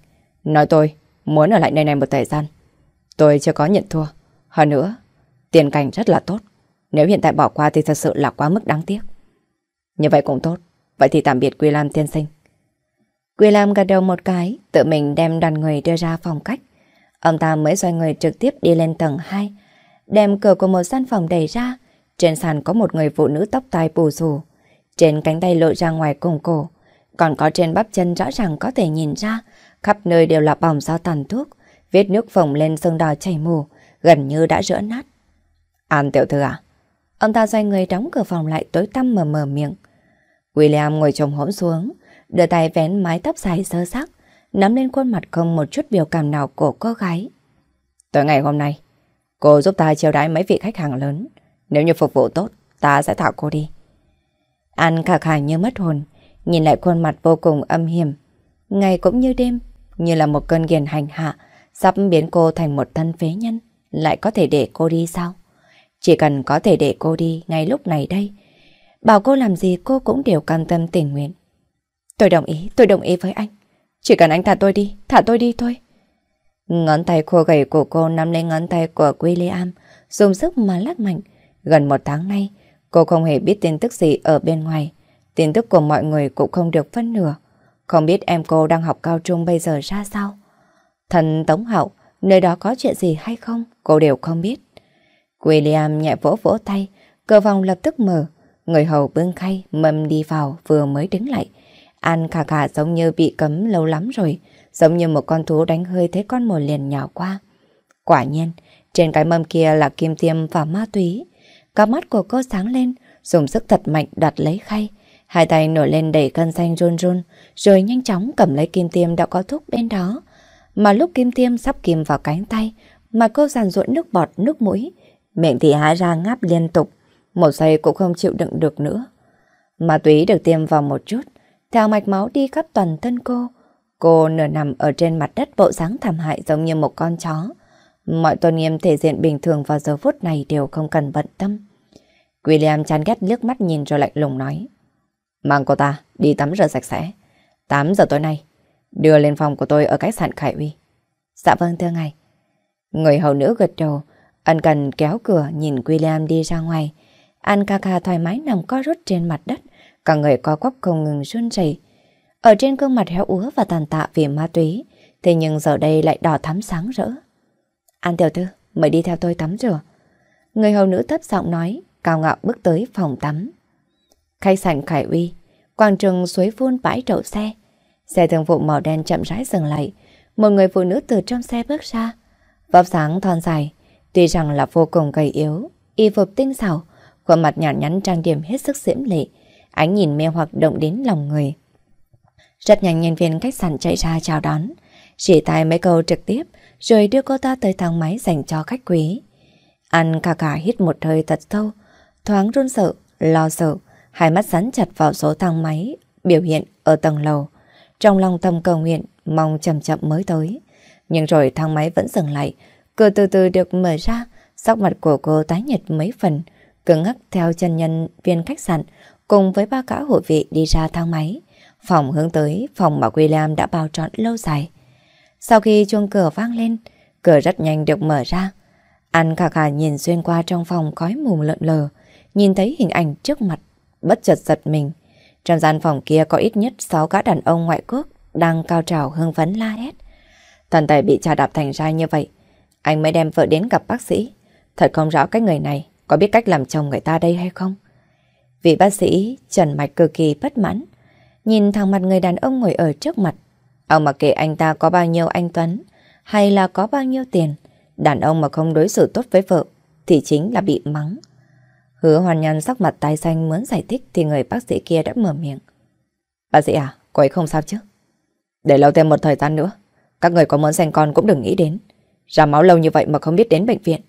Nói tôi muốn ở lại nơi này một thời gian. Tôi chưa có nhận thua. Hơn nữa, tiền cảnh rất là tốt. Nếu hiện tại bỏ qua thì thật sự là quá mức đáng tiếc. Như vậy cũng tốt. Vậy thì tạm biệt Quy Lam tiên sinh. Quy Lam gật đầu một cái, tự mình đem đoàn người đưa ra phòng cách. Ông ta mới xoay người trực tiếp đi lên tầng 2, đem cửa của một gian phòng đẩy ra. Trên sàn có một người phụ nữ tóc tai bù xù, trên cánh tay lộ ra ngoài cùng cổ. Còn có trên bắp chân rõ ràng có thể nhìn ra, khắp nơi đều là bỏng do tàn thuốc, vết nước phồng lên sưng đỏ chảy mù, gần như đã rỡ nát. An tiểu thư à? Ông ta xoay người đóng cửa phòng lại tối tăm mờ mờ miệng. William ngồi trồng hỗn xuống, đưa tay vén mái tóc dài sơ sắc, nắm lên khuôn mặt không một chút biểu cảm nào của cô gái. Tối ngày hôm nay, cô giúp ta chiêu đãi mấy vị khách hàng lớn. Nếu như phục vụ tốt, ta sẽ thả cô đi. An khạc hàng như mất hồn, nhìn lại khuôn mặt vô cùng âm hiểm. Ngày cũng như đêm, như là một cơn ghiền hành hạ, sắp biến cô thành một thân phế nhân lại có thể để cô đi sao? Chỉ cần có thể để cô đi ngay lúc này đây. Bảo cô làm gì cô cũng đều cam tâm tình nguyện. Tôi đồng ý, tôi đồng ý với anh. Chỉ cần anh thả tôi đi, thả tôi đi thôi. Ngón tay khô gầy của cô nắm lấy ngón tay của William, dùng sức mà lắc mạnh. Gần một tháng nay, cô không hề biết tin tức gì ở bên ngoài. Tin tức của mọi người cũng không được phân nửa. Không biết em cô đang học cao trung bây giờ ra sao. Thần Tống Hậu nơi đó có chuyện gì hay không, cô đều không biết. William nhẹ vỗ vỗ tay, cửa phòng lập tức mở, người hầu bưng khay, mầm đi vào vừa mới đứng lại. An khả khả giống như bị cấm lâu lắm rồi, giống như một con thú đánh hơi thấy con mồi liền nhỏ qua. Quả nhiên, trên cái mâm kia là kim tiêm và ma túy. Cả mắt của cô sáng lên, dùng sức thật mạnh đặt lấy khay. Hai tay nổi lên đẩy cân xanh run run, rồi nhanh chóng cầm lấy kim tiêm đã có thuốc bên đó, mà lúc kim tiêm sắp kìm vào cánh tay mà cô giàn ruộn nước bọt nước mũi miệng thì há ra ngáp liên tục một giây cũng không chịu đựng được nữa mà túy được tiêm vào một chút theo mạch máu đi khắp toàn thân cô cô nửa nằm ở trên mặt đất bộ dáng thảm hại giống như một con chó mọi tôn nghiêm thể diện bình thường vào giờ phút này đều không cần bận tâm William chán ghét liếc mắt nhìn rồi lạnh lùng nói mang cô ta đi tắm rửa sạch sẽ 8 giờ tối nay đưa lên phòng của tôi ở khách sạn Khải Uy. Dạ vâng thưa ngài. Người hầu nữ gật đầu, ân cần kéo cửa nhìn William đi ra ngoài. An ca ca thoải mái nằm co rút trên mặt đất, cả người co quắp không ngừng run rẩy. Ở trên gương mặt héo úa và tàn tạ vì ma túy, thế nhưng giờ đây lại đỏ thắm sáng rỡ. An tiểu thư, mời đi theo tôi tắm rửa. Người hầu nữ thấp giọng nói, cao ngạo bước tới phòng tắm. Khách sạn Khải Uy, quang trường suối phun bãi trậu xe, Xe thương vụ màu đen chậm rãi dừng lại. Một người phụ nữ từ trong xe bước ra. Vóc sáng thon dài, tuy rằng là vô cùng gầy yếu, y phục tinh xảo, khuôn mặt nhỏ nhắn trang điểm hết sức diễm lệ, ánh nhìn mê hoặc động đến lòng người. Rất nhanh nhân viên khách sạn chạy ra chào đón, chỉ tay mấy câu trực tiếp rồi đưa cô ta tới thang máy dành cho khách quý. An cà cà hít một hơi thật sâu, thoáng run sợ, lo sợ, hai mắt rắn chặt vào số thang máy, biểu hiện ở tầng lầu. Trong lòng thầm cầu nguyện, mong chậm chậm mới tới. Nhưng rồi thang máy vẫn dừng lại, cửa từ từ được mở ra, sắc mặt của cô tái nhật mấy phần, cứng ngắc theo chân nhân viên khách sạn cùng với ba cả hội vị đi ra thang máy. Phòng hướng tới phòng mà William đã bao trọn lâu dài. Sau khi chuông cửa vang lên, cửa rất nhanh được mở ra. anh khả khả nhìn xuyên qua trong phòng khói mù lợn lờ, nhìn thấy hình ảnh trước mặt, bất chợt giật mình. Trong gian phòng kia có ít nhất 6 gã đàn ông ngoại quốc đang cao trào hưng phấn la hét. Thần tài bị trà đạp thành ra như vậy, anh mới đem vợ đến gặp bác sĩ. Thật không rõ cái người này có biết cách làm chồng người ta đây hay không. Vị bác sĩ Trần Mạch cực kỳ bất mãn, nhìn thẳng mặt người đàn ông ngồi ở trước mặt. Ông mà kệ anh ta có bao nhiêu anh Tuấn hay là có bao nhiêu tiền, đàn ông mà không đối xử tốt với vợ thì chính là bị mắng. Hứa hoàn nhân sắc mặt tái xanh muốn giải thích thì người bác sĩ kia đã mở miệng. Bác sĩ à, cô ấy không sao chứ? Để lâu thêm một thời gian nữa, các người có muốn sinh con cũng đừng nghĩ đến. Ra máu lâu như vậy mà không biết đến bệnh viện.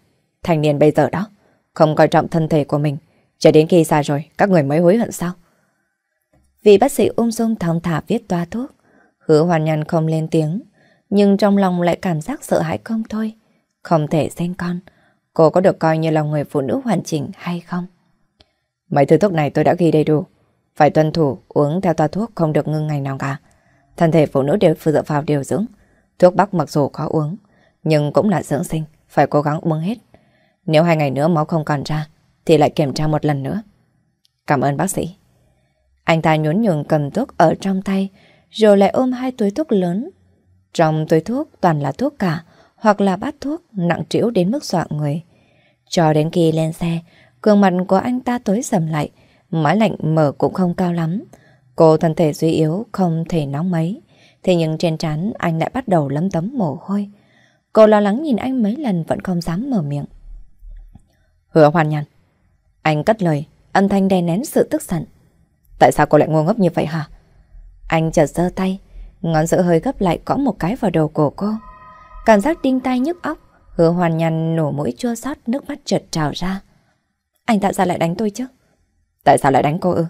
Thành niên bây giờ đó, không coi trọng thân thể của mình. Chờ đến khi xa rồi, các người mới hối hận sao? Vì bác sĩ ung dung thong thả viết toa thuốc, hứa hoàn nhân không lên tiếng, nhưng trong lòng lại cảm giác sợ hãi không thôi. Không thể sinh con, cô có được coi như là người phụ nữ hoàn chỉnh hay không? Mấy thứ thuốc này tôi đã ghi đầy đủ. Phải tuân thủ, uống theo toa thuốc không được ngưng ngày nào cả. Thân thể phụ nữ đều phụ dựa vào điều dưỡng. Thuốc bắc mặc dù khó uống, nhưng cũng là dưỡng sinh, phải cố gắng uống hết. Nếu hai ngày nữa máu không còn ra, thì lại kiểm tra một lần nữa. Cảm ơn bác sĩ. Anh ta nhún nhường cầm thuốc ở trong tay, rồi lại ôm hai túi thuốc lớn. Trong túi thuốc toàn là thuốc cả, hoặc là bát thuốc nặng trĩu đến mức dọa người. Cho đến khi lên xe, gương mặt của anh ta tối sầm lại, má lạnh mở cũng không cao lắm. Cô thân thể suy yếu, không thể nóng mấy. Thế nhưng trên trán anh lại bắt đầu lấm tấm mồ hôi. Cô lo lắng nhìn anh mấy lần vẫn không dám mở miệng. Hứa hoàn nhằn. Anh cất lời, âm thanh đè nén sự tức giận. Tại sao cô lại ngu ngốc như vậy hả? Anh chợt giơ tay, ngón giữa hơi gấp lại cõng một cái vào đầu cổ cô. Cảm giác đinh tai nhức óc Hứa hoàn nhằn nổ mũi chua xót nước mắt trượt trào ra. Anh tại sao lại đánh tôi chứ? Tại sao lại đánh cô ư?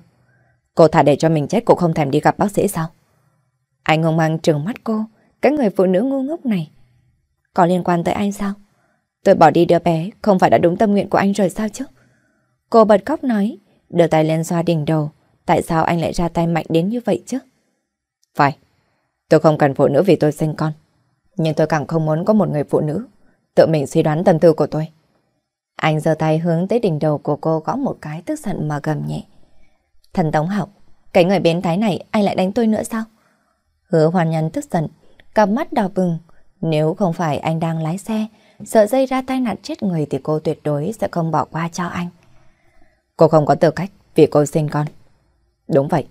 Cô thả để cho mình chết cũng không thèm đi gặp bác sĩ sao? Anh ngông mang trừng mắt cô, cái người phụ nữ ngu ngốc này. Có liên quan tới anh sao? Tôi bỏ đi đứa bé, không phải đã đúng tâm nguyện của anh rồi sao chứ? Cô bật khóc nói, đưa tay lên xoa đỉnh đầu. Tại sao anh lại ra tay mạnh đến như vậy chứ? Phải, tôi không cần phụ nữ vì tôi sinh con. Nhưng tôi càng không muốn có một người phụ nữ tự mình suy đoán tâm tư của tôi. Anh giơ tay hướng tới đỉnh đầu của cô gõ một cái tức giận mà gầm nhẹ. Thần Tống học, cái người biến thái này anh lại đánh tôi nữa sao? Hứa hoàn nhân tức giận, cặp mắt đỏ bừng. Nếu không phải anh đang lái xe, sợ dây ra tai nạn chết người thì cô tuyệt đối sẽ không bỏ qua cho anh. Cô không có tư cách vì cô sinh con. Đúng vậy,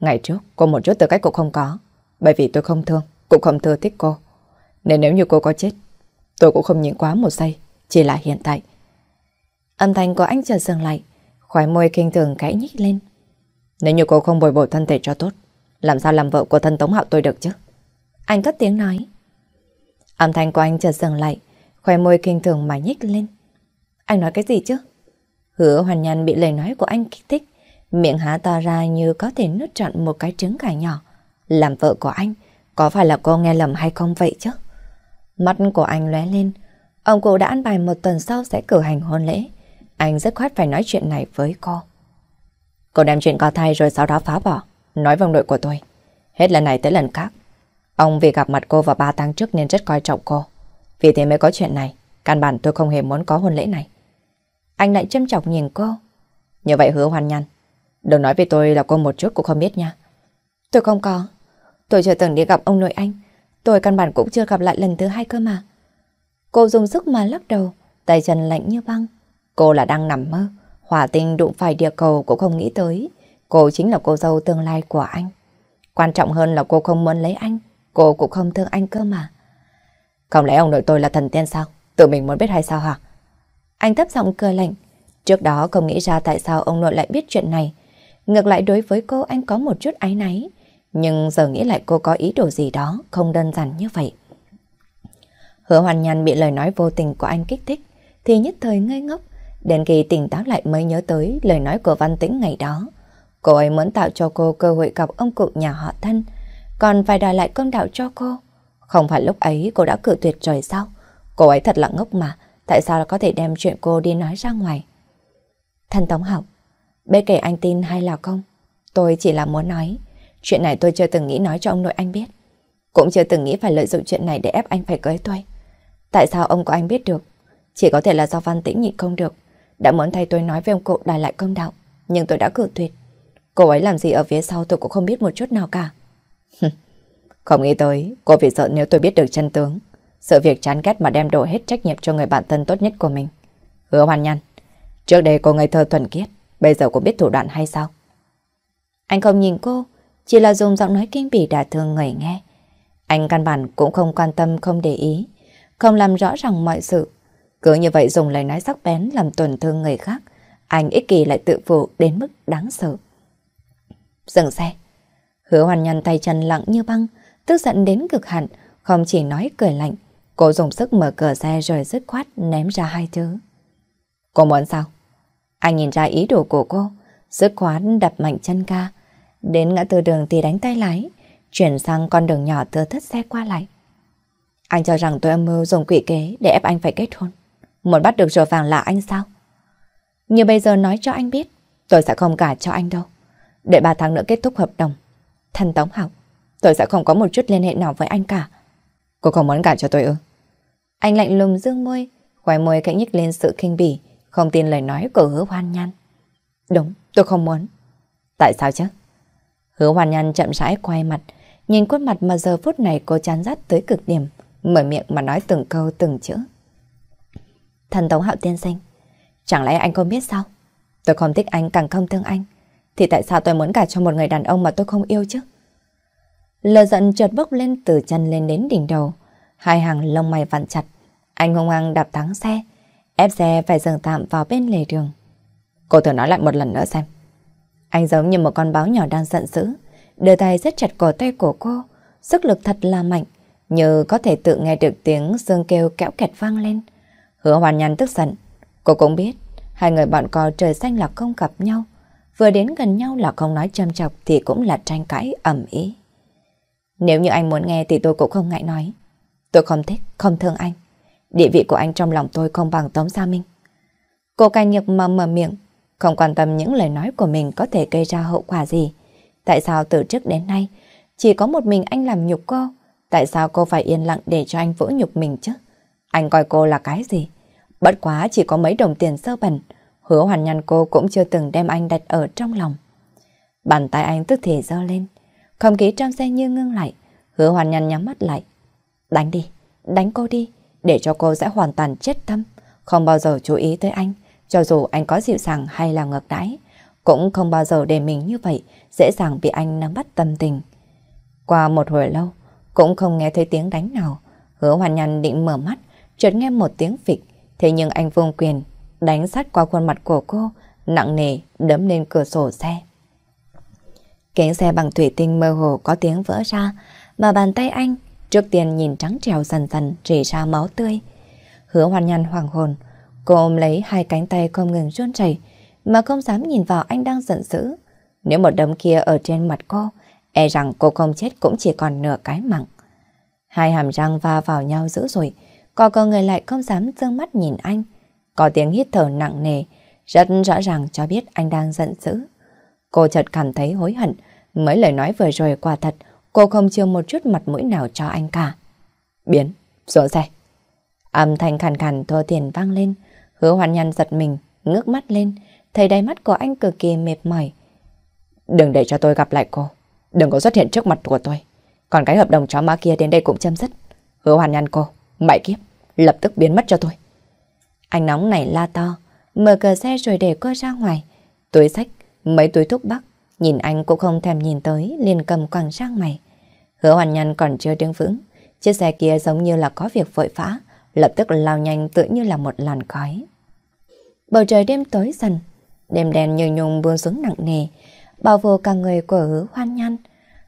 ngày trước cô một chút tư cách cũng không có, bởi vì tôi không thương, cũng không thừa thích cô. Nên nếu như cô có chết, Tôi cũng không nhịn quá một giây, chỉ là hiện tại. Âm thanh của anh chợt dừng lại, khóe môi kinh thường cãi nhích lên. Nếu như cô không bồi bổ thân thể cho tốt, làm sao làm vợ của thân Tống Hạo tôi được chứ? Anh cất tiếng nói. Âm thanh của anh chợt dừng lại, khóe môi kinh thường mà nhích lên. Anh nói cái gì chứ? Hứa hoàn nhàn bị lời nói của anh kích thích, miệng há to ra như có thể nuốt trọn một cái trứng gà nhỏ. Làm vợ của anh, có phải là cô nghe lầm hay không vậy chứ? Mắt của anh lóe lên. Ông cụ đã ăn bài một tuần sau sẽ cử hành hôn lễ. Anh rất khoát phải nói chuyện này với cô. Cô đem chuyện có thai rồi sau đó phá bỏ. Nói vòng đội của tôi. Hết lần này tới lần khác. Ông vì gặp mặt cô vào 3 tháng trước nên rất coi trọng cô. Vì thế mới có chuyện này. Căn bản tôi không hề muốn có hôn lễ này. Anh lại châm chọc nhìn cô. Như vậy hứa hoàn nhăn. Đừng nói về tôi là cô một chút cũng không biết nha. Tôi không có. Tôi chưa từng đi gặp ông nội anh. Tôi căn bản cũng chưa gặp lại lần thứ hai cơ mà. Cô dùng sức mà lắc đầu, tay chân lạnh như băng. Cô là đang nằm mơ, hỏa tinh đụng phải địa cầu cũng không nghĩ tới. Cô chính là cô dâu tương lai của anh. Quan trọng hơn là cô không muốn lấy anh, cô cũng không thương anh cơ mà. Không lẽ ông nội tôi là thần tiên sao? Tự mình muốn biết hay sao hả? Anh thấp giọng cười lạnh. Trước đó không nghĩ ra tại sao ông nội lại biết chuyện này. Ngược lại đối với cô anh có một chút áy náy. Nhưng giờ nghĩ lại cô có ý đồ gì đó không đơn giản như vậy. Hứa hoàn nhàn bị lời nói vô tình của anh kích thích thì nhất thời ngây ngốc. Đến khi tỉnh táo lại mới nhớ tới lời nói của Văn Tĩnh ngày đó. Cô ấy muốn tạo cho cô cơ hội gặp ông cụ nhà họ thân, còn phải đòi lại công đạo cho cô. Không phải lúc ấy cô đã cự tuyệt trời sao? Cô ấy thật là ngốc mà, tại sao có thể đem chuyện cô đi nói ra ngoài? Thần Tống học, bất kể anh tin hay là không, tôi chỉ là muốn nói, Chuyện này tôi chưa từng nghĩ nói cho ông nội anh biết. Cũng chưa từng nghĩ phải lợi dụng chuyện này để ép anh phải cưới tôi. Tại sao ông của anh biết được? Chỉ có thể là do Văn Tĩnh nhịn không được. Đã muốn thay tôi nói với ông cụ đòi lại công đạo. Nhưng tôi đã cự tuyệt. Cô ấy làm gì ở phía sau tôi cũng không biết một chút nào cả. không nghĩ tới, cô vì sợ nếu tôi biết được chân tướng. Sự việc chán ghét mà đem đổ hết trách nhiệm cho người bạn thân tốt nhất của mình. Hứa hoàn nhăn. Trước đây cô ngây thơ thuần khiết, bây giờ cũng biết thủ đoạn hay sao? Anh không nhìn cô, chỉ là dùng giọng nói kinh bỉ đả thương người nghe. Anh căn bản cũng không quan tâm, không để ý, không làm rõ ràng mọi sự. Cứ như vậy dùng lời nói sắc bén làm tổn thương người khác, anh ích kỷ lại tự phụ đến mức đáng sợ. Dừng xe. Hứa hoàn nhăn tay chân lặng như băng, tức giận đến cực hạn, không chỉ nói cười lạnh. Cô dùng sức mở cửa xe rồi dứt khoát ném ra hai thứ. Cô muốn sao? Anh nhìn ra ý đồ của cô, dứt khoát đập mạnh chân ca Đến ngã tư đường thì đánh tay lái, chuyển sang con đường nhỏ thưa thất xe qua lại. Anh cho rằng tôi âm mưu dùng quỷ kế để ép anh phải kết hôn. Muốn bắt được rùa vàng là anh sao? Như bây giờ nói cho anh biết, tôi sẽ không cả cho anh đâu. Để ba tháng nữa kết thúc hợp đồng. Thần Tống học, tôi sẽ không có một chút liên hệ nào với anh cả. Cô không muốn cả cho tôi ư? Anh lạnh lùng dương môi, khóe môi cạnh nhích lên sự kinh bỉ, không tin lời nói của hứa hoan nhan. Đúng, tôi không muốn. Tại sao chứ? Hứa hoàn nhân chậm rãi quay mặt, nhìn khuôn mặt mà giờ phút này cô chán rát tới cực điểm, mở miệng mà nói từng câu từng chữ. Thần Tống Hạo Tiên Sinh, chẳng lẽ anh không biết sao? Tôi không thích anh càng không thương anh, thì tại sao tôi muốn cả cho một người đàn ông mà tôi không yêu chứ? Lờ giận chợt bốc lên từ chân lên đến đỉnh đầu, hai hàng lông mày vặn chặt. Anh hung hăng đạp thắng xe, ép xe phải dừng tạm vào bên lề đường. Cô thử nói lại một lần nữa xem. Anh giống như một con báo nhỏ đang giận dữ, đưa tay rất chặt cổ tay của cô, sức lực thật là mạnh, như có thể tự nghe được tiếng dương kêu kéo kẹt vang lên. Hứa hoàn nhăn tức giận, cô cũng biết, hai người bọn có trời xanh là không gặp nhau, vừa đến gần nhau là không nói châm chọc thì cũng là tranh cãi ẩm ý. Nếu như anh muốn nghe thì tôi cũng không ngại nói. Tôi không thích, không thương anh. Địa vị của anh trong lòng tôi không bằng Tống Gia Minh. Cô cay nhược mà mở miệng, không quan tâm những lời nói của mình có thể gây ra hậu quả gì. Tại sao từ trước đến nay, chỉ có một mình anh làm nhục cô? Tại sao cô phải yên lặng để cho anh vỡ nhục mình chứ? Anh coi cô là cái gì? Bất quá chỉ có mấy đồng tiền sơ bẩn, hứa hoàn nhăn cô cũng chưa từng đem anh đặt ở trong lòng. Bàn tay anh tức thì giơ lên, không khí trong xe như ngưng lại, hứa hoàn nhăn nhắm mắt lại. Đánh đi, đánh cô đi, để cho cô sẽ hoàn toàn chết tâm, không bao giờ chú ý tới anh cho dù anh có dịu dàng hay là ngược đãi, cũng không bao giờ để mình như vậy, dễ dàng bị anh nắm bắt tâm tình. Qua một hồi lâu, cũng không nghe thấy tiếng đánh nào. Hứa hoàn nhằn định mở mắt, chợt nghe một tiếng phịch. Thế nhưng anh vương quyền, đánh sát qua khuôn mặt của cô, nặng nề đấm lên cửa sổ xe. Kính xe bằng thủy tinh mơ hồ có tiếng vỡ ra, mà bàn tay anh trước tiên nhìn trắng trèo dần dần rỉ ra máu tươi. Hứa hoàn nhằn hoàng hồn, Cô ôm lấy hai cánh tay không ngừng run rẩy mà không dám nhìn vào anh đang giận dữ. Nếu một đấm kia ở trên mặt cô, e rằng cô không chết cũng chỉ còn nửa cái mặn Hai hàm răng va vào nhau dữ dội có cơ người lại không dám dương mắt nhìn anh. Có tiếng hít thở nặng nề, rất rõ ràng cho biết anh đang giận dữ. Cô chợt cảm thấy hối hận, mấy lời nói vừa rồi quả thật, cô không chưa một chút mặt mũi nào cho anh cả. Biến, xuống xe. Âm thanh khàn khàn thô tiền vang lên, Hứa hoàn nhăn giật mình, ngước mắt lên, thấy đáy mắt của anh cực kỳ mệt mỏi. Đừng để cho tôi gặp lại cô, đừng có xuất hiện trước mặt của tôi. Còn cái hợp đồng chó má kia đến đây cũng chấm dứt. Hứa hoàn nhăn cô, mại kiếp, lập tức biến mất cho tôi. Anh nóng này la to, mở cửa xe rồi để cô ra ngoài. Túi sách, mấy túi thuốc bắc, nhìn anh cũng không thèm nhìn tới, liền cầm quàng sang mày. Hứa hoàn nhăn còn chưa đứng vững, chiếc xe kia giống như là có việc vội vã, lập tức lao nhanh tự như là một làn khói. Bầu trời đêm tối dần, đêm đèn như nhung buông xuống nặng nề, bao phủ cả người của hứa hoan nhan.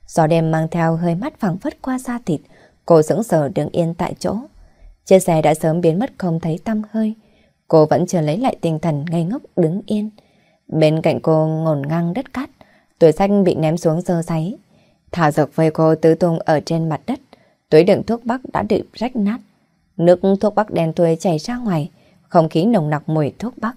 Gió đêm mang theo hơi mắt phẳng phất qua da thịt, cô sững sờ đứng yên tại chỗ. Chiếc xe đã sớm biến mất không thấy tăm hơi, cô vẫn chưa lấy lại tinh thần ngây ngốc đứng yên. Bên cạnh cô ngổn ngang đất cát, túi xanh bị ném xuống sơ giấy. Thả dược vây cô tứ tung ở trên mặt đất, túi đựng thuốc bắc đã bị rách nát. Nước thuốc bắc đen tuôi chảy ra ngoài, không khí nồng nặc mùi thuốc bắc.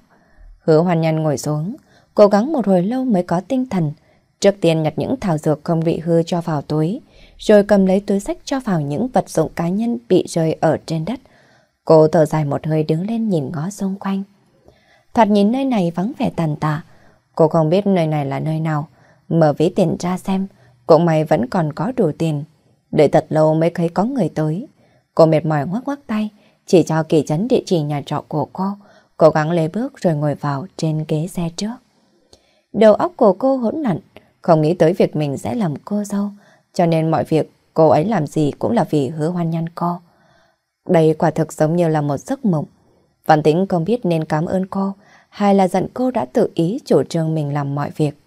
Hứa hoàn nhân ngồi xuống, cố gắng một hồi lâu mới có tinh thần. Trước tiên nhặt những thảo dược không bị hư cho vào túi, rồi cầm lấy túi sách cho vào những vật dụng cá nhân bị rơi ở trên đất. Cô thở dài một hơi đứng lên nhìn ngó xung quanh. Thoạt nhìn nơi này vắng vẻ tàn tạ. Cô không biết nơi này là nơi nào. Mở ví tiền ra xem, cũng may vẫn còn có đủ tiền. Đợi thật lâu mới thấy có người tới. Cô mệt mỏi ngoắc ngoắc tay, chỉ cho kỳ chấn địa chỉ nhà trọ của cô, cố gắng lấy bước rồi ngồi vào trên ghế xe trước. Đầu óc của cô hỗn nặn, không nghĩ tới việc mình sẽ làm cô dâu, cho nên mọi việc cô ấy làm gì cũng là vì hứa hoan nhăn cô. Đây quả thực giống như là một giấc mộng. Văn Tĩnh không biết nên cảm ơn cô, hay là giận cô đã tự ý chủ trương mình làm mọi việc.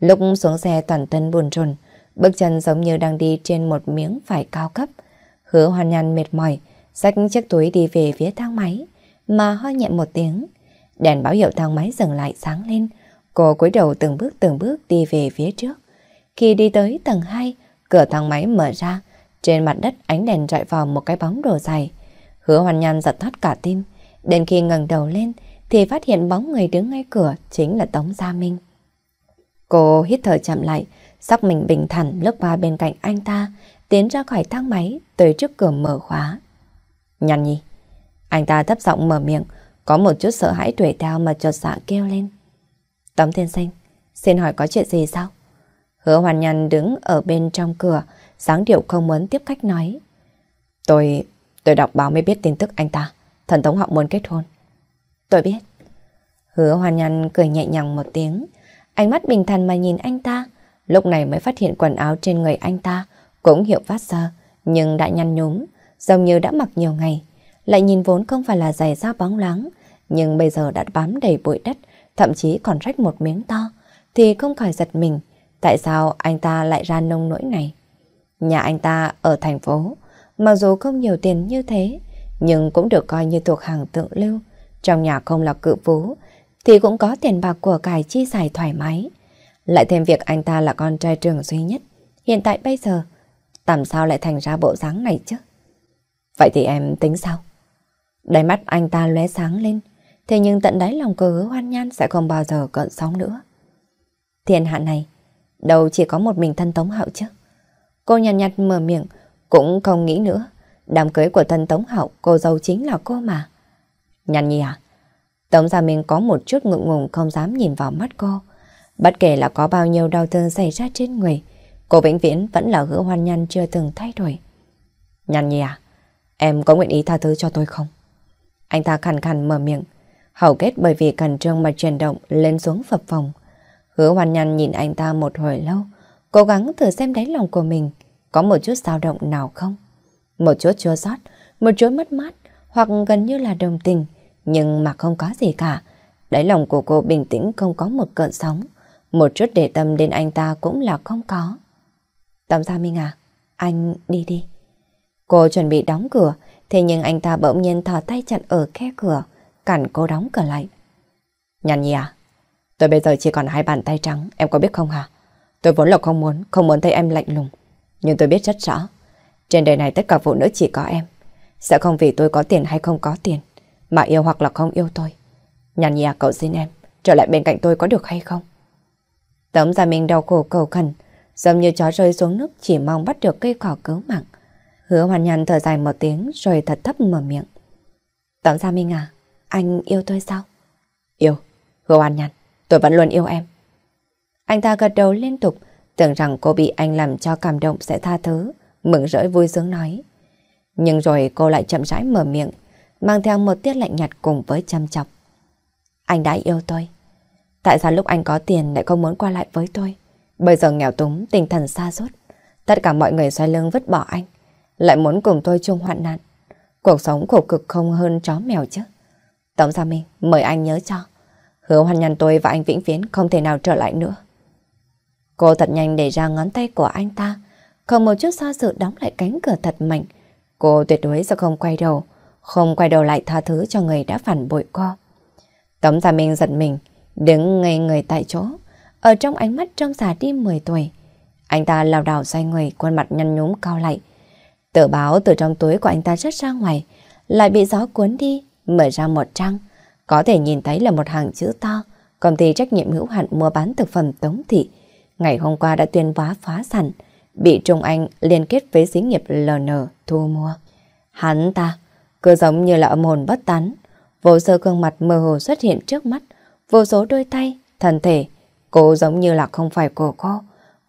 Lúc xuống xe toàn thân buồn trồn, bước chân giống như đang đi trên một miếng vải cao cấp. Hứa hoan nhăn mệt mỏi, Xách chiếc túi đi về phía thang máy Mà ho nhẹ một tiếng Đèn báo hiệu thang máy dừng lại sáng lên Cô cúi đầu từng bước từng bước đi về phía trước Khi đi tới tầng 2 Cửa thang máy mở ra Trên mặt đất ánh đèn rọi vào một cái bóng đồ dày Hứa hoàn nhan giật thoát cả tim Đến khi ngẩng đầu lên Thì phát hiện bóng người đứng ngay cửa Chính là Tống Gia Minh Cô hít thở chậm lại sắc mình bình thản lướt qua bên cạnh anh ta Tiến ra khỏi thang máy Tới trước cửa mở khóa Nhăn nhi. Anh ta thấp giọng mở miệng, có một chút sợ hãi tuổi theo mà chột dạ kêu lên. Tống Thiên Sinh, xin hỏi có chuyện gì sao? Hứa hoàn nhăn đứng ở bên trong cửa, sáng điệu không muốn tiếp khách nói. Tôi, tôi đọc báo mới biết tin tức anh ta, thần tống họ muốn kết hôn. Tôi biết. Hứa hoàn nhăn cười nhẹ nhàng một tiếng, ánh mắt bình thản mà nhìn anh ta, lúc này mới phát hiện quần áo trên người anh ta cũng hiệu vát sơ, nhưng đã nhăn nhúm, giống như đã mặc nhiều ngày, lại nhìn vốn không phải là giày da bóng láng nhưng bây giờ đã bám đầy bụi đất, thậm chí còn rách một miếng to, thì không khỏi giật mình, tại sao anh ta lại ra nông nỗi này. Nhà anh ta ở thành phố, mặc dù không nhiều tiền như thế, nhưng cũng được coi như thuộc hàng tượng lưu, trong nhà không là cự phú, thì cũng có tiền bạc của cải chi xài thoải mái. Lại thêm việc anh ta là con trai trường duy nhất, hiện tại bây giờ, làm sao lại thành ra bộ dáng này chứ? Vậy thì em tính sao? Đáy mắt anh ta lóe sáng lên, thế nhưng tận đáy lòng cô hứa hoan nhan sẽ không bao giờ cợn sóng nữa. Thiên hạ này, đâu chỉ có một mình thân Tống Hậu chứ. Cô nhàn nhạt, nhạt mở miệng, cũng không nghĩ nữa. Đám cưới của thân Tống Hậu, cô dâu chính là cô mà. Nhàn nhi à? Tống Gia Minh có một chút ngượng ngùng không dám nhìn vào mắt cô. Bất kể là có bao nhiêu đau thương xảy ra trên người, cô vĩnh viễn vẫn là hứa hoan nhan chưa từng thay đổi. Nhàn nhi à? Em có nguyện ý tha thứ cho tôi không? Anh ta khàn khàn mở miệng, hầu kết bởi vì cẩn trương mà chuyển động lên xuống phập phòng. Hứa hoàn nhăn nhìn anh ta một hồi lâu, cố gắng thử xem đáy lòng của mình có một chút dao động nào không. Một chút chua xót, một chút mất mát, hoặc gần như là đồng tình, nhưng mà không có gì cả. Đáy lòng của cô bình tĩnh không có một cơn sóng, một chút để tâm đến anh ta cũng là không có. Tống ra Minh à, anh đi đi. Cô chuẩn bị đóng cửa, thế nhưng anh ta bỗng nhiên thò tay chặn ở khe cửa, cản cô đóng cửa lại. Nhàn nhi à, tôi bây giờ chỉ còn hai bàn tay trắng, em có biết không hả? Tôi vốn là không muốn, không muốn thấy em lạnh lùng. Nhưng tôi biết rất rõ, trên đời này tất cả phụ nữ chỉ có em. Sẽ không vì tôi có tiền hay không có tiền, mà yêu hoặc là không yêu tôi. Nhàn nhi à, cậu xin em, trở lại bên cạnh tôi có được hay không? tấm Gia mình đau khổ cầu khẩn, giống như chó rơi xuống nước chỉ mong bắt được cây cỏ cứu mạng. Hứa hoàn nhàn thở dài một tiếng rồi thật thấp mở miệng. tổng Gia Minh à, anh yêu tôi sao? Yêu, hứa hoàn nhàn, tôi vẫn luôn yêu em. Anh ta gật đầu liên tục, tưởng rằng cô bị anh làm cho cảm động sẽ tha thứ, mừng rỡ vui sướng nói. Nhưng rồi cô lại chậm rãi mở miệng, mang theo một tiết lạnh nhạt cùng với chăm chọc. Anh đã yêu tôi. Tại sao lúc anh có tiền lại không muốn qua lại với tôi? Bây giờ nghèo túng, tinh thần xa rút. Tất cả mọi người xoay lưng vứt bỏ anh lại muốn cùng tôi chung hoạn nạn. Cuộc sống khổ cực không hơn chó mèo chứ. Tổng Gia Minh, mời anh nhớ cho. Hứa hoan nhằn tôi và anh vĩnh viễn không thể nào trở lại nữa. Cô thật nhanh để ra ngón tay của anh ta, không một chút do dự đóng lại cánh cửa thật mạnh. Cô tuyệt đối sẽ không quay đầu, không quay đầu lại tha thứ cho người đã phản bội cô. Tống Gia Minh giật mình, đứng ngây người tại chỗ, ở trong ánh mắt trong già đi 10 tuổi. Anh ta lào đảo xoay người, khuôn mặt nhăn nhúm cao lại, Tờ báo từ trong túi của anh ta rớt ra ngoài, lại bị gió cuốn đi, mở ra một trang. Có thể nhìn thấy là một hàng chữ to, công ty trách nhiệm hữu hạn mua bán thực phẩm Tống Thị. Ngày hôm qua đã tuyên bá phá sản, bị Trung Anh liên kết với xí nghiệp LN thu mua. Hắn ta, cứ giống như là âm hồn bất tán, vô sơ gương mặt mơ hồ xuất hiện trước mắt, vô số đôi tay, thân thể. Cô giống như là không phải của cô,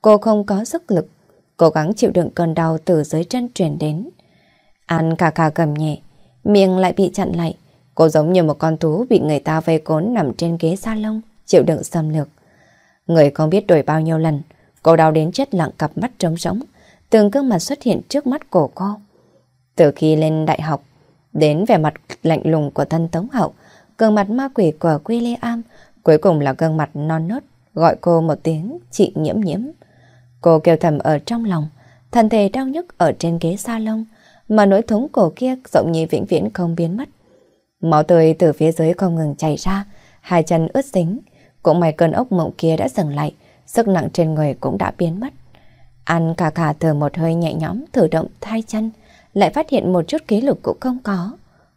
cô không có sức lực cố gắng chịu đựng cơn đau từ dưới chân truyền đến. An cà cà cầm nhẹ, miệng lại bị chặn lại. Cô giống như một con thú bị người ta vây cốn nằm trên ghế salon, chịu đựng xâm lược. Người không biết đổi bao nhiêu lần, cô đau đến chết lặng cặp mắt trống rỗng, từng gương mặt xuất hiện trước mắt cổ cô. Từ khi lên đại học, đến vẻ mặt lạnh lùng của thân Tống Hậu, gương mặt ma quỷ của William, cuối cùng là gương mặt non nớt, gọi cô một tiếng chị nhiễm nhiễm. Cô kêu thầm ở trong lòng, thân thể đau nhức ở trên ghế salon, mà nỗi thống cổ kia rộng như vĩnh viễn không biến mất. Máu tươi từ phía dưới không ngừng chảy ra, hai chân ướt dính, cũng mày cơn ốc mộng kia đã dừng lại, sức nặng trên người cũng đã biến mất. An cà cà thở một hơi nhẹ nhõm thử động thai chân, lại phát hiện một chút ký lực cũng không có.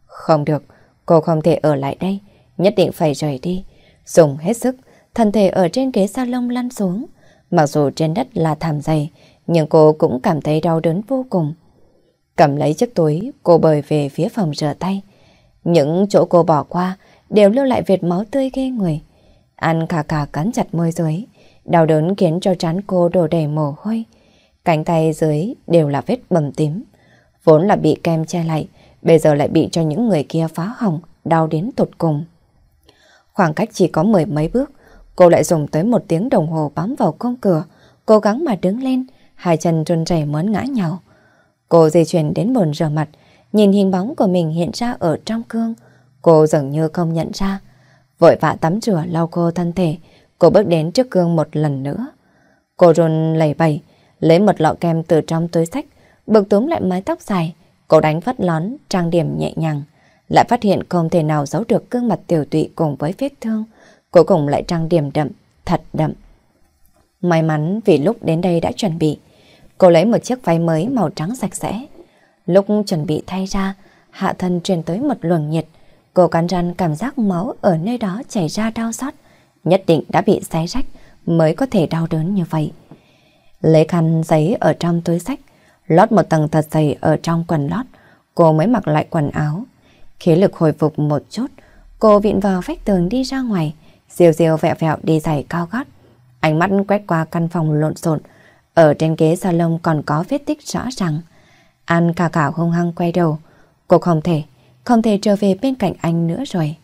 Không được, cô không thể ở lại đây, nhất định phải rời đi. Dùng hết sức, thân thể ở trên ghế salon lăn xuống, Mặc dù trên đất là thảm dày, nhưng cô cũng cảm thấy đau đớn vô cùng. Cầm lấy chiếc túi, cô bơi về phía phòng rửa tay. Những chỗ cô bỏ qua đều lưu lại vệt máu tươi ghê người. An khà khà cắn chặt môi dưới, đau đớn khiến cho trán cô đổ đầy mồ hôi. Cánh tay dưới đều là vết bầm tím. Vốn là bị kem che lại, bây giờ lại bị cho những người kia phá hỏng, đau đến tột cùng. Khoảng cách chỉ có mười mấy bước, Cô lại dùng tới một tiếng đồng hồ bám vào khung cửa, cố gắng mà đứng lên, hai chân run rẩy muốn ngã nhào. Cô di chuyển đến bồn rửa mặt, nhìn hình bóng của mình hiện ra ở trong gương. Cô dường như không nhận ra. Vội vã tắm rửa lau khô thân thể, cô bước đến trước gương một lần nữa. Cô run lẩy bẩy, lấy một lọ kem từ trong túi sách, bực túm lại mái tóc dài. Cô đánh phát lón, trang điểm nhẹ nhàng. Lại phát hiện không thể nào giấu được gương mặt tiểu tụy cùng với vết thương Cuối cùng lại trang điểm đậm, thật đậm. May mắn vì lúc đến đây đã chuẩn bị, cô lấy một chiếc váy mới màu trắng sạch sẽ. Lúc chuẩn bị thay ra, hạ thân truyền tới một luồng nhiệt. Cô cắn răn cảm giác máu ở nơi đó chảy ra đau xót, nhất định đã bị xé rách mới có thể đau đớn như vậy. Lấy khăn giấy ở trong túi sách, lót một tầng thật dày ở trong quần lót, cô mới mặc lại quần áo. Khí lực hồi phục một chút, cô viện vào vách tường đi ra ngoài, Diêu diêu vẹo vẹo đi giày cao gót. Ánh mắt quét qua căn phòng lộn xộn. Ở trên ghế salon còn có vết tích rõ ràng. An cả cả hung hăng quay đầu. Cô không thể, không thể trở về bên cạnh anh nữa rồi.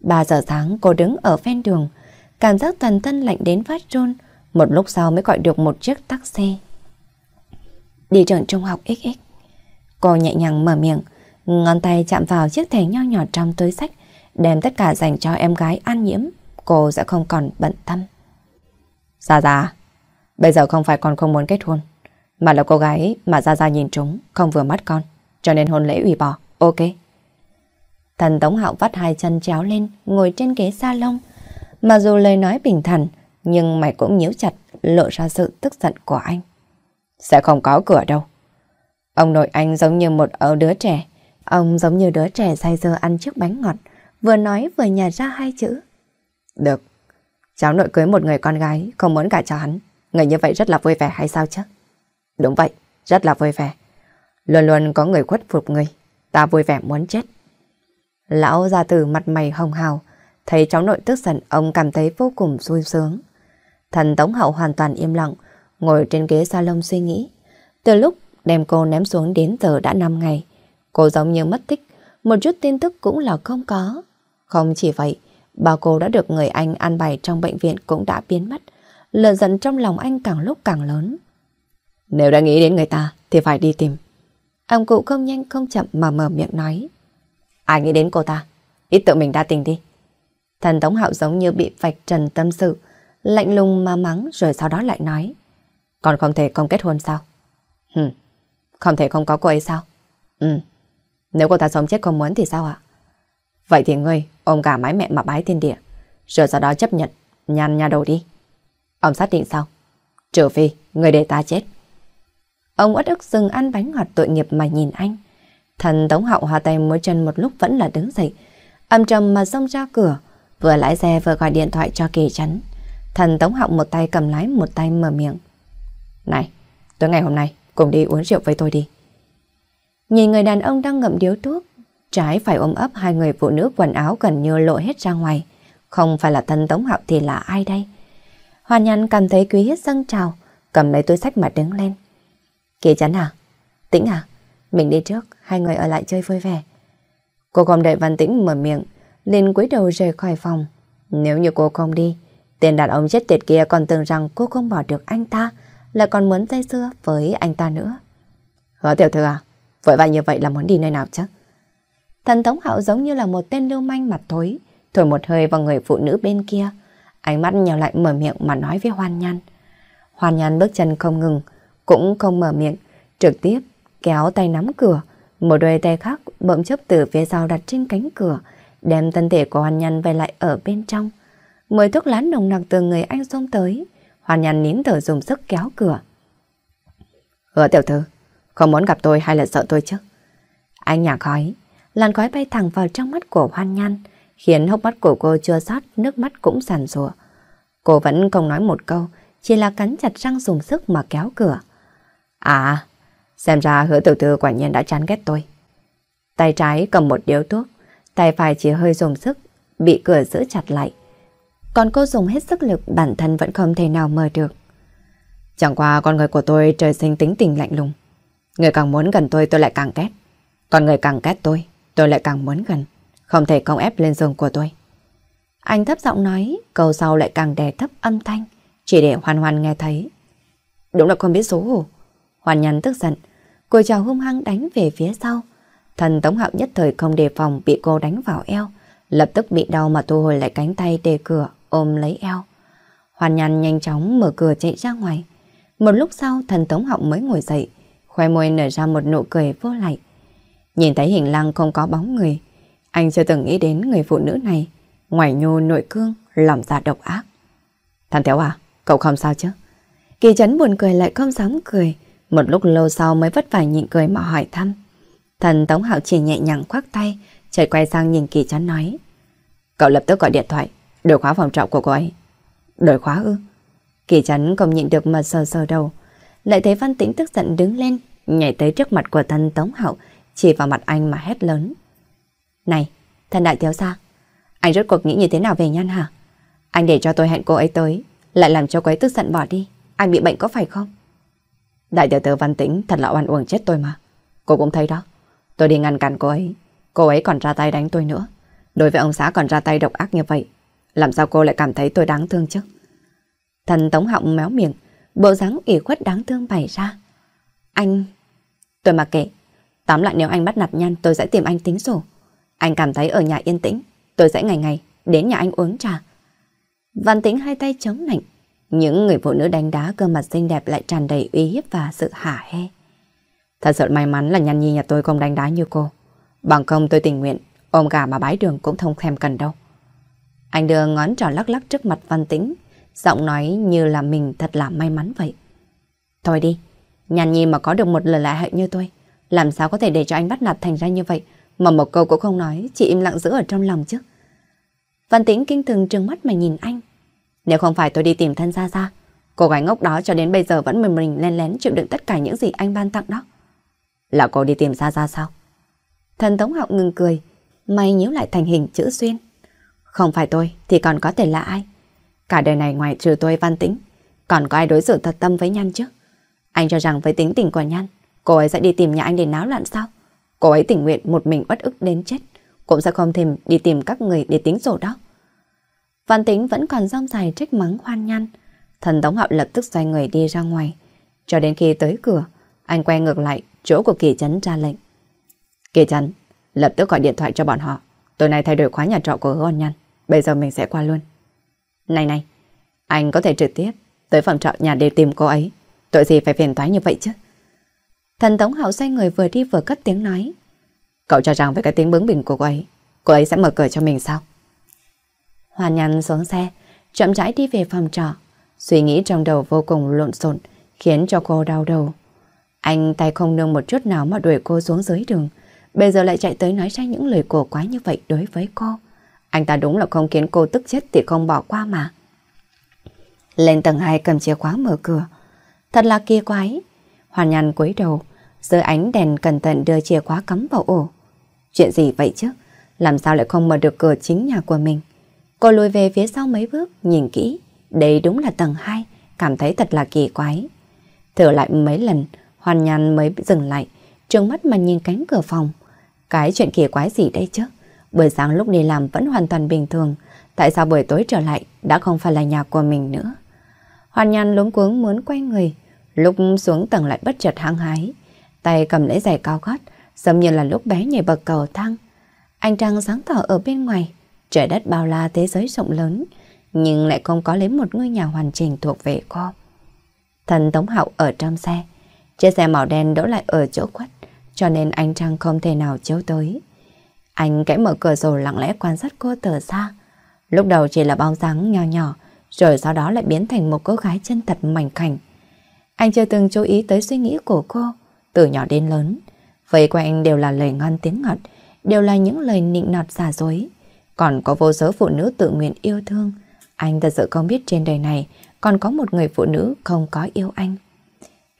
ba giờ sáng cô đứng ở ven đường. Cảm giác toàn thân lạnh đến phát run. Một lúc sau mới gọi được một chiếc taxi. Đi trường trung học XX. Cô nhẹ nhàng mở miệng, ngón tay chạm vào chiếc thẻ nho nhỏ trong túi sách, đem tất cả dành cho em gái an nhiễm cô sẽ không còn bận tâm. Gia Gia, bây giờ không phải con không muốn kết hôn, mà là cô gái mà Gia Gia nhìn trúng, không vừa mắt con, cho nên hôn lễ ủy bỏ, ok. Thần Tống Hạo vắt hai chân chéo lên, ngồi trên ghế salon. mà dù lời nói bình thản, nhưng mày cũng nhíu chặt, lộ ra sự tức giận của anh. Sẽ không có cửa đâu. Ông nội anh giống như một ấu đứa trẻ, ông giống như đứa trẻ say dơ ăn chiếc bánh ngọt, vừa nói vừa nhả ra hai chữ được. Cháu nội cưới một người con gái, không muốn cả cho hắn. Người như vậy rất là vui vẻ hay sao chứ? Đúng vậy, rất là vui vẻ. Luôn luôn có người khuất phục người. Ta vui vẻ muốn chết. Lão gia từ mặt mày hồng hào, thấy cháu nội tức giận, ông cảm thấy vô cùng vui sướng. Thần Tống Hậu hoàn toàn im lặng, ngồi trên ghế salon suy nghĩ. Từ lúc đem cô ném xuống đến giờ đã 5 ngày, cô giống như mất tích, một chút tin tức cũng là không có. Không chỉ vậy, Bao cô đã được người anh ăn bày trong bệnh viện cũng đã biến mất. Lợn giận trong lòng anh càng lúc càng lớn. Nếu đã nghĩ đến người ta thì phải đi tìm. Ông cụ không nhanh không chậm mà mở miệng nói. Ai nghĩ đến cô ta? Ít tự mình đa tình đi. Thần Tống Hạo giống như bị vạch trần tâm sự, lạnh lùng mà mắng rồi sau đó lại nói. Còn không thể không kết hôn sao? Hừm, không thể không có cô ấy sao? Ừm, nếu cô ta sống chết không muốn thì sao ạ? Vậy thì ngươi ông gà mái mẹ mà bái thiên địa. Rồi sau đó chấp nhận, nhăn nhà đầu đi. Ông xác định sao? Trừ phi, người để ta chết. Ông uất ức dừng ăn bánh ngọt tội nghiệp mà nhìn anh. Thần Tống Hậu hòa tay mỗi chân một lúc vẫn là đứng dậy. Âm trầm mà xông ra cửa, vừa lái xe vừa gọi điện thoại cho kỳ chắn. Thần Tống Hậu một tay cầm lái một tay mở miệng. Này, tối ngày hôm nay cùng đi uống rượu với tôi đi. Nhìn người đàn ông đang ngậm điếu thuốc, Trái phải ôm ấp hai người phụ nữ quần áo gần như lộ hết ra ngoài. Không phải là thân Tống Hạo thì là ai đây? Hoàn Nhan cảm thấy quý hít dâng trào, cầm lấy túi sách mà đứng lên. Kỳ chắn à? Tĩnh à? Mình đi trước, hai người ở lại chơi vui vẻ. Cô không đợi Văn Tĩnh mở miệng, liền cúi đầu rời khỏi phòng. Nếu như cô không đi, tên đàn ông chết tiệt kia còn tưởng rằng cô không bỏ được anh ta, là còn muốn dây xưa với anh ta nữa. Hứa tiểu thư à, vội vàng như vậy là muốn đi nơi nào chắc? Thần thống Hạo giống như là một tên lưu manh mặt thối, thổi một hơi vào người phụ nữ bên kia. Ánh mắt nhào lại mở miệng mà nói với Hoan Nhan. Hoan Nhan bước chân không ngừng, cũng không mở miệng, trực tiếp kéo tay nắm cửa. Một đôi tay khác bỗng chốc từ phía sau đặt trên cánh cửa, đem thân thể của Hoan Nhan về lại ở bên trong. Mùi thuốc lá nồng nặc từ người anh xông tới, Hoan Nhan nín thở dùng sức kéo cửa. Hứa tiểu thư, không muốn gặp tôi hay là sợ tôi chứ? Anh nhả khói, làn khói bay thẳng vào trong mắt của hoan nhan, khiến hốc mắt của cô chưa sót, nước mắt cũng sàn rùa. Cô vẫn không nói một câu, chỉ là cắn chặt răng dùng sức mà kéo cửa. À, xem ra hứa tiểu thư quả nhiên đã chán ghét tôi. Tay trái cầm một điếu thuốc, tay phải chỉ hơi dùng sức, bị cửa giữ chặt lại. Còn cô dùng hết sức lực bản thân vẫn không thể nào mở được. Chẳng qua con người của tôi trời sinh tính tình lạnh lùng. Người càng muốn gần tôi tôi lại càng ghét. Còn người càng ghét tôi Tôi lại càng muốn gần Không thể công ép lên giường của tôi Anh thấp giọng nói Câu sau lại càng đè thấp âm thanh Chỉ để Hoàn Hoàn nghe thấy Đúng là con biết xấu hổ Hoàn nhắn tức giận Cô chào hung hăng đánh về phía sau Thần Tống Hạo nhất thời không đề phòng Bị cô đánh vào eo Lập tức bị đau mà thu hồi lại cánh tay đề cửa Ôm lấy eo Hoàn nhàn nhanh chóng mở cửa chạy ra ngoài. Một lúc sau thần Tống hạo mới ngồi dậy, khoe môi nở ra một nụ cười vô lại. Nhìn thấy hình lang không có bóng người, anh chưa từng nghĩ đến người phụ nữ này. Ngoài nhô nội cương, lòng dạ độc ác. Thằng Théo à, cậu không sao chứ? Kỳ chấn buồn cười lại không dám cười. Một lúc lâu sau mới vất vả nhịn cười mà hỏi thăm. Thần Tống Hạo chỉ nhẹ nhàng khoác tay, trời quay sang nhìn Kỳ chấn nói. Cậu lập tức gọi điện thoại, đổi khóa phòng trọ của cô ấy. Đổi khóa ư? Kỳ chấn không nhịn được mà sờ sờ đầu. Lại thấy Văn Tĩnh tức giận đứng lên, nhảy tới trước mặt của thần Tống Hạo, chỉ vào mặt anh mà hét lớn. Này, thân đại thiếu gia, anh rốt cuộc nghĩ như thế nào về nhan hả? Anh để cho tôi hẹn cô ấy tới, lại làm cho cô ấy tức giận bỏ đi. Anh bị bệnh có phải không? Đại tiểu tử văn tĩnh thật là oan uổng chết tôi mà. Cô cũng thấy đó. Tôi đi ngăn cản cô ấy. Cô ấy còn ra tay đánh tôi nữa. Đối với ông xã còn ra tay độc ác như vậy. Làm sao cô lại cảm thấy tôi đáng thương chứ? Thần Tống Họng méo miệng, bộ dáng ủy khuất đáng thương bày ra. Anh... Tôi mà kệ, Tóm lại nếu anh bắt nạt nhăn tôi sẽ tìm anh tính sổ. Anh cảm thấy ở nhà yên tĩnh, tôi sẽ ngày ngày đến nhà anh uống trà. Văn tính hai tay chống nạnh, những người phụ nữ đánh đá cơ mặt xinh đẹp lại tràn đầy uy hiếp và sự hả he. Thật sự may mắn là nhan nhi nhà tôi không đánh đá như cô. Bằng không tôi tình nguyện, ôm gà mà bái đường cũng không thèm cần đâu. Anh đưa ngón trỏ lắc lắc trước mặt văn tính, giọng nói như là mình thật là may mắn vậy. Thôi đi, nhan nhi mà có được một lời lại hại như tôi, làm sao có thể để cho anh bắt nạt thành ra như vậy Mà một câu cũng không nói Chỉ im lặng giữ ở trong lòng chứ Văn tĩnh kinh thường trừng mắt mà nhìn anh Nếu không phải tôi đi tìm thân ra ra Cô gái ngốc đó cho đến bây giờ vẫn mình mình lén lén chịu đựng tất cả những gì anh ban tặng đó Là cô đi tìm ra ra sao Thần Tống Hạo ngừng cười May nhíu lại thành hình chữ xuyên Không phải tôi thì còn có thể là ai Cả đời này ngoài trừ tôi văn tĩnh Còn có ai đối xử thật tâm với Nhan chứ Anh cho rằng với tính tình của Nhan Cô ấy sẽ đi tìm nhà anh để náo loạn sao? Cô ấy tình nguyện một mình bất ức đến chết. Cũng sẽ không thèm đi tìm các người để tính sổ đó. Văn tính vẫn còn rong dài trách mắng hoan nhăn. Thần Tống Hạo lập tức xoay người đi ra ngoài. Cho đến khi tới cửa, anh quay ngược lại chỗ của Kỳ Trấn ra lệnh. Kỳ Trấn, lập tức gọi điện thoại cho bọn họ. Tối nay thay đổi khóa nhà trọ của hứa Hoan Nhăn. Bây giờ mình sẽ qua luôn. Này này, anh có thể trực tiếp tới phòng trọ nhà để tìm cô ấy. Tội gì phải phiền toái như vậy chứ? Thần Tống Hạo xoay người vừa đi vừa cất tiếng nói. Cậu cho rằng với cái tiếng bướng bỉnh của cô ấy, cô ấy sẽ mở cửa cho mình sao? Hoàn nhăn xuống xe, chậm rãi đi về phòng trọ. Suy nghĩ trong đầu vô cùng lộn xộn khiến cho cô đau đầu. Anh tay không nương một chút nào mà đuổi cô xuống dưới đường. Bây giờ lại chạy tới nói ra những lời cổ quái như vậy đối với cô. Anh ta đúng là không khiến cô tức chết thì không bỏ qua mà. Lên tầng 2 cầm chìa khóa mở cửa. Thật là kỳ quái, Hoàn nhàn cúi đầu, dưới ánh đèn cẩn thận đưa chìa khóa cắm vào ổ. Chuyện gì vậy chứ? Làm sao lại không mở được cửa chính nhà của mình? Cô lùi về phía sau mấy bước, nhìn kỹ. Đây đúng là tầng 2, cảm thấy thật là kỳ quái. Thử lại mấy lần, hoàn nhàn mới dừng lại, trừng mắt mà nhìn cánh cửa phòng. Cái chuyện kỳ quái gì đây chứ? Buổi sáng lúc đi làm vẫn hoàn toàn bình thường, tại sao buổi tối trở lại đã không phải là nhà của mình nữa? Hoàn nhàn lúng cuống muốn quay người, Lúc xuống tầng lại bất chợt hăng hái, tay cầm lấy giày cao gót, giống như là lúc bé nhảy bậc cầu thang. Anh trăng sáng tỏ ở bên ngoài, trời đất bao la thế giới rộng lớn, nhưng lại không có lấy một ngôi nhà hoàn chỉnh thuộc về cô. Thần Tống Hậu ở trong xe, chiếc xe màu đen đỗ lại ở chỗ quất, cho nên anh Trăng không thể nào chiếu tới. Anh kẽ mở cửa sổ lặng lẽ quan sát cô từ xa. Lúc đầu chỉ là bóng dáng nho nhỏ, rồi sau đó lại biến thành một cô gái chân thật mảnh khảnh, anh chưa từng chú ý tới suy nghĩ của cô, từ nhỏ đến lớn. vậy quanh đều là lời ngon tiếng ngọt, đều là những lời nịnh nọt giả dối. Còn có vô số phụ nữ tự nguyện yêu thương. Anh thật sự không biết trên đời này còn có một người phụ nữ không có yêu anh.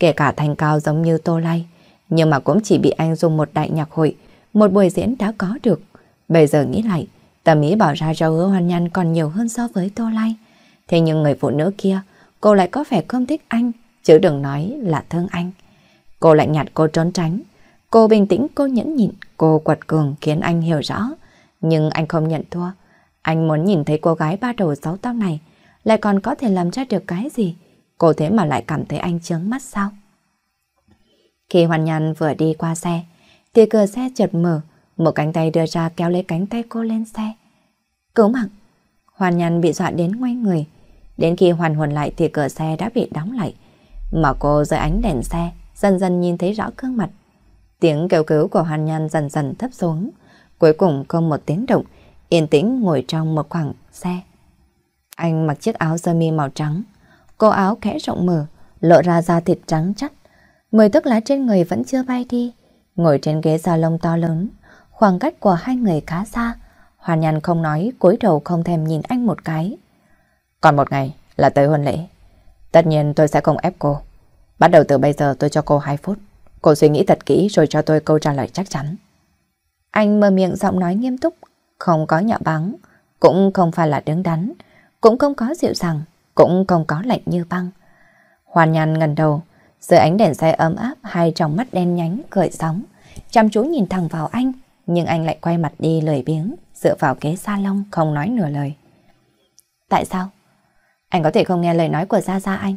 Kể cả thành cao giống như Tô Lai, nhưng mà cũng chỉ bị anh dùng một đại nhạc hội, một buổi diễn đã có được. Bây giờ nghĩ lại, tâm ý bỏ ra cho hứa hoan nhan còn nhiều hơn so với Tô Lai. Thế nhưng người phụ nữ kia, cô lại có vẻ không thích anh, chứ đừng nói là thương anh. Cô lạnh nhạt cô trốn tránh, cô bình tĩnh cô nhẫn nhịn, cô quật cường khiến anh hiểu rõ. Nhưng anh không nhận thua, anh muốn nhìn thấy cô gái ba đầu sáu tóc này lại còn có thể làm ra được cái gì. Cô thế mà lại cảm thấy anh chướng mắt sao? Khi Hoàn Nhàn vừa đi qua xe, thì cửa xe chợt mở, một cánh tay đưa ra kéo lấy cánh tay cô lên xe. Cứu mạng! Hoàn Nhàn bị dọa đến ngoay người. Đến khi hoàn hồn lại thì cửa xe đã bị đóng lại. Mà cô dưới ánh đèn xe Dần dần nhìn thấy rõ gương mặt Tiếng kêu cứu của Hoàn Nhan dần dần thấp xuống Cuối cùng không một tiếng động Yên tĩnh ngồi trong một khoảng xe Anh mặc chiếc áo sơ mi màu trắng Cô áo khẽ rộng mở Lộ ra da thịt trắng chắc Mười tấc lá trên người vẫn chưa bay đi Ngồi trên ghế da lông to lớn Khoảng cách của hai người khá xa Hoàn Nhan không nói cúi đầu không thèm nhìn anh một cái Còn một ngày là tới hôn lễ Tất nhiên tôi sẽ không ép cô. Bắt đầu từ bây giờ tôi cho cô 2 phút. Cô suy nghĩ thật kỹ rồi cho tôi câu trả lời chắc chắn. Anh mở miệng giọng nói nghiêm túc, không có nhạo báng, cũng không phải là đứng đắn, cũng không có dịu dàng, cũng không có lạnh như băng. Hoàn nhàn ngần đầu, dưới ánh đèn xe ấm áp hai tròng mắt đen nhánh gợi sóng, chăm chú nhìn thẳng vào anh, nhưng anh lại quay mặt đi lười biếng, dựa vào ghế salon không nói nửa lời. Tại sao? Anh có thể không nghe lời nói của Gia Gia anh.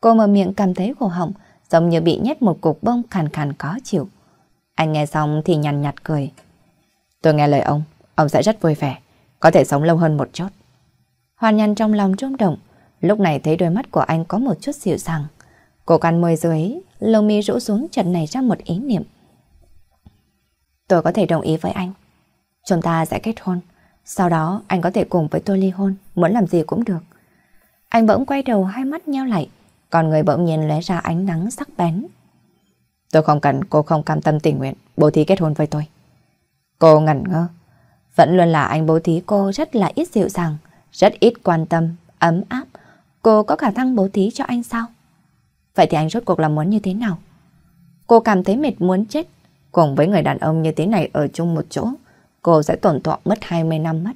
Cô mở miệng cảm thấy khổ họng, giống như bị nhét một cục bông khàn khàn có chịu. Anh nghe xong thì nhằn nhạt cười. Tôi nghe lời ông, ông sẽ rất vui vẻ, có thể sống lâu hơn một chút. Hoàn nhăn trong lòng rung động, lúc này thấy đôi mắt của anh có một chút dịu dàng. Cô căn môi dưới, lông mi rũ xuống trận này ra một ý niệm. Tôi có thể đồng ý với anh. Chúng ta sẽ kết hôn, sau đó anh có thể cùng với tôi ly hôn, muốn làm gì cũng được. Anh bỗng quay đầu hai mắt nheo lại, còn người bỗng nhiên lóe ra ánh nắng sắc bén. Tôi không cần cô không cam tâm tình nguyện bố thí kết hôn với tôi. Cô ngẩn ngơ. Vẫn luôn là anh bố thí cô rất là ít dịu dàng, rất ít quan tâm, ấm áp. Cô có khả năng bố thí cho anh sao? Vậy thì anh rốt cuộc là muốn như thế nào? Cô cảm thấy mệt muốn chết. Cùng với người đàn ông như thế này ở chung một chỗ, cô sẽ tổn thọ mất 20 năm mất.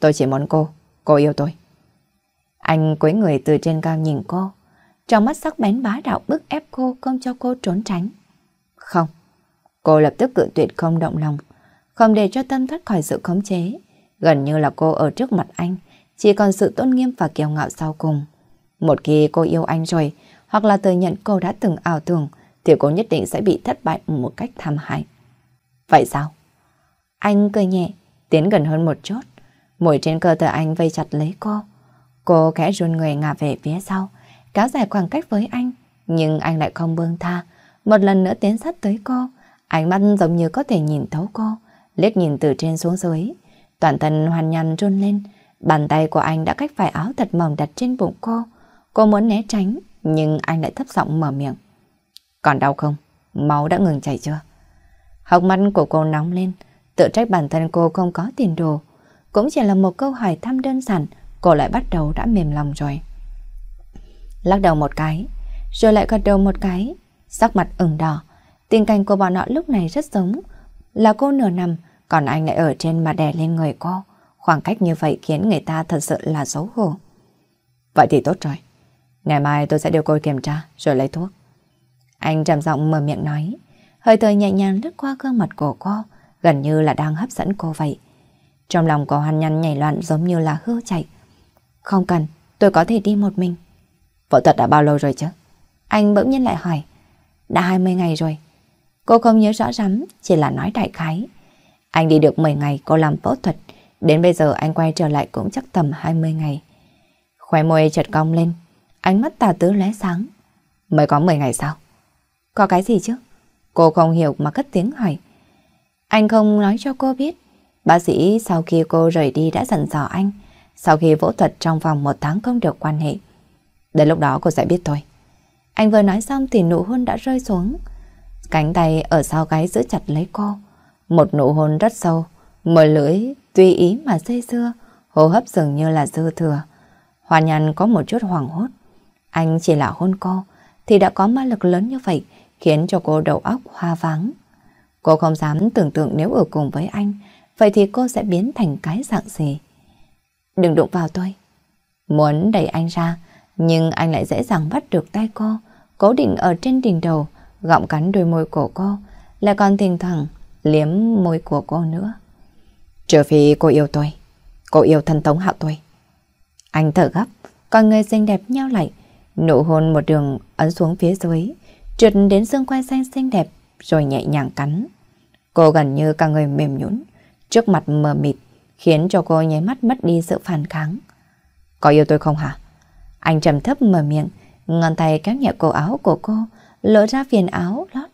Tôi chỉ muốn cô, cô yêu tôi. Anh quấy người từ trên cao nhìn cô, trong mắt sắc bén bá đạo bức ép cô không cho cô trốn tránh. Không, cô lập tức cự tuyệt không động lòng, không để cho tâm thoát khỏi sự khống chế. Gần như là cô ở trước mặt anh, chỉ còn sự tôn nghiêm và kiêu ngạo sau cùng. Một khi cô yêu anh rồi, hoặc là thừa nhận cô đã từng ảo tưởng, thì cô nhất định sẽ bị thất bại một cách thảm hại. Vậy sao? Anh cười nhẹ, tiến gần hơn một chút. Mùi trên cơ thể anh vây chặt lấy cô. Cô khẽ run người ngả về phía sau, kéo dài khoảng cách với anh, nhưng anh lại không buông tha. Một lần nữa tiến sát tới cô, ánh mắt giống như có thể nhìn thấu cô, liếc nhìn từ trên xuống dưới. Toàn thân hoàn nhằn run lên, bàn tay của anh đã cách phải áo thật mỏng đặt trên bụng cô. Cô muốn né tránh, nhưng anh lại thấp giọng mở miệng. Còn đau không? Máu đã ngừng chảy chưa? Học mắt của cô nóng lên, tự trách bản thân cô không có tiền đồ. Cũng chỉ là một câu hỏi thăm đơn giản, Cô lại bắt đầu đã mềm lòng rồi Lắc đầu một cái Rồi lại gật đầu một cái Sắc mặt ửng đỏ Tình cảnh của bọn họ lúc này rất giống Là cô nửa nằm Còn anh lại ở trên mà đè lên người cô Khoảng cách như vậy khiến người ta thật sự là xấu hổ Vậy thì tốt rồi Ngày mai tôi sẽ đưa cô kiểm tra Rồi lấy thuốc Anh trầm giọng mở miệng nói Hơi thở nhẹ nhàng lướt qua gương mặt của cô Gần như là đang hấp dẫn cô vậy Trong lòng cô hắn nhăn nhảy loạn giống như là hư chạy không cần, tôi có thể đi một mình. Phẫu thuật đã bao lâu rồi chứ? Anh bỗng nhiên lại hỏi. Đã 20 ngày rồi. Cô không nhớ rõ lắm chỉ là nói đại khái. Anh đi được 10 ngày cô làm phẫu thuật, đến bây giờ anh quay trở lại cũng chắc tầm 20 ngày. Khóe môi chợt cong lên, ánh mắt tà tứ lóe sáng. Mới có 10 ngày sao? Có cái gì chứ? Cô không hiểu mà cất tiếng hỏi. Anh không nói cho cô biết. Bác sĩ sau khi cô rời đi đã dặn dò anh. Sau khi phẫu thuật trong vòng một tháng không được quan hệ Đến lúc đó cô sẽ biết thôi Anh vừa nói xong thì nụ hôn đã rơi xuống Cánh tay ở sau gáy giữ chặt lấy cô Một nụ hôn rất sâu Mở lưỡi tùy ý mà dây dưa Hô hấp dường như là dư thừa Hoa nhàn có một chút hoảng hốt Anh chỉ là hôn cô Thì đã có ma lực lớn như vậy Khiến cho cô đầu óc hoa vắng Cô không dám tưởng tượng nếu ở cùng với anh Vậy thì cô sẽ biến thành cái dạng gì đừng đụng vào tôi. Muốn đẩy anh ra, nhưng anh lại dễ dàng bắt được tay cô, cố định ở trên đỉnh đầu, gọng cắn đôi môi của cô, lại còn thỉnh thoảng liếm môi của cô nữa. Trừ phi cô yêu tôi, cô yêu thần tống hạo tôi. Anh thở gấp, con người xinh đẹp nhau lại, nụ hôn một đường ấn xuống phía dưới, trượt đến xương quai xanh xinh đẹp rồi nhẹ nhàng cắn. Cô gần như cả người mềm nhũn, trước mặt mờ mịt, khiến cho cô nháy mắt mất đi sự phản kháng. Có yêu tôi không hả? Anh trầm thấp mở miệng, ngón tay kéo nhẹ cổ áo của cô, lỡ ra viền áo lót.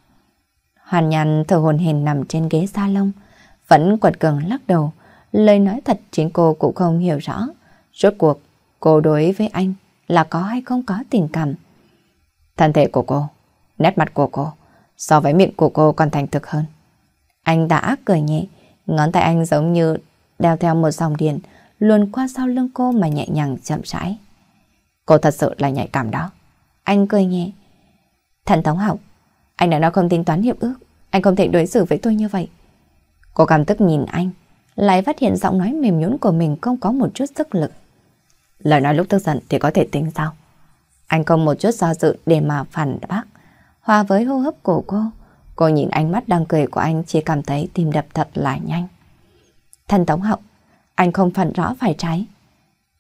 Hoàn nhàn thở hồn hển nằm trên ghế salon, vẫn quật cường lắc đầu. Lời nói thật chính cô cũng không hiểu rõ. Rốt cuộc, cô đối với anh là có hay không có tình cảm. Thân thể của cô, nét mặt của cô, so với miệng của cô còn thành thực hơn. Anh đã cười nhẹ, ngón tay anh giống như đeo theo một dòng điện luồn qua sau lưng cô mà nhẹ nhàng chậm rãi. Cô thật sự là nhạy cảm đó. Anh cười nhẹ. Thần Tống Học, anh đã nói không tính toán hiệp ước, anh không thể đối xử với tôi như vậy. Cô cảm tức nhìn anh, lại phát hiện giọng nói mềm nhũn của mình không có một chút sức lực. Lời nói lúc tức giận thì có thể tính sao? Anh không một chút do dự để mà phản bác. Hòa với hô hấp của cô, cô nhìn ánh mắt đang cười của anh chỉ cảm thấy tim đập thật là nhanh. Thần Tổng Hậu, anh không phản rõ phải trái.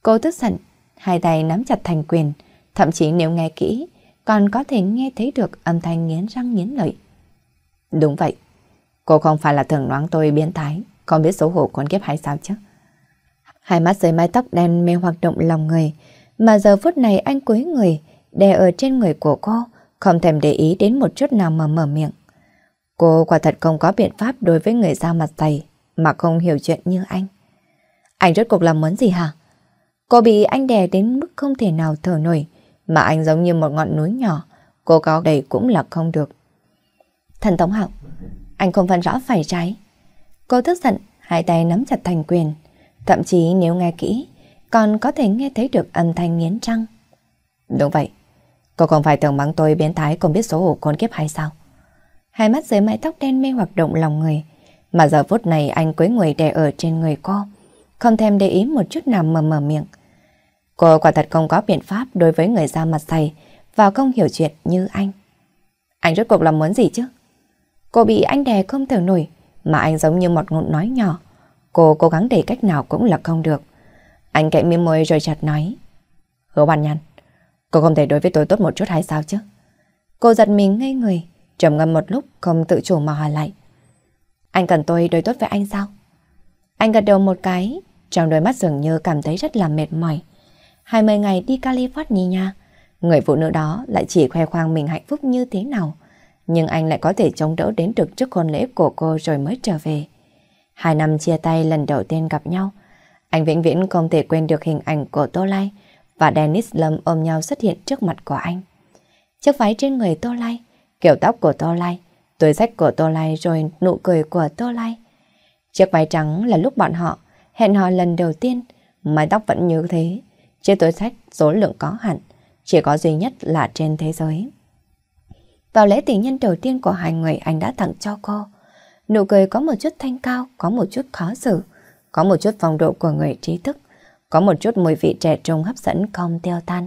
Cô tức giận, hai tay nắm chặt thành quyền, thậm chí nếu nghe kỹ, còn có thể nghe thấy được âm thanh nghiến răng nghiến lợi. Đúng vậy, cô không phải là thường đoán tôi biến thái, không biết xấu hổ con kiếp hay sao chứ. Hai mắt dưới mái tóc đen mê hoạt động lòng người, mà giờ phút này anh cúi người, đè ở trên người của cô, không thèm để ý đến một chút nào mà mở miệng. Cô quả thật không có biện pháp đối với người da mặt dày, mà không hiểu chuyện như anh. Anh rốt cuộc làm muốn gì hả? Cô bị anh đè đến mức không thể nào thở nổi, mà anh giống như một ngọn núi nhỏ, cô có đầy cũng là không được. Thần Tống Học, anh không phân rõ phải trái. Cô tức giận, hai tay nắm chặt thành quyền, thậm chí nếu nghe kỹ, còn có thể nghe thấy được âm thanh nghiến răng. Đúng vậy, cô còn phải tưởng mắng tôi biến thái không biết xấu hổ con kiếp hay sao? Hai mắt dưới mái tóc đen mê hoạt động lòng người, mà giờ phút này anh quấy người đè ở trên người cô, không thèm để ý một chút nào mà mở miệng. Cô quả thật không có biện pháp đối với người da mặt dày và không hiểu chuyện như anh. Anh rốt cuộc là muốn gì chứ? Cô bị anh đè không thở nổi, mà anh giống như một ngụm nói nhỏ. Cô cố gắng để cách nào cũng là không được. Anh kệ miếng môi rồi chặt nói. Hứa bàn nhăn, cô không thể đối với tôi tốt một chút hay sao chứ? Cô giật mình ngay người, trầm ngâm một lúc không tự chủ mà hỏi lại. Anh cần tôi đối tốt với anh sao? Anh gật đầu một cái, trong đôi mắt dường như cảm thấy rất là mệt mỏi. 20 ngày đi California, người phụ nữ đó lại chỉ khoe khoang mình hạnh phúc như thế nào. Nhưng anh lại có thể chống đỡ đến được trước hôn lễ của cô rồi mới trở về. Hai năm chia tay lần đầu tiên gặp nhau, anh vĩnh viễn không thể quên được hình ảnh của Tô Lai và Dennis Lâm ôm nhau xuất hiện trước mặt của anh. Chiếc váy trên người Tô Lai, kiểu tóc của Tô Lai Túi sách của Tô Lai rồi nụ cười của Tô Lai. Chiếc váy trắng là lúc bọn họ hẹn hò lần đầu tiên, mái tóc vẫn như thế. Chiếc túi sách số lượng có hạn, chỉ có duy nhất là trên thế giới. Vào lễ tình nhân đầu tiên của hai người anh đã tặng cho cô. Nụ cười có một chút thanh cao, có một chút khó xử, có một chút phong độ của người trí thức, có một chút mùi vị trẻ trung hấp dẫn không tiêu tan.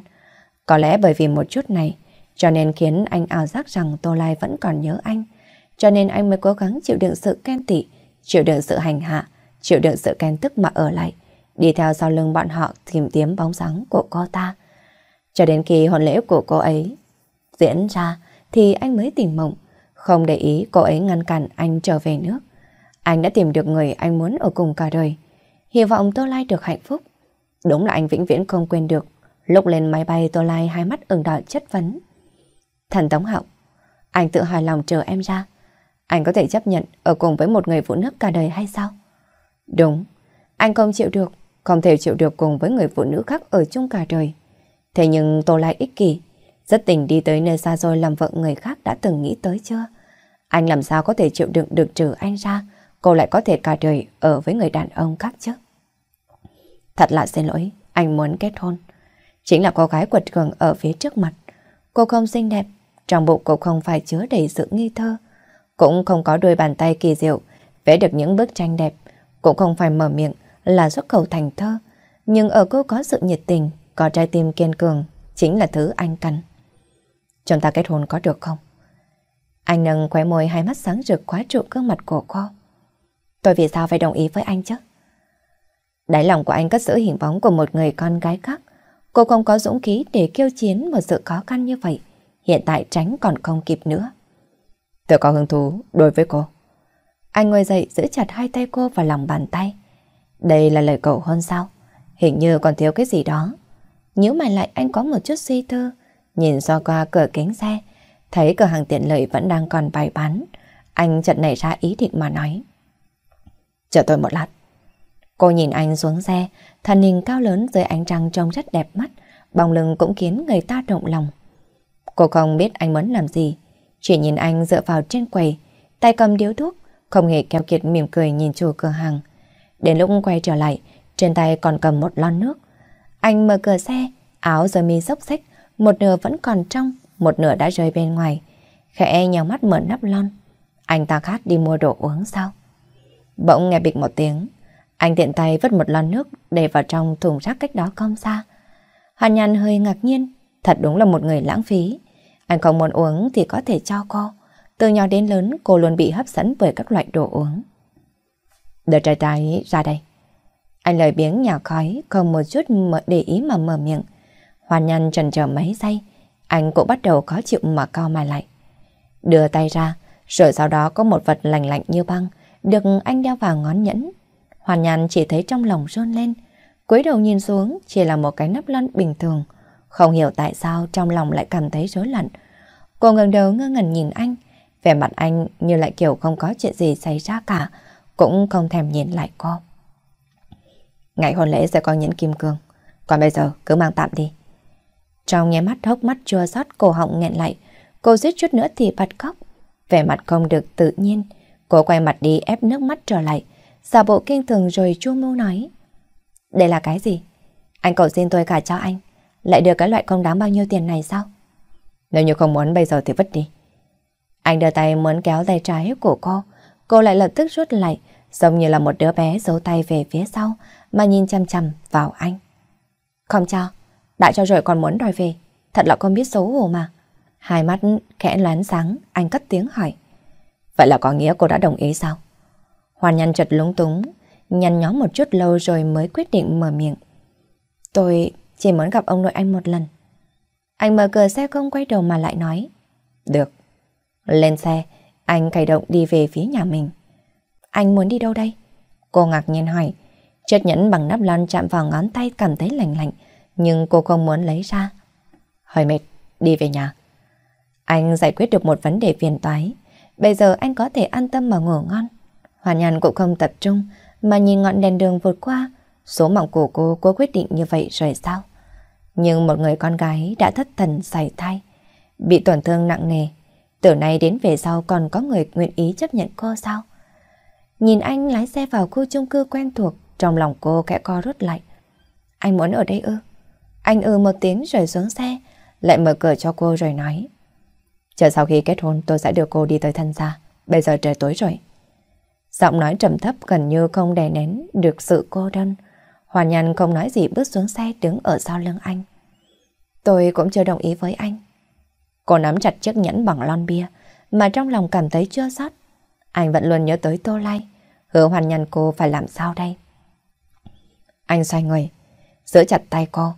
Có lẽ bởi vì một chút này, cho nên khiến anh ảo giác rằng Tô Lai vẫn còn nhớ anh, cho nên anh mới cố gắng chịu đựng sự khen tị, chịu đựng sự hành hạ, chịu đựng sự khen tức mà ở lại, đi theo sau lưng bọn họ tìm kiếm bóng dáng của cô ta. Cho đến khi hôn lễ của cô ấy diễn ra thì anh mới tỉnh mộng, không để ý cô ấy ngăn cản anh trở về nước. Anh đã tìm được người anh muốn ở cùng cả đời, hy vọng tương lai được hạnh phúc. Đúng là anh vĩnh viễn không quên được Lúc lên máy bay Tô Lai hai mắt ửng đỏ chất vấn. Thần Tống Hậu, anh tự hài lòng chờ em ra. Anh có thể chấp nhận ở cùng với một người phụ nữ cả đời hay sao? Đúng, anh không chịu được, không thể chịu được cùng với người phụ nữ khác ở chung cả đời. Thế nhưng tôi lại ích kỷ, rất tình đi tới nơi xa rồi làm vợ người khác đã từng nghĩ tới chưa? Anh làm sao có thể chịu đựng được trừ anh ra, cô lại có thể cả đời ở với người đàn ông khác chứ? Thật là xin lỗi, anh muốn kết hôn. Chính là cô gái quật cường ở phía trước mặt. Cô không xinh đẹp, trong bụng cô không phải chứa đầy sự nghi thơ, cũng không có đôi bàn tay kỳ diệu, vẽ được những bức tranh đẹp, cũng không phải mở miệng là xuất khẩu thành thơ. Nhưng ở cô có sự nhiệt tình, có trái tim kiên cường, chính là thứ anh cần. Chúng ta kết hôn có được không? Anh nâng khóe môi hai mắt sáng rực quá trụ gương mặt của cô. Tôi vì sao phải đồng ý với anh chứ? Đáy lòng của anh cất giữ hình bóng của một người con gái khác. Cô không có dũng khí để kêu chiến một sự khó khăn như vậy. Hiện tại tránh còn không kịp nữa. Tôi có hứng thú đối với cô. Anh ngồi dậy giữ chặt hai tay cô vào lòng bàn tay. Đây là lời cậu hôn sao? Hình như còn thiếu cái gì đó. Nhớ mày lại anh có một chút suy tư. Nhìn do qua cửa kính xe, thấy cửa hàng tiện lợi vẫn đang còn bày bán. Anh chợt nảy ra ý định mà nói. Chờ tôi một lát. Cô nhìn anh xuống xe, thân hình cao lớn dưới ánh trăng trông rất đẹp mắt, bóng lưng cũng khiến người ta động lòng. Cô không biết anh muốn làm gì, chỉ nhìn anh dựa vào trên quầy, tay cầm điếu thuốc, không hề keo kiệt mỉm cười nhìn chủ cửa hàng. Đến lúc quay trở lại, trên tay còn cầm một lon nước. Anh mở cửa xe, áo giờ mi xốc xách, một nửa vẫn còn trong, một nửa đã rơi bên ngoài. Khẽ nhào mắt mở nắp lon. Anh ta khát đi mua đồ uống sao? Bỗng nghe bịch một tiếng, anh tiện tay vứt một lon nước để vào trong thùng rác cách đó không xa. Hàn Nhàn hơi ngạc nhiên, thật đúng là một người lãng phí. Anh không muốn uống thì có thể cho cô. Từ nhỏ đến lớn cô luôn bị hấp dẫn bởi các loại đồ uống. Đưa trai trai ra đây. Anh lời biếng nhào khói, không một chút mở để ý mà mở miệng. Hoàn nhăn trần chờ mấy giây, anh cũng bắt đầu khó chịu mà co mày lại. Đưa tay ra, rồi sau đó có một vật lạnh lạnh như băng, được anh đeo vào ngón nhẫn. Hoàn nhăn chỉ thấy trong lòng rôn lên, cúi đầu nhìn xuống chỉ là một cái nắp lon bình thường, không hiểu tại sao trong lòng lại cảm thấy rối lặn. Cô ngẩng đầu ngơ ngẩn nhìn anh. Vẻ mặt anh như lại kiểu không có chuyện gì xảy ra cả. Cũng không thèm nhìn lại cô. Ngày hôn lễ sẽ có nhẫn kim cương. Còn bây giờ cứ mang tạm đi. Trong nháy mắt hốc mắt chua xót cổ họng nghẹn lại. Cô suýt chút nữa thì bật khóc. Vẻ mặt không được tự nhiên. Cô quay mặt đi ép nước mắt trở lại. Giả bộ kinh thường rồi chua mâu nói. Đây là cái gì? Anh cậu xin tôi cả cho anh lại đưa cái loại không đáng bao nhiêu tiền này sao? Nếu như không muốn bây giờ thì vứt đi. Anh đưa tay muốn kéo tay trái của cô, cô lại lập tức rút lại, giống như là một đứa bé giấu tay về phía sau mà nhìn chăm chăm vào anh. Không cho, đã cho rồi còn muốn đòi về, thật là con biết xấu hổ mà. Hai mắt khẽ lán sáng, anh cất tiếng hỏi. Vậy là có nghĩa cô đã đồng ý sao? Hoàn nhăn chợt lúng túng, nhăn nhó một chút lâu rồi mới quyết định mở miệng. Tôi, chỉ muốn gặp ông nội anh một lần. Anh mở cửa xe không quay đầu mà lại nói. Được. Lên xe, anh khởi động đi về phía nhà mình. Anh muốn đi đâu đây? Cô ngạc nhiên hỏi. Chiếc nhẫn bằng nắp lon chạm vào ngón tay cảm thấy lạnh lạnh, nhưng cô không muốn lấy ra. Hơi mệt, đi về nhà. Anh giải quyết được một vấn đề phiền toái. Bây giờ anh có thể an tâm mà ngủ ngon. Hoàn nhàn cũng không tập trung, mà nhìn ngọn đèn đường vượt qua. Số mỏng của cô, cô quyết định như vậy rồi sao? Nhưng một người con gái đã thất thần xảy thai, bị tổn thương nặng nề. Từ nay đến về sau còn có người nguyện ý chấp nhận cô sao? Nhìn anh lái xe vào khu chung cư quen thuộc, trong lòng cô kẽ co rút lại. Anh muốn ở đây ư? Anh ư ừ một tiếng rồi xuống xe, lại mở cửa cho cô rồi nói. Chờ sau khi kết hôn tôi sẽ đưa cô đi tới thân gia, bây giờ trời tối rồi. Giọng nói trầm thấp gần như không đè nén được sự cô đơn. Hoàn Nhàn không nói gì bước xuống xe đứng ở sau lưng anh. Tôi cũng chưa đồng ý với anh. Cô nắm chặt chiếc nhẫn bằng lon bia mà trong lòng cảm thấy chưa sót. Anh vẫn luôn nhớ tới Tô Lai. Hứa hoàn nhằn cô phải làm sao đây? Anh xoay người, giữ chặt tay cô.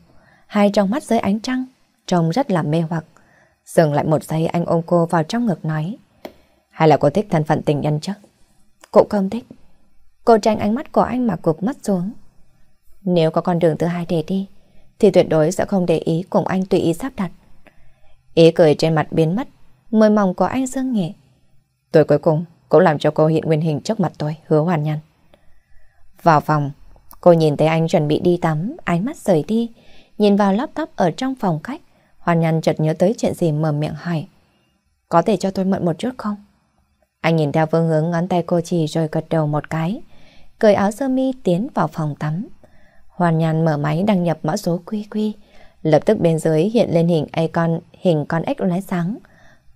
Hai trong mắt dưới ánh trăng, trông rất là mê hoặc. Dừng lại một giây anh ôm cô vào trong ngực nói. Hay là cô thích thân phận tình nhân chứ? cô không thích. Cô tránh ánh mắt của anh mà cụp mắt xuống. Nếu có con đường thứ hai để đi, thì tuyệt đối sẽ không để ý cùng anh tùy ý sắp đặt. Ý cười trên mặt biến mất, môi mỏng của anh dương nhẹ. Tôi cuối cùng cũng làm cho cô hiện nguyên hình trước mặt tôi, hứa hoàn nhăn. Vào phòng, cô nhìn thấy anh chuẩn bị đi tắm, ánh mắt rời đi, nhìn vào laptop ở trong phòng khách. Hoàn nhăn chợt nhớ tới chuyện gì mở miệng hỏi. Có thể cho tôi mượn một chút không? Anh nhìn theo phương hướng ngón tay cô chỉ rồi gật đầu một cái, cởi áo sơ mi tiến vào phòng tắm. Hoàn Nhan mở máy đăng nhập mã số QQ. Lập tức bên dưới hiện lên hình icon, hình con ếch lóe sáng.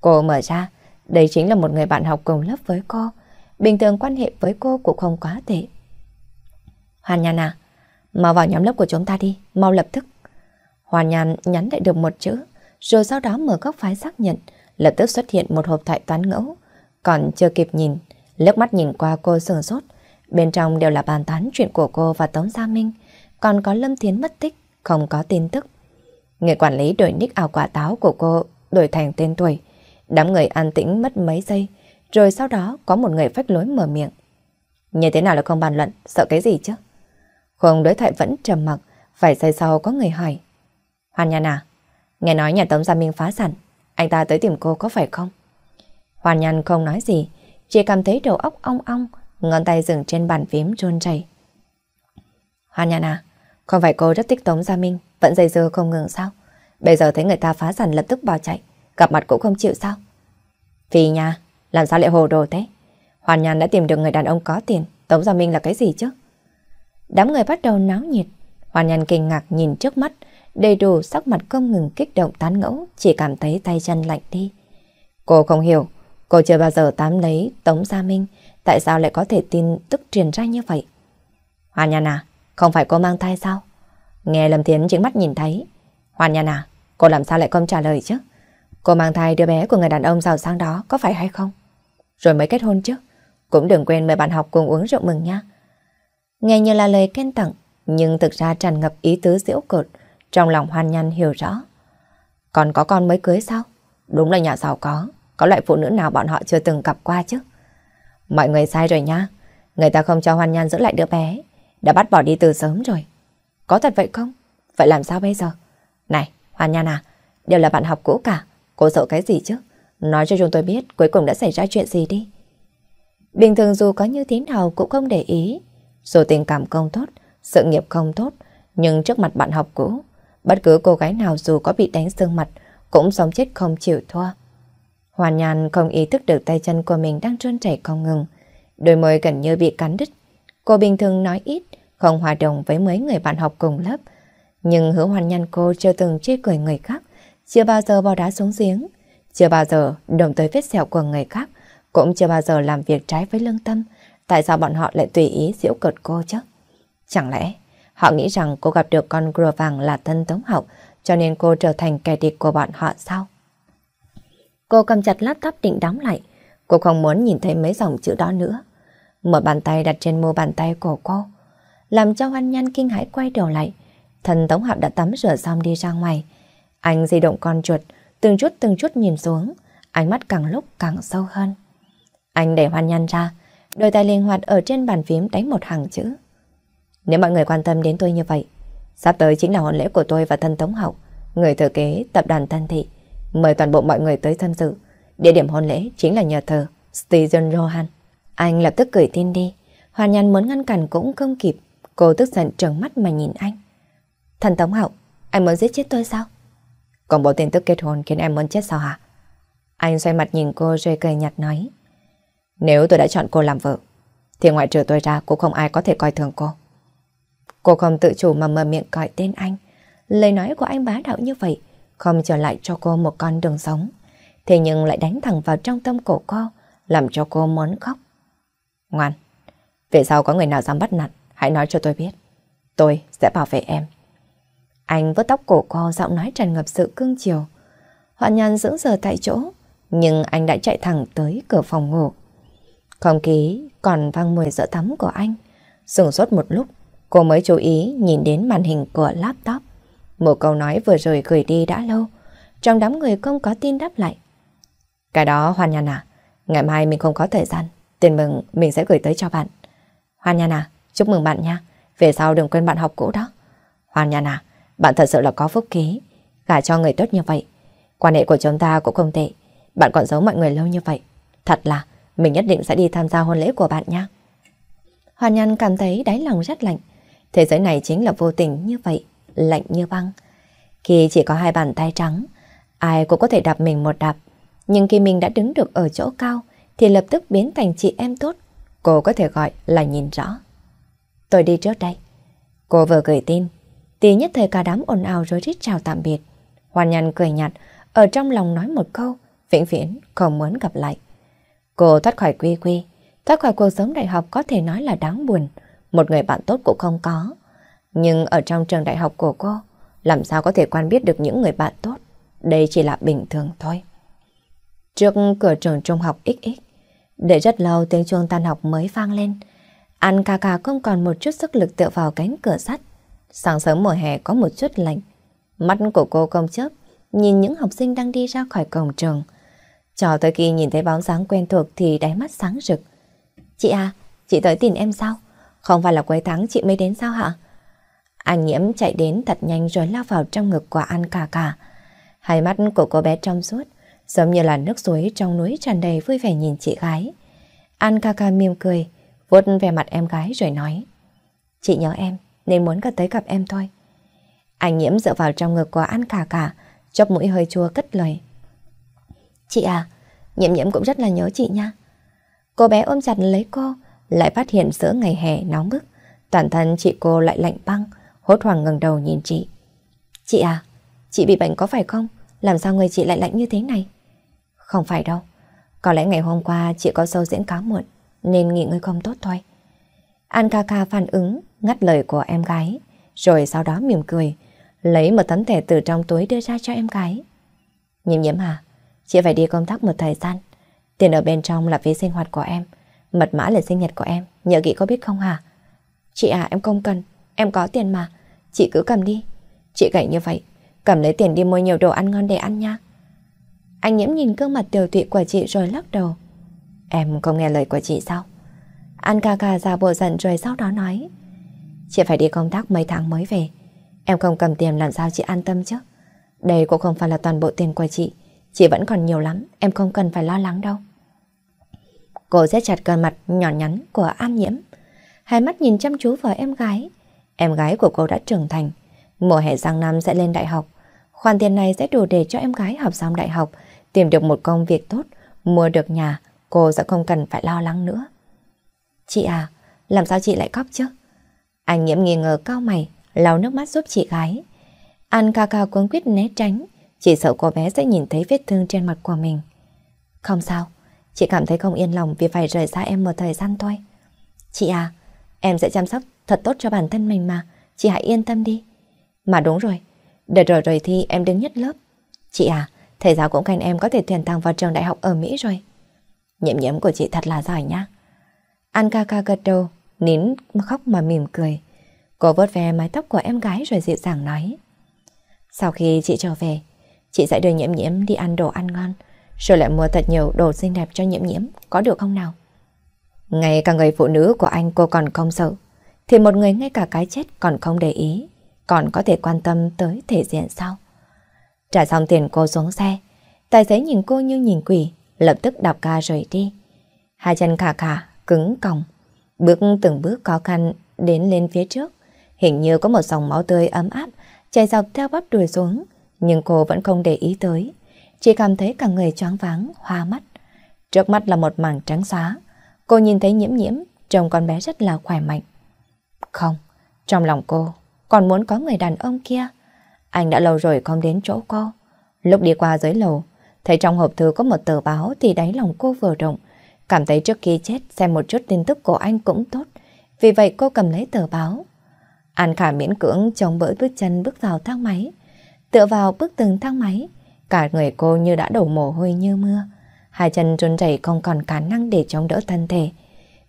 Cô mở ra, đây chính là một người bạn học cùng lớp với cô. Bình thường quan hệ với cô cũng không quá tệ. Hoàn Nhan à, mau vào nhóm lớp của chúng ta đi, mau lập tức. Hoàn Nhan nhắn lại được một chữ, rồi sau đó mở góc phái xác nhận, lập tức xuất hiện một hộp thoại toán ngẫu. Còn chưa kịp nhìn, liếc mắt nhìn qua cô sừng sốt, bên trong đều là bàn tán chuyện của cô và Tống Gia Minh còn có Lâm Thiến mất tích, không có tin tức. Người quản lý đổi nick ảo quả táo của cô đổi thành tên tuổi. Đám người an tĩnh mất mấy giây, rồi sau đó có một người phách lối mở miệng. Như thế nào là không bàn luận, sợ cái gì chứ? Không đối thoại vẫn trầm mặc, phải giây sau có người hỏi. Hoàn Nhan à, nghe nói nhà Tống Gia Minh phá sản, anh ta tới tìm cô có phải không? Hoàn Nhan không nói gì, chỉ cảm thấy đầu óc ong ong, ngón tay dừng trên bàn phím run rẩy Hoa Nhạn à, không phải cô rất thích Tống Gia Minh, vẫn dây dưa không ngừng sao? Bây giờ thấy người ta phá sản lập tức bỏ chạy, gặp mặt cũng không chịu sao? Vì nhà, làm sao lại hồ đồ thế? Hoàn Nhàn đã tìm được người đàn ông có tiền, Tống Gia Minh là cái gì chứ? Đám người bắt đầu náo nhiệt, Hoàn Nhàn kinh ngạc nhìn trước mắt, đầy đủ sắc mặt không ngừng kích động tán ngẫu, chỉ cảm thấy tay chân lạnh đi. Cô không hiểu, cô chưa bao giờ tám lấy Tống Gia Minh, tại sao lại có thể tin tức truyền ra như vậy? Hoàn Nhàn à, không phải cô mang thai sao? Nghe Lâm Thiến chính mắt nhìn thấy. Hoàn Nhan à, cô làm sao lại không trả lời chứ? Cô mang thai đứa bé của người đàn ông giàu sang đó có phải hay không? Rồi mới kết hôn chứ. Cũng đừng quên mời bạn học cùng uống rượu mừng nha. Nghe như là lời khen tặng, nhưng thực ra tràn ngập ý tứ diễu cột. Trong lòng Hoan Nhan hiểu rõ. Còn có con mới cưới sao? Đúng là nhà giàu có. Có loại phụ nữ nào bọn họ chưa từng gặp qua chứ? Mọi người sai rồi nha. Người ta không cho Hoan Nhan giữ lại đứa bé đã bắt bỏ đi từ sớm rồi. Có thật vậy không? Vậy làm sao bây giờ? Này, Hoàn Nhan à, đều là bạn học cũ cả, cô sợ cái gì chứ? Nói cho chúng tôi biết cuối cùng đã xảy ra chuyện gì đi. Bình thường dù có như thế nào cũng không để ý, dù tình cảm không tốt, sự nghiệp không tốt, nhưng trước mặt bạn học cũ, bất cứ cô gái nào dù có bị đánh sương mặt, cũng sống chết không chịu thua. Hoàn Nhan không ý thức được tay chân của mình đang trơn chảy không ngừng, đôi môi gần như bị cắn đứt. Cô bình thường nói ít, không hòa đồng với mấy người bạn học cùng lớp. Nhưng hứa hoàn nhăn cô chưa từng chê cười người khác, chưa bao giờ bỏ đá xuống giếng, chưa bao giờ đồng tới vết sẹo của người khác, cũng chưa bao giờ làm việc trái với lương tâm. Tại sao bọn họ lại tùy ý diễu cợt cô chứ? Chẳng lẽ họ nghĩ rằng cô gặp được con rùa vàng là thân tống học, cho nên cô trở thành kẻ địch của bọn họ sao? Cô cầm chặt laptop định đóng lại. Cô không muốn nhìn thấy mấy dòng chữ đó nữa mở bàn tay đặt trên mu bàn tay của cô Làm cho hoan nhan kinh hãi quay đầu lại Thần Tống Hạo đã tắm rửa xong đi ra ngoài Anh di động con chuột Từng chút từng chút nhìn xuống Ánh mắt càng lúc càng sâu hơn Anh đẩy hoan nhan ra Đôi tay linh hoạt ở trên bàn phím đánh một hàng chữ Nếu mọi người quan tâm đến tôi như vậy Sắp tới chính là hôn lễ của tôi và thần Tống hạo, Người thừa kế tập đoàn Tân Thị Mời toàn bộ mọi người tới tham dự Địa điểm hôn lễ chính là nhà thờ Stephen Rohan anh lập tức cười tin đi. Hoàn nhàn muốn ngăn cản cũng không kịp. Cô tức giận trợn mắt mà nhìn anh. Thần Tống Hậu, anh muốn giết chết tôi sao? Còn bộ tin tức kết hôn khiến em muốn chết sao hả? Anh xoay mặt nhìn cô rồi cười nhạt nói. Nếu tôi đã chọn cô làm vợ, thì ngoại trừ tôi ra cũng không ai có thể coi thường cô. Cô không tự chủ mà mở miệng gọi tên anh. Lời nói của anh bá đạo như vậy, không trở lại cho cô một con đường sống. Thế nhưng lại đánh thẳng vào trong tâm cổ cô, làm cho cô muốn khóc. Ngoan, về sau có người nào dám bắt nạt, hãy nói cho tôi biết. Tôi sẽ bảo vệ em. Anh vớt tóc cổ cô giọng nói tràn ngập sự cương chiều. Họ nhàn dưỡng giờ tại chỗ, nhưng anh đã chạy thẳng tới cửa phòng ngủ. Không khí còn vang mùi dỡ tắm của anh. Sừng sốt một lúc, cô mới chú ý nhìn đến màn hình của laptop. Một câu nói vừa rồi gửi đi đã lâu, trong đám người không có tin đáp lại. Cái đó hoàn nhàn à, ngày mai mình không có thời gian, Tiền mừng mình sẽ gửi tới cho bạn. Hoan Nhan à, chúc mừng bạn nha. Về sau đừng quên bạn học cũ đó. Hoan Nhan à, bạn thật sự là có phúc khí. Gả cho người tốt như vậy. Quan hệ của chúng ta cũng không tệ. Bạn còn giấu mọi người lâu như vậy. Thật là, mình nhất định sẽ đi tham gia hôn lễ của bạn nha. Hoan Nhan cảm thấy đáy lòng rất lạnh. Thế giới này chính là vô tình như vậy, lạnh như băng. Khi chỉ có hai bàn tay trắng, ai cũng có thể đạp mình một đạp. Nhưng khi mình đã đứng được ở chỗ cao, thì lập tức biến thành chị em tốt. Cô có thể gọi là nhìn rõ. Tôi đi trước đây. Cô vừa gửi tin. Tí nhất thời cả đám ồn ào rồi rít chào tạm biệt. Hoàn nhàn cười nhạt, ở trong lòng nói một câu, vĩnh viễn không muốn gặp lại. Cô thoát khỏi quy quy, thoát khỏi cuộc sống đại học có thể nói là đáng buồn, một người bạn tốt cũng không có. Nhưng ở trong trường đại học của cô, làm sao có thể quan biết được những người bạn tốt, đây chỉ là bình thường thôi. Trước cửa trường trung học XX, Đợi rất lâu tiếng chuông tan học mới vang lên. An ca ca không còn một chút sức lực tựa vào cánh cửa sắt. Sáng sớm mùa hè có một chút lạnh. Mắt của cô công chớp, nhìn những học sinh đang đi ra khỏi cổng trường. Cho tới khi nhìn thấy bóng dáng quen thuộc thì đáy mắt sáng rực. Chị à, chị tới tìm em sao? Không phải là cuối tháng chị mới đến sao hả? An nhiễm chạy đến thật nhanh rồi lao vào trong ngực của An cà cà. Hai mắt của cô bé trong suốt, Giống như là nước suối trong núi tràn đầy vui vẻ nhìn chị gái. An ca ca mỉm cười, vuốt về mặt em gái rồi nói. Chị nhớ em, nên muốn cả tới gặp em thôi. Anh nhiễm dựa vào trong ngực của An cả cả, chóp mũi hơi chua cất lời. Chị à, nhiễm nhiễm cũng rất là nhớ chị nha. Cô bé ôm chặt lấy cô, lại phát hiện giữa ngày hè nóng bức, toàn thân chị cô lại lạnh băng, hốt hoảng ngẩng đầu nhìn chị. Chị à, chị bị bệnh có phải không? Làm sao người chị lại lạnh như thế này? Không phải đâu. Có lẽ ngày hôm qua chị có sâu diễn cá muộn, nên nghỉ ngơi không tốt thôi. An ca ca phản ứng, ngắt lời của em gái, rồi sau đó mỉm cười, lấy một tấm thẻ từ trong túi đưa ra cho em gái. Nhiễm nhiễm à, chị phải đi công tác một thời gian. Tiền ở bên trong là phí sinh hoạt của em, mật mã là sinh nhật của em, nhớ kỹ có biết không hả? Chị à, em không cần, em có tiền mà, chị cứ cầm đi. Chị gãy như vậy, cầm lấy tiền đi mua nhiều đồ ăn ngon để ăn nha. Anh nhiễm nhìn gương mặt tiểu tụy của chị rồi lắc đầu. Em không nghe lời của chị sao? An ca ca ra bộ giận rồi sau đó nói. Chị phải đi công tác mấy tháng mới về. Em không cầm tiền làm sao chị an tâm chứ? Đây cũng không phải là toàn bộ tiền của chị. Chị vẫn còn nhiều lắm, em không cần phải lo lắng đâu. Cô siết chặt cơn mặt nhỏ nhắn của An Nhiễm. Hai mắt nhìn chăm chú vào em gái. Em gái của cô đã trưởng thành. Mùa hè sang năm sẽ lên đại học. Khoản tiền này sẽ đủ để cho em gái học xong đại học tìm được một công việc tốt, mua được nhà, cô sẽ không cần phải lo lắng nữa. Chị à, làm sao chị lại khóc chứ? Anh nhiễm nghi ngờ cao mày, lau nước mắt giúp chị gái. anh ca ca cuống quyết né tránh, chị sợ cô bé sẽ nhìn thấy vết thương trên mặt của mình. Không sao, chị cảm thấy không yên lòng vì phải rời xa em một thời gian thôi. Chị à, em sẽ chăm sóc thật tốt cho bản thân mình mà, chị hãy yên tâm đi. Mà đúng rồi, đợt rồi rồi thì em đứng nhất lớp. Chị à, Thầy giáo cũng khen em có thể tuyển thẳng vào trường đại học ở Mỹ rồi. Nhiệm nhiễm của chị thật là giỏi nhá. An ca ca gật đầu, nín khóc mà mỉm cười. Cô vớt ve mái tóc của em gái rồi dịu dàng nói. Sau khi chị trở về, chị sẽ đưa nhiễm nhiễm đi ăn đồ ăn ngon, rồi lại mua thật nhiều đồ xinh đẹp cho nhiễm nhiễm, có được không nào? Ngay cả người phụ nữ của anh cô còn không sợ, thì một người ngay cả cái chết còn không để ý, còn có thể quan tâm tới thể diện sao? Trả xong tiền cô xuống xe, tài xế nhìn cô như nhìn quỷ, lập tức đạp ga rời đi. Hai chân khả khả, cứng còng, bước từng bước khó khăn đến lên phía trước. Hình như có một dòng máu tươi ấm áp chảy dọc theo bắp đùi xuống, nhưng cô vẫn không để ý tới, chỉ cảm thấy cả người choáng váng, hoa mắt. Trước mắt là một mảng trắng xóa, cô nhìn thấy nhiễm nhiễm, trông con bé rất là khỏe mạnh. Không, trong lòng cô còn muốn có người đàn ông kia anh đã lâu rồi không đến chỗ cô. Lúc đi qua dưới lầu, thấy trong hộp thư có một tờ báo thì đáy lòng cô vừa động. Cảm thấy trước khi chết xem một chút tin tức của anh cũng tốt. Vì vậy cô cầm lấy tờ báo. An Khả miễn cưỡng chống bỡ bước chân bước vào thang máy. Tựa vào bước từng thang máy, cả người cô như đã đổ mồ hôi như mưa. Hai chân trốn chảy không còn khả năng để chống đỡ thân thể.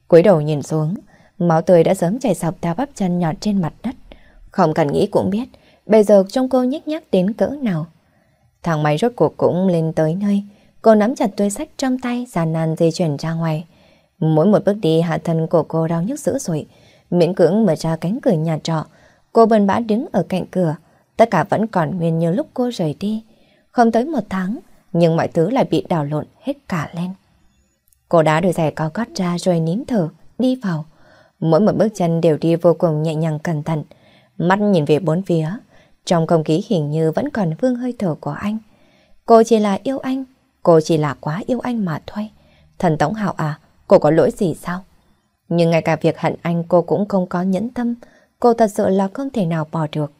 cúi đầu nhìn xuống, máu tươi đã sớm chảy sọc theo bắp chân nhọt trên mặt đất. Không cần nghĩ cũng biết, bây giờ trong cô nhích nhác đến cỡ nào. thằng máy rốt cuộc cũng lên tới nơi, cô nắm chặt túi sách trong tay, giàn nàn di chuyển ra ngoài. Mỗi một bước đi hạ thân của cô đau nhức dữ dội, miễn cưỡng mở ra cánh cửa nhà trọ. Cô bần bã đứng ở cạnh cửa, tất cả vẫn còn nguyên như lúc cô rời đi. Không tới một tháng, nhưng mọi thứ lại bị đảo lộn hết cả lên. Cô đá đôi giày cao gót ra rồi nín thở, đi vào. Mỗi một bước chân đều đi vô cùng nhẹ nhàng cẩn thận, mắt nhìn về bốn phía, trong không khí hình như vẫn còn vương hơi thở của anh. Cô chỉ là yêu anh, cô chỉ là quá yêu anh mà thôi. Thần Tống Hạo à, cô có lỗi gì sao? Nhưng ngay cả việc hận anh cô cũng không có nhẫn tâm, cô thật sự là không thể nào bỏ được.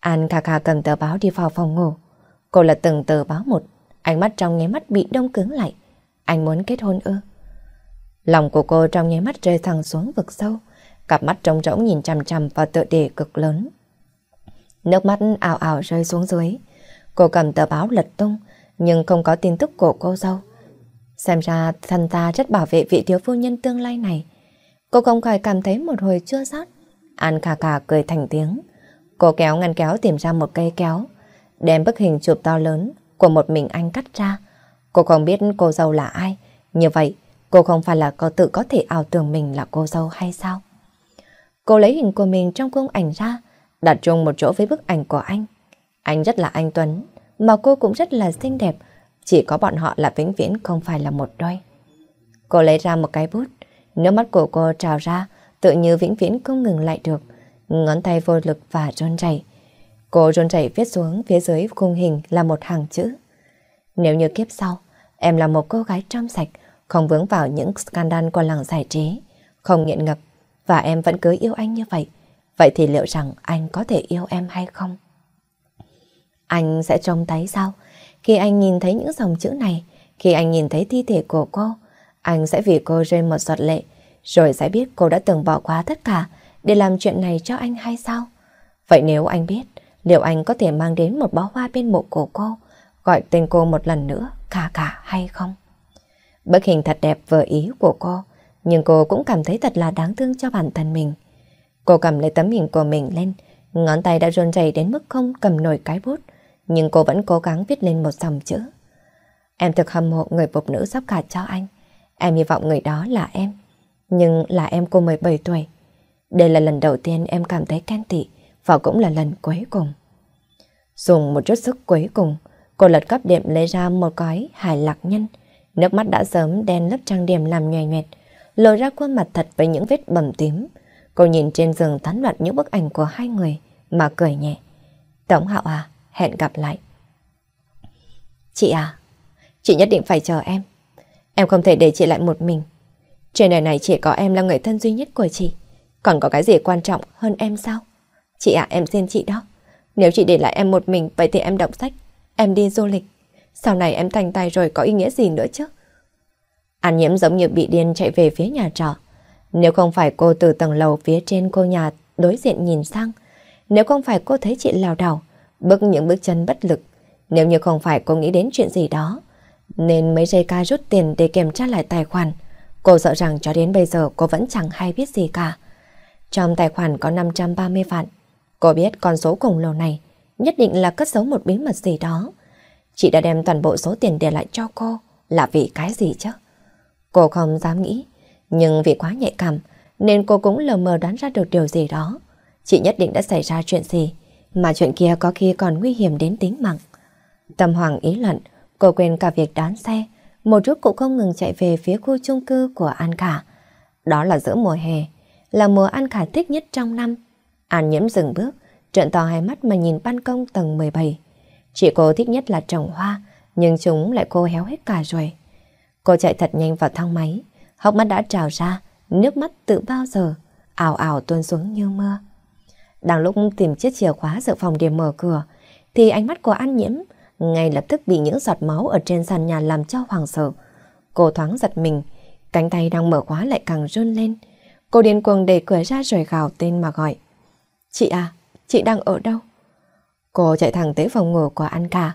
An Kha Kha cầm tờ báo đi vào phòng ngủ. Cô lật từng tờ báo một, ánh mắt trong nháy mắt bị đông cứng lại. Anh muốn kết hôn ư? Lòng của cô trong nháy mắt rơi thẳng xuống vực sâu, cặp mắt trống rỗng nhìn chằm chằm vào tựa đề cực lớn. Nước mắt ảo ảo rơi xuống dưới. Cô cầm tờ báo lật tung, nhưng không có tin tức của cô dâu. Xem ra thần ta rất bảo vệ vị thiếu phu nhân tương lai này. Cô không khỏi cảm thấy một hồi chưa rót. An khà khà cười thành tiếng. Cô kéo ngăn kéo tìm ra một cây kéo, đem bức hình chụp to lớn của một mình anh cắt ra. Cô không biết cô dâu là ai, như vậy cô không phải là cô tự có thể ảo tưởng mình là cô dâu hay sao? Cô lấy hình của mình trong khung ảnh ra, đặt chung một chỗ với bức ảnh của anh. Anh rất là anh Tuấn, mà cô cũng rất là xinh đẹp, chỉ có bọn họ là vĩnh viễn không phải là một đôi. Cô lấy ra một cái bút, nước mắt của cô trào ra, tự như vĩnh viễn không ngừng lại được, ngón tay vô lực và run rẩy. Cô run rẩy viết xuống phía dưới khung hình là một hàng chữ. Nếu như kiếp sau, em là một cô gái trong sạch, không vướng vào những scandal của làng giải trí, không nghiện ngập, và em vẫn cứ yêu anh như vậy, Vậy thì liệu rằng anh có thể yêu em hay không? Anh sẽ trông thấy sao? Khi anh nhìn thấy những dòng chữ này, khi anh nhìn thấy thi thể của cô, anh sẽ vì cô rơi một giọt lệ, rồi sẽ biết cô đã từng bỏ qua tất cả để làm chuyện này cho anh hay sao? Vậy nếu anh biết, liệu anh có thể mang đến một bó hoa bên mộ của cô, gọi tên cô một lần nữa, cả cả hay không? Bức hình thật đẹp vừa ý của cô, nhưng cô cũng cảm thấy thật là đáng thương cho bản thân mình. Cô cầm lấy tấm hình của mình lên, ngón tay đã run rẩy đến mức không cầm nổi cái bút, nhưng cô vẫn cố gắng viết lên một dòng chữ. Em thực hâm mộ người phụ nữ sắp cả cho anh. Em hy vọng người đó là em, nhưng là em cô 17 tuổi. Đây là lần đầu tiên em cảm thấy can tị và cũng là lần cuối cùng. Dùng một chút sức cuối cùng, cô lật cắp điểm lấy ra một gói hài lạc nhân. Nước mắt đã sớm đen lớp trang điểm làm nhòe nhòe, lộ ra khuôn mặt thật với những vết bầm tím. Cô nhìn trên giường tán loạn những bức ảnh của hai người mà cười nhẹ. Tống Hạo à, hẹn gặp lại. Chị à, chị nhất định phải chờ em. Em không thể để chị lại một mình. Trên đời này chỉ có em là người thân duy nhất của chị. Còn có cái gì quan trọng hơn em sao? Chị à, em xin chị đó. Nếu chị để lại em một mình, vậy thì em đọc sách, em đi du lịch. Sau này em thành tài rồi có ý nghĩa gì nữa chứ? An nhiễm giống như bị điên chạy về phía nhà trọ. Nếu không phải cô từ tầng lầu phía trên cô nhà đối diện nhìn sang, nếu không phải cô thấy chị lảo đảo, bước những bước chân bất lực, nếu như không phải cô nghĩ đến chuyện gì đó, nên mấy giây ca rút tiền để kiểm tra lại tài khoản. Cô sợ rằng cho đến bây giờ cô vẫn chẳng hay biết gì cả. Trong tài khoản có 530 vạn. Cô biết con số cùng lầu này nhất định là cất giấu một bí mật gì đó. Chị đã đem toàn bộ số tiền để lại cho cô là vì cái gì chứ? Cô không dám nghĩ nhưng vì quá nhạy cảm, nên cô cũng lờ mờ đoán ra được điều gì đó. Chị nhất định đã xảy ra chuyện gì, mà chuyện kia có khi còn nguy hiểm đến tính mạng. Tâm Hoàng ý luận, cô quên cả việc đón xe, một chút cũng không ngừng chạy về phía khu chung cư của An Khả. Đó là giữa mùa hè, là mùa An Khả thích nhất trong năm. An nhiễm dừng bước, trợn to hai mắt mà nhìn ban công tầng 17. Chị cô thích nhất là trồng hoa, nhưng chúng lại cô héo hết cả rồi. Cô chạy thật nhanh vào thang máy, Hốc mắt đã trào ra, nước mắt tự bao giờ, ảo ảo tuôn xuống như mưa. Đang lúc tìm chiếc chìa khóa dự phòng để mở cửa, thì ánh mắt của An Nhiễm ngay lập tức bị những giọt máu ở trên sàn nhà làm cho hoàng sợ. Cô thoáng giật mình, cánh tay đang mở khóa lại càng run lên. Cô điên cuồng đẩy cửa ra rồi gào tên mà gọi. Chị à, chị đang ở đâu? Cô chạy thẳng tới phòng ngủ của An Cả.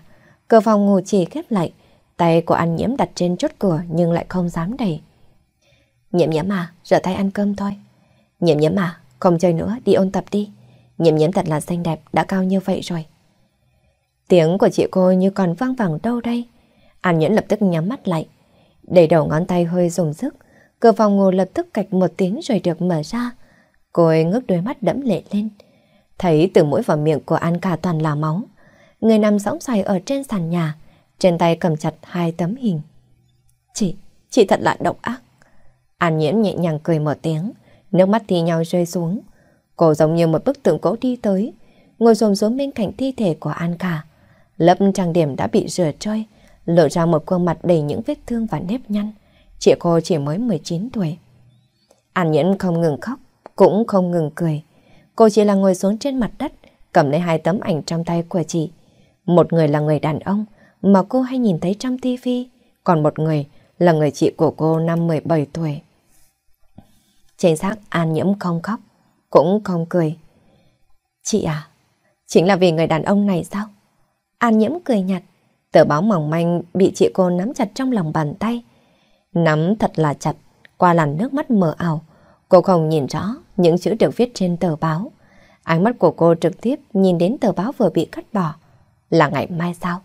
Cửa phòng ngủ chỉ khép lại, tay của An Nhiễm đặt trên chốt cửa nhưng lại không dám đẩy nhiệm nhiễm à, rửa tay ăn cơm thôi. nhiệm nhiễm à, không chơi nữa, đi ôn tập đi. nhiệm nhiễm thật là xanh đẹp, đã cao như vậy rồi. Tiếng của chị cô như còn vang vẳng đâu đây. An Nhẫn lập tức nhắm mắt lại. Đẩy đầu ngón tay hơi dùng sức. Cửa phòng ngủ lập tức cạch một tiếng rồi được mở ra. Cô ấy ngước đôi mắt đẫm lệ lên. Thấy từ mũi vào miệng của An cả toàn là máu. Người nằm sóng xoài ở trên sàn nhà. Trên tay cầm chặt hai tấm hình. Chị, chị thật là độc ác. An Nhiễm nhẹ nhàng cười mở tiếng, nước mắt thì nhau rơi xuống. Cô giống như một bức tượng gỗ đi tới, ngồi xồm xuống bên cạnh thi thể của An Khả. Lớp trang điểm đã bị rửa trôi, lộ ra một khuôn mặt đầy những vết thương và nếp nhăn. Chị cô chỉ mới 19 tuổi. An Nhẫn không ngừng khóc, cũng không ngừng cười. Cô chỉ là ngồi xuống trên mặt đất, cầm lấy hai tấm ảnh trong tay của chị. Một người là người đàn ông mà cô hay nhìn thấy trong tivi, còn một người là người chị của cô năm 17 tuổi. Chính xác An Nhiễm không khóc, cũng không cười. Chị à, chính là vì người đàn ông này sao? An Nhiễm cười nhạt, tờ báo mỏng manh bị chị cô nắm chặt trong lòng bàn tay. Nắm thật là chặt, qua làn nước mắt mờ ảo, cô không nhìn rõ những chữ được viết trên tờ báo. Ánh mắt của cô trực tiếp nhìn đến tờ báo vừa bị cắt bỏ. Là ngày mai sao?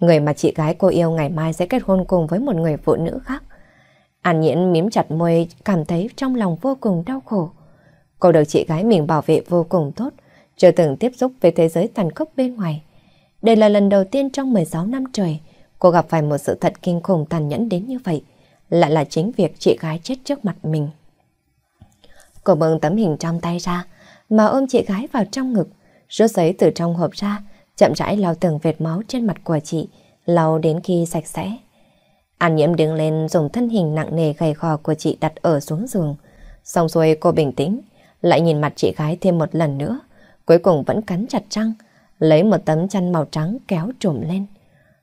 Người mà chị gái cô yêu ngày mai sẽ kết hôn cùng với một người phụ nữ khác. An Nhiễn mím chặt môi, cảm thấy trong lòng vô cùng đau khổ. Cô được chị gái mình bảo vệ vô cùng tốt, chưa từng tiếp xúc với thế giới tàn khốc bên ngoài. Đây là lần đầu tiên trong 16 năm trời, cô gặp phải một sự thật kinh khủng tàn nhẫn đến như vậy, lại là chính việc chị gái chết trước mặt mình. Cô bưng tấm hình trong tay ra, mà ôm chị gái vào trong ngực, rút giấy từ trong hộp ra, chậm rãi lau từng vệt máu trên mặt của chị, lau đến khi sạch sẽ. An nhiễm đứng lên dùng thân hình nặng nề gầy gò của chị đặt ở xuống giường. Xong xuôi cô bình tĩnh, lại nhìn mặt chị gái thêm một lần nữa. Cuối cùng vẫn cắn chặt răng, lấy một tấm chăn màu trắng kéo trùm lên.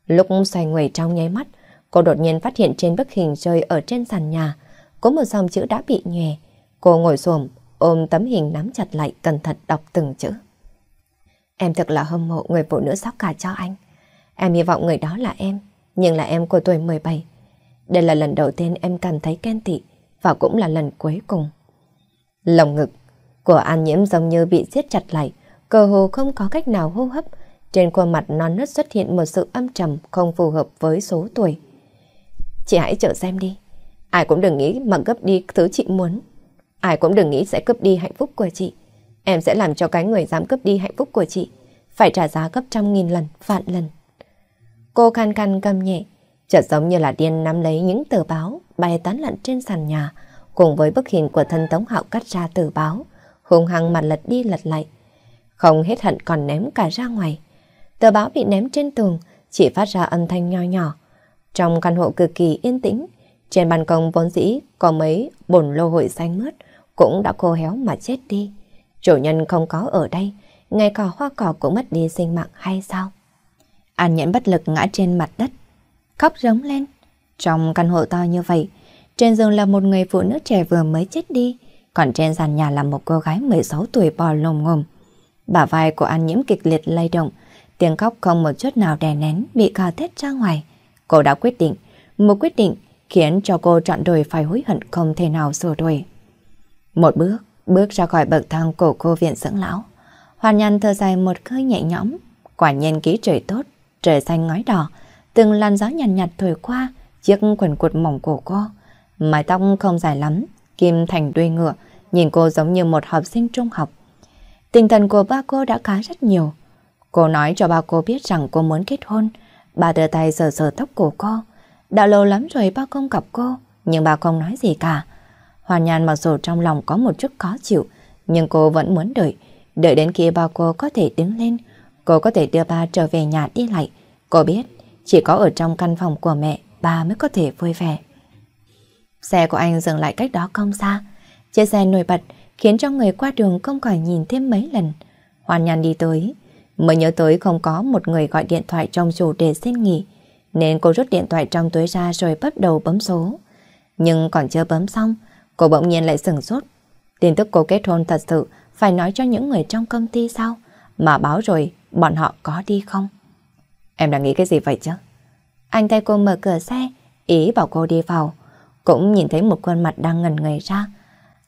Lúc xoay người trong nháy mắt, cô đột nhiên phát hiện trên bức hình rơi ở trên sàn nhà, có một dòng chữ đã bị nhòe. Cô ngồi xổm ôm tấm hình nắm chặt lại cẩn thận đọc từng chữ. Em thật là hâm mộ người phụ nữ sóc cả cho anh. Em hy vọng người đó là em nhưng là em của tuổi 17. Đây là lần đầu tiên em cảm thấy ghen tị và cũng là lần cuối cùng. Lòng ngực của An Nhiễm giống như bị siết chặt lại, cơ hồ không có cách nào hô hấp. Trên khuôn mặt non nớt xuất hiện một sự âm trầm không phù hợp với số tuổi. Chị hãy chờ xem đi. Ai cũng đừng nghĩ mà gấp đi thứ chị muốn. Ai cũng đừng nghĩ sẽ cướp đi hạnh phúc của chị. Em sẽ làm cho cái người dám cướp đi hạnh phúc của chị phải trả giá gấp trăm nghìn lần, vạn lần. Cô khăn khăn cầm nhẹ, chợt giống như là điên nắm lấy những tờ báo bay tán lặn trên sàn nhà, cùng với bức hình của thân Tống Hạo cắt ra tờ báo, hung hăng mà lật đi lật lại. Không hết hận còn ném cả ra ngoài. Tờ báo bị ném trên tường, chỉ phát ra âm thanh nho nhỏ. Trong căn hộ cực kỳ yên tĩnh, trên ban công vốn dĩ có mấy bồn lô hội xanh mướt cũng đã khô héo mà chết đi. Chủ nhân không có ở đây, ngay cả hoa cỏ cũng mất đi sinh mạng hay sao? An nhẫn bất lực ngã trên mặt đất, khóc rống lên. Trong căn hộ to như vậy, trên giường là một người phụ nữ trẻ vừa mới chết đi, còn trên sàn nhà là một cô gái 16 tuổi bò lồm ngồm. Bả vai của An nhiễm kịch liệt lay động, tiếng khóc không một chút nào đè nén bị cò thét ra ngoài. Cô đã quyết định, một quyết định khiến cho cô chọn đời phải hối hận không thể nào sửa đổi. Một bước, bước ra khỏi bậc thang cổ cô viện dưỡng lão. Hoàn nhăn thở dài một hơi nhẹ nhõm, quả nhiên ký trời tốt, trời xanh ngói đỏ, từng làn gió nhàn nhạt, nhạt thổi qua chiếc quần cụt mỏng của cô. Mái tóc không dài lắm, kim thành đuôi ngựa, nhìn cô giống như một học sinh trung học. Tinh thần của ba cô đã khá rất nhiều. Cô nói cho ba cô biết rằng cô muốn kết hôn. Bà đưa tay sờ sờ tóc của cô. Đã lâu lắm rồi ba không gặp cô, nhưng ba không nói gì cả. Hoàn nhàn mặc dù trong lòng có một chút khó chịu, nhưng cô vẫn muốn đợi, đợi đến khi ba cô có thể đứng lên, Cô có thể đưa ba trở về nhà đi lại. Cô biết, chỉ có ở trong căn phòng của mẹ, ba mới có thể vui vẻ. Xe của anh dừng lại cách đó không xa. Chiếc xe nổi bật khiến cho người qua đường không khỏi nhìn thêm mấy lần. Hoàn nhàn đi tới, mới nhớ tới không có một người gọi điện thoại trong chủ để xin nghỉ. Nên cô rút điện thoại trong túi ra rồi bắt đầu bấm số. Nhưng còn chưa bấm xong, cô bỗng nhiên lại sửng sốt. Tin tức cô kết hôn thật sự phải nói cho những người trong công ty sao? Mà báo rồi bọn họ có đi không? Em đang nghĩ cái gì vậy chứ? Anh thấy cô mở cửa xe, ý bảo cô đi vào. Cũng nhìn thấy một khuôn mặt đang ngần người ra.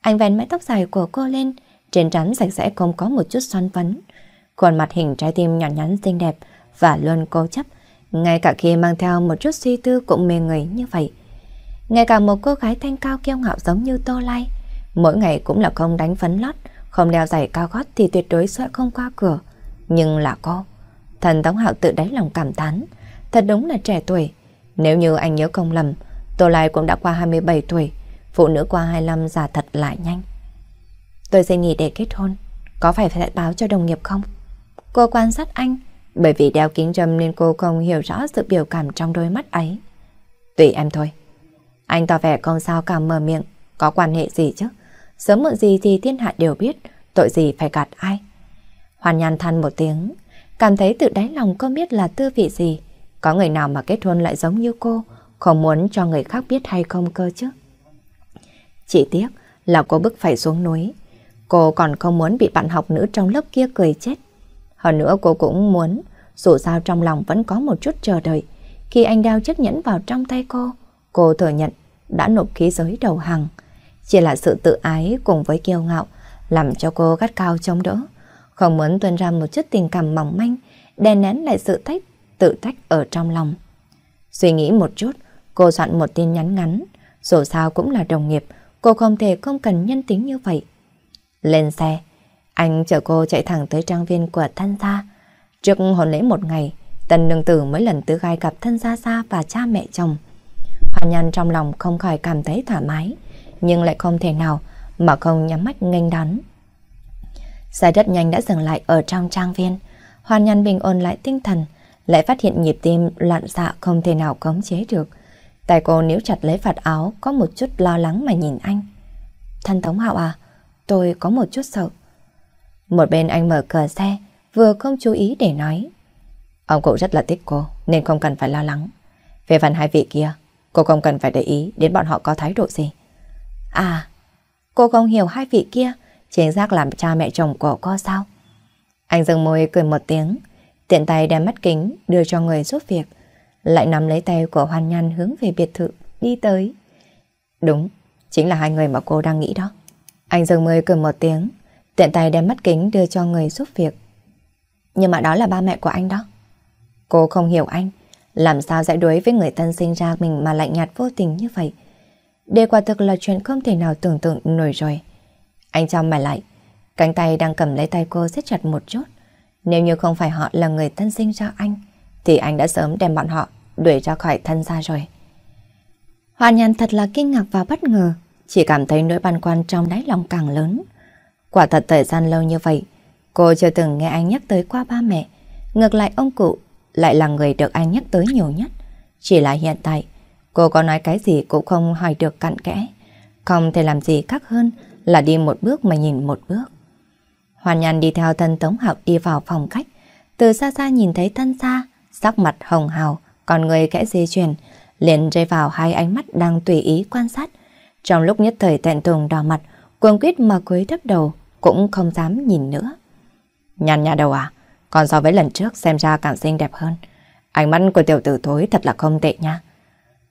Anh vén mái tóc dài của cô lên, trên trán sạch sẽ không có một chút son phấn. Khuôn mặt hình trái tim nhỏ nhắn xinh đẹp và luôn cố chấp, ngay cả khi mang theo một chút suy tư cũng mê người như vậy. Ngay cả một cô gái thanh cao kiêu ngạo giống như Tô Lai, mỗi ngày cũng là không đánh phấn lót, không đeo giày cao gót thì tuyệt đối sẽ không qua cửa nhưng là cô. Thần Tống Hạo tự đáy lòng cảm thán, thật đúng là trẻ tuổi. Nếu như anh nhớ không lầm, Tô Lai cũng đã qua 27 tuổi, phụ nữ qua 25 già thật lại nhanh. Tôi sẽ nghỉ để kết hôn, có phải phải báo cho đồng nghiệp không? Cô quan sát anh, bởi vì đeo kính râm nên cô không hiểu rõ sự biểu cảm trong đôi mắt ấy. Tùy em thôi. Anh tỏ vẻ không sao cả mở miệng, có quan hệ gì chứ? Sớm muộn gì thì thiên hạ đều biết, tội gì phải gạt ai. Hoàn Nhan than một tiếng, cảm thấy tự đáy lòng không biết là tư vị gì. Có người nào mà kết hôn lại giống như cô, không muốn cho người khác biết hay không cơ chứ. Chỉ tiếc là cô bức phải xuống núi. Cô còn không muốn bị bạn học nữ trong lớp kia cười chết. Hơn nữa cô cũng muốn, dù sao trong lòng vẫn có một chút chờ đợi. Khi anh đeo chiếc nhẫn vào trong tay cô, cô thừa nhận đã nộp khí giới đầu hàng. Chỉ là sự tự ái cùng với kiêu ngạo làm cho cô gắt cao chống đỡ không muốn tuôn ra một chút tình cảm mỏng manh, đè nén lại sự thách, tự trách ở trong lòng. Suy nghĩ một chút, cô soạn một tin nhắn ngắn, dù sao cũng là đồng nghiệp, cô không thể không cần nhân tính như vậy. Lên xe, anh chở cô chạy thẳng tới trang viên của thân gia. Trước hôn lễ một ngày, tần nương tử mới lần thứ hai gặp thân gia gia và cha mẹ chồng. Hoa nhan trong lòng không khỏi cảm thấy thoải mái, nhưng lại không thể nào mà không nhắm mắt nghênh đón. Xe rất nhanh đã dừng lại ở trong trang viên. Hoàn Nhân bình ổn lại tinh thần, lại phát hiện nhịp tim loạn xạ dạ không thể nào cấm chế được. tài cô níu chặt lấy vạt áo, có một chút lo lắng mà nhìn anh. thân Tống Hạo à, tôi có một chút sợ. Một bên anh mở cửa xe, vừa không chú ý để nói. Ông cụ rất là thích cô, nên không cần phải lo lắng. Về phần hai vị kia, cô không cần phải để ý đến bọn họ có thái độ gì. À, cô không hiểu hai vị kia chính xác làm cha mẹ chồng của cô sao? Anh dừng môi cười một tiếng, tiện tay đem mắt kính đưa cho người giúp việc, lại nắm lấy tay của Hoan Nhan hướng về biệt thự, đi tới. Đúng, chính là hai người mà cô đang nghĩ đó. Anh dừng môi cười một tiếng, tiện tay đem mắt kính đưa cho người giúp việc. Nhưng mà đó là ba mẹ của anh đó. Cô không hiểu anh, làm sao giải đối với người tân sinh ra mình mà lạnh nhạt vô tình như vậy. đề quả thực là chuyện không thể nào tưởng tượng nổi rồi. Anh cho mày lại. Cánh tay đang cầm lấy tay cô siết chặt một chút. Nếu như không phải họ là người thân sinh cho anh, thì anh đã sớm đem bọn họ đuổi ra khỏi thân ra rồi. Hoàn nhàn thật là kinh ngạc và bất ngờ, chỉ cảm thấy nỗi băn khoăn trong đáy lòng càng lớn. Quả thật thời gian lâu như vậy, cô chưa từng nghe anh nhắc tới qua ba mẹ. Ngược lại ông cụ lại là người được anh nhắc tới nhiều nhất. Chỉ là hiện tại, cô có nói cái gì cũng không hỏi được cặn kẽ. Không thể làm gì khác hơn là đi một bước mà nhìn một bước. Hoàn Nhan đi theo thân Tống Hạo đi vào phòng khách, từ xa xa nhìn thấy thân xa, sắc mặt hồng hào, còn người kẽ di chuyển, liền rơi vào hai ánh mắt đang tùy ý quan sát. Trong lúc nhất thời tẹn tùng đỏ mặt, cuồng quyết mà cúi thấp đầu, cũng không dám nhìn nữa. Nhàn nhà đầu à, còn so với lần trước xem ra càng xinh đẹp hơn. Ánh mắt của tiểu tử thối thật là không tệ nha.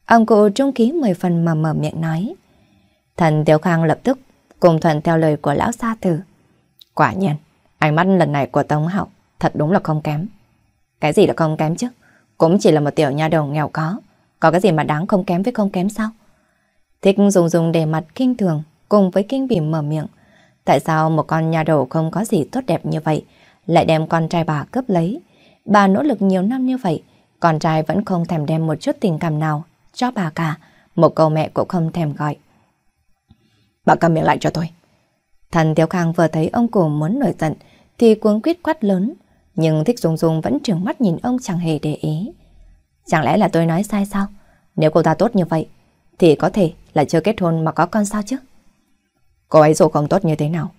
Ông cụ trung ký mười phần mà mở miệng nói. Thần Tiểu Khang lập tức cùng thuận theo lời của lão gia tử. Quả nhiên, ánh mắt lần này của Tống Học thật đúng là không kém. Cái gì là không kém chứ? Cũng chỉ là một tiểu nha đầu nghèo có. Có cái gì mà đáng không kém với không kém sao? Thích dùng dùng để mặt kinh thường cùng với kinh bỉ mở miệng. Tại sao một con nha đầu không có gì tốt đẹp như vậy lại đem con trai bà cướp lấy? Bà nỗ lực nhiều năm như vậy, con trai vẫn không thèm đem một chút tình cảm nào cho bà cả. Một câu mẹ cũng không thèm gọi. Bà cầm miệng lại cho tôi. Thần Tiếu Khang vừa thấy ông cổ muốn nổi giận thì cuống quyết quát lớn, nhưng Thích Dung Dung vẫn trừng mắt nhìn ông chẳng hề để ý. Chẳng lẽ là tôi nói sai sao? Nếu cô ta tốt như vậy, thì có thể là chưa kết hôn mà có con sao chứ? Cô ấy dù không tốt như thế nào,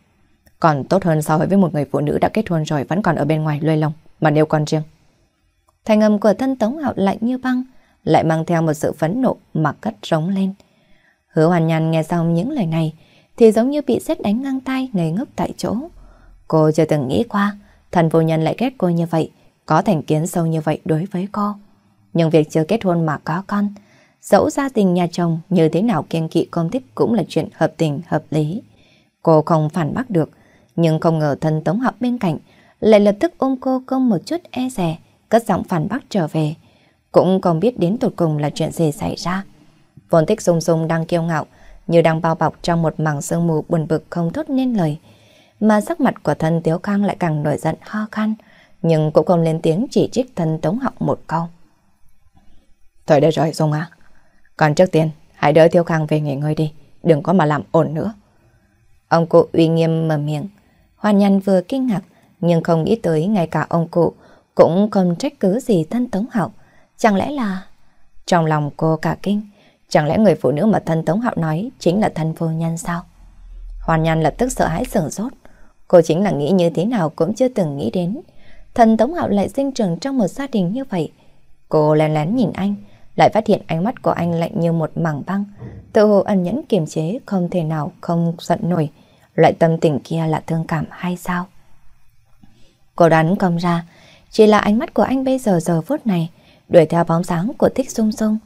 còn tốt hơn so với một người phụ nữ đã kết hôn rồi vẫn còn ở bên ngoài lôi lông mà nêu con riêng. Thành âm của thân Tống Hạo lạnh như băng, lại mang theo một sự phẫn nộ mà cất rống lên. Hứa hoàn nhàn nghe xong những lời này thì giống như bị xét đánh ngang tay ngây ngốc tại chỗ. Cô chưa từng nghĩ qua, thần vô nhân lại ghét cô như vậy, có thành kiến sâu như vậy đối với cô. Nhưng việc chưa kết hôn mà có con, dẫu gia tình nhà chồng như thế nào kiên kỵ công thích cũng là chuyện hợp tình hợp lý. Cô không phản bác được, nhưng không ngờ thân tống học bên cạnh, lại lập tức ôm cô công một chút e rè, cất giọng phản bác trở về. Cũng không biết đến tột cùng là chuyện gì xảy ra. Vốn tích sung sung đang kiêu ngạo, như đang bao bọc trong một mảng sương mù buồn bực không thốt nên lời. Mà sắc mặt của thân Tiếu Khang lại càng nổi giận ho khan, nhưng cũng không lên tiếng chỉ trích thân Tống Học một câu. thôi đây rồi Dung à, còn trước tiên hãy đỡ Tiếu Khang về nghỉ ngơi đi, đừng có mà làm ổn nữa. Ông cụ uy nghiêm mở miệng, hoan Nhân vừa kinh ngạc nhưng không nghĩ tới ngay cả ông cụ cũng không trách cứ gì thân Tống Học. Chẳng lẽ là... Trong lòng cô cả kinh, Chẳng lẽ người phụ nữ mà thân Tống Hạo nói chính là thân phu nhân sao? Hoàn Nhan lập tức sợ hãi sửng sốt. Cô chính là nghĩ như thế nào cũng chưa từng nghĩ đến. Thần Tống Hạo lại sinh trưởng trong một gia đình như vậy. Cô lén lén nhìn anh, lại phát hiện ánh mắt của anh lạnh như một mảng băng. Tự hồ ẩn nhẫn kiềm chế, không thể nào không giận nổi. Loại tâm tình kia là thương cảm hay sao? Cô đoán không ra, chỉ là ánh mắt của anh bây giờ giờ phút này, đuổi theo bóng sáng của thích sung sung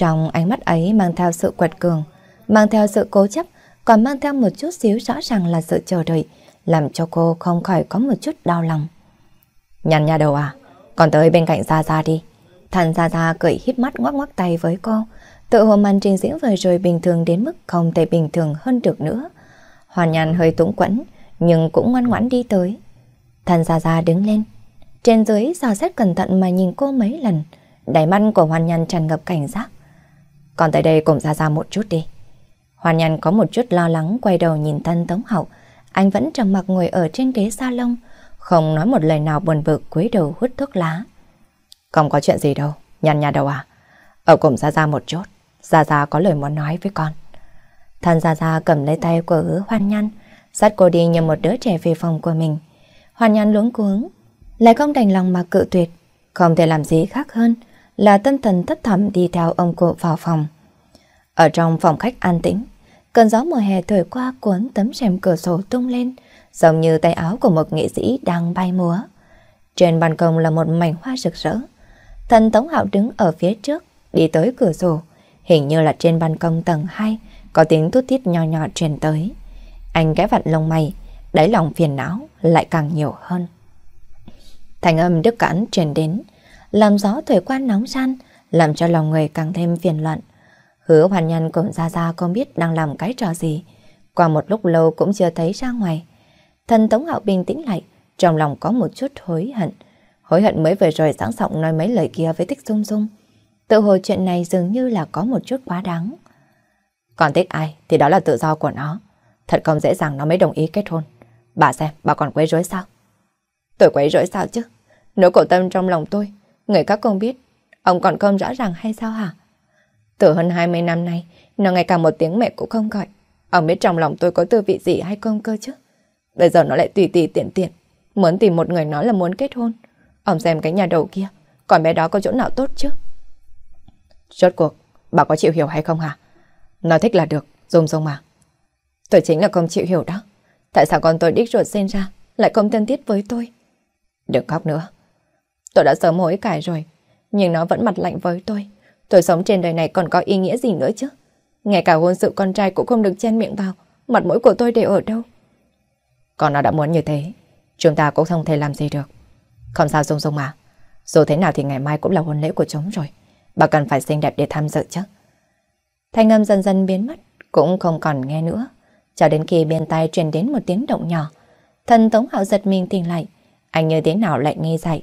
trong ánh mắt ấy mang theo sự quật cường, mang theo sự cố chấp, còn mang theo một chút xíu rõ ràng là sự chờ đợi, làm cho cô không khỏi có một chút đau lòng. Nhằn nhà đầu à, còn tới bên cạnh Gia Gia đi. Thành Gia Gia cười híp mắt ngoắc ngoắc tay với cô, tự hồ màn trình diễn vừa rồi bình thường đến mức không thể bình thường hơn được nữa. Hoàn nhàn hơi túng quẫn, nhưng cũng ngoan ngoãn đi tới. Thành Gia Gia đứng lên, trên dưới dò xét cẩn thận mà nhìn cô mấy lần, đáy mắt của Hoàn nhàn tràn ngập cảnh giác. Còn tại đây cùng ra ra một chút đi. Hoàn Nhân có một chút lo lắng quay đầu nhìn thân Tống Hậu. Anh vẫn trầm mặc ngồi ở trên ghế salon, không nói một lời nào buồn bực cúi đầu hút thuốc lá. Không có chuyện gì đâu, nhăn nhà đầu à. Ở cùng ra ra một chút, ra ra có lời muốn nói với con. Thân ra ra cầm lấy tay của hứa Hoan Nhăn, dắt cô đi như một đứa trẻ về phòng của mình. Hoan Nhăn luống cuống, lại không đành lòng mà cự tuyệt, không thể làm gì khác hơn là tâm thần thấp thầm đi theo ông cụ vào phòng. Ở trong phòng khách an tĩnh, cơn gió mùa hè thổi qua cuốn tấm rèm cửa sổ tung lên, giống như tay áo của một nghệ sĩ đang bay múa. Trên ban công là một mảnh hoa rực rỡ. Thần Tống Hạo đứng ở phía trước, đi tới cửa sổ, hình như là trên ban công tầng 2, có tiếng thút thít nho nhỏ truyền tới. Anh ghé vặn lông mày, đáy lòng phiền não lại càng nhiều hơn. Thành âm đứt cản truyền đến, làm gió thổi quan nóng chăn làm cho lòng người càng thêm phiền loạn. Hứa hoàn nhân cũng ra ra không biết đang làm cái trò gì. Qua một lúc lâu cũng chưa thấy ra ngoài. Thần Tống Hạo bình tĩnh lại, trong lòng có một chút hối hận. Hối hận mới vừa rồi sẵn giọng nói mấy lời kia với Tích Dung Dung. Tự hồ chuyện này dường như là có một chút quá đáng. Còn thích ai thì đó là tự do của nó. Thật không dễ dàng nó mới đồng ý kết hôn. Bà xem, bà còn quấy rối sao? Tôi quấy rối sao chứ? Nỗi cổ tâm trong lòng tôi Người các công biết, ông còn không rõ ràng hay sao hả? Từ hơn 20 năm nay, nó ngày càng một tiếng mẹ cũng không gọi. Ông biết trong lòng tôi có tư vị gì hay không cơ chứ? Bây giờ nó lại tùy tùy tiện tiện. Muốn tìm một người nói là muốn kết hôn. Ông xem cái nhà đầu kia, còn bé đó có chỗ nào tốt chứ? Rốt cuộc, bà có chịu hiểu hay không hả? Nó thích là được, dùng dùng mà. Tôi chính là không chịu hiểu đó. Tại sao con tôi đích ruột sinh ra lại không thân thiết với tôi? Đừng khóc nữa. Tôi đã sớm hối cải rồi, nhưng nó vẫn mặt lạnh với tôi. Tôi sống trên đời này còn có ý nghĩa gì nữa chứ? Ngay cả hôn sự con trai cũng không được chen miệng vào, mặt mũi của tôi đều ở đâu? Còn nó đã muốn như thế, chúng ta cũng không thể làm gì được. Không sao Dung Dung mà, dù thế nào thì ngày mai cũng là hôn lễ của chúng rồi. Bà cần phải xinh đẹp để tham dự chứ. Thanh âm dần dần biến mất, cũng không còn nghe nữa. Cho đến khi bên tai truyền đến một tiếng động nhỏ. Thần Tống Hạo giật mình tỉnh lại. Anh như thế nào lại nghe dậy.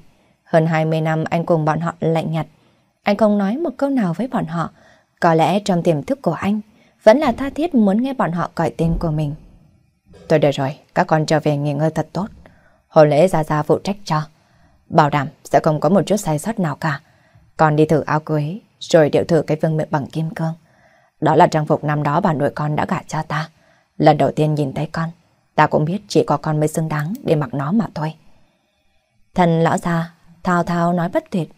Hơn 20 năm anh cùng bọn họ lạnh nhạt. Anh không nói một câu nào với bọn họ. Có lẽ trong tiềm thức của anh, vẫn là tha thiết muốn nghe bọn họ gọi tên của mình. Tôi được rồi, các con trở về nghỉ ngơi thật tốt. Hồi lễ ra ra phụ trách cho. Bảo đảm sẽ không có một chút sai sót nào cả. Con đi thử áo cưới, rồi điệu thử cái vương miệng bằng kim cương. Đó là trang phục năm đó bà nội con đã gả cho ta. Lần đầu tiên nhìn thấy con, ta cũng biết chỉ có con mới xứng đáng để mặc nó mà thôi. Thần lão già Thao thao nói bất tuyệt.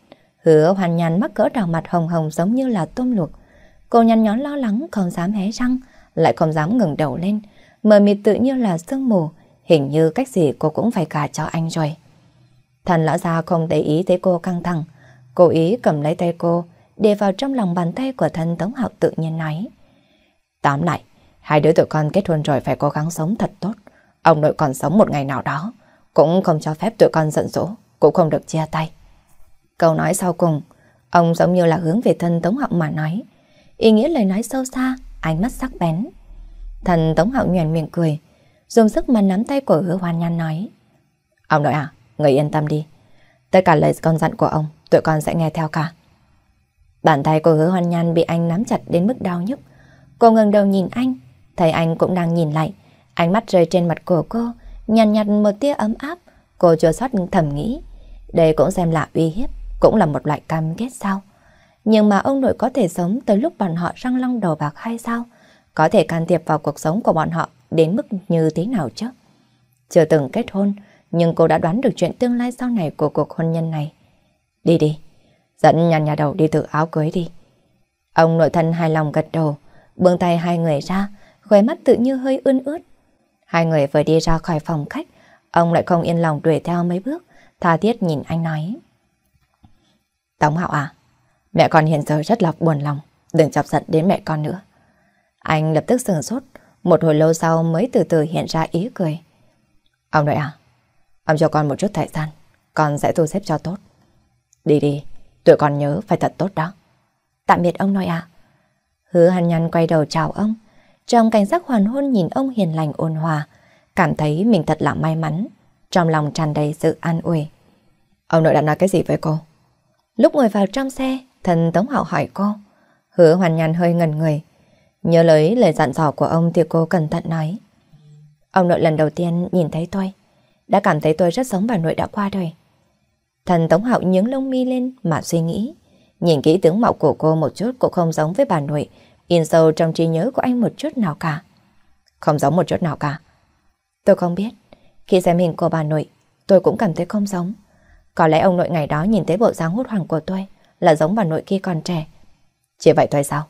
Hứa hoàn nhàn mắc cỡ đào mặt hồng hồng giống như là tôm luộc. Cô nhăn nhón lo lắng không dám hé răng, lại không dám ngừng đầu lên. Mờ mịt tự như là sương mù, hình như cách gì cô cũng phải cả cho anh rồi. Thần lão già không để ý thấy cô căng thẳng. Cô ý cầm lấy tay cô, để vào trong lòng bàn tay của thân Tống Hạo tự nhiên nói. Tóm lại, hai đứa tụi con kết hôn rồi phải cố gắng sống thật tốt. Ông nội còn sống một ngày nào đó, cũng không cho phép tụi con giận dỗi cũng không được chia tay. Câu nói sau cùng, ông giống như là hướng về thân Tống Hạo mà nói. Ý nghĩa lời nói sâu xa, ánh mắt sắc bén. Thần Tống Hạo nhoèn miệng cười, dùng sức mà nắm tay của hứa hoàn nhan nói. Ông nội à, người yên tâm đi. Tất cả lời con dặn của ông, tụi con sẽ nghe theo cả. Bàn tay của hứa hoàn nhan bị anh nắm chặt đến mức đau nhức. Cô ngừng đầu nhìn anh, thấy anh cũng đang nhìn lại. Ánh mắt rơi trên mặt của cô, nhàn nhạt, nhạt một tia ấm áp. Cô chua xót thầm nghĩ, đây cũng xem là uy hiếp, cũng là một loại cam kết sao? Nhưng mà ông nội có thể sống tới lúc bọn họ răng long đầu bạc hay sao? Có thể can thiệp vào cuộc sống của bọn họ đến mức như thế nào chứ? Chưa từng kết hôn, nhưng cô đã đoán được chuyện tương lai sau này của cuộc hôn nhân này. Đi đi, dẫn nhà nhà đầu đi thử áo cưới đi. Ông nội thân hài lòng gật đầu, buông tay hai người ra, khóe mắt tự như hơi ươn ướt. Hai người vừa đi ra khỏi phòng khách, ông lại không yên lòng đuổi theo mấy bước tha thiết nhìn anh nói. Tống Hạo à, mẹ con hiện giờ rất là buồn lòng, đừng chọc giận đến mẹ con nữa. Anh lập tức sừng sốt, một hồi lâu sau mới từ từ hiện ra ý cười. Ông nội à, ông cho con một chút thời gian, con sẽ thu xếp cho tốt. Đi đi, tụi con nhớ phải thật tốt đó. Tạm biệt ông nội à. Hứa hàn nhăn quay đầu chào ông. Trong cảnh giác hoàn hôn nhìn ông hiền lành ôn hòa, cảm thấy mình thật là may mắn trong lòng tràn đầy sự an ủi. Ông nội đã nói cái gì với cô? Lúc ngồi vào trong xe, thần Tống Hạo hỏi cô. Hứa hoàn nhàn hơi ngần người. Nhớ lấy lời dặn dò của ông thì cô cẩn thận nói. Ông nội lần đầu tiên nhìn thấy tôi, đã cảm thấy tôi rất giống bà nội đã qua đời. Thần Tống Hạo nhướng lông mi lên mà suy nghĩ. Nhìn kỹ tướng mạo của cô một chút cũng không giống với bà nội, in sâu trong trí nhớ của anh một chút nào cả. Không giống một chút nào cả. Tôi không biết. Khi xem hình của bà nội, tôi cũng cảm thấy không giống. Có lẽ ông nội ngày đó nhìn thấy bộ dáng hút hoảng của tôi là giống bà nội kia còn trẻ. Chỉ vậy thôi sao?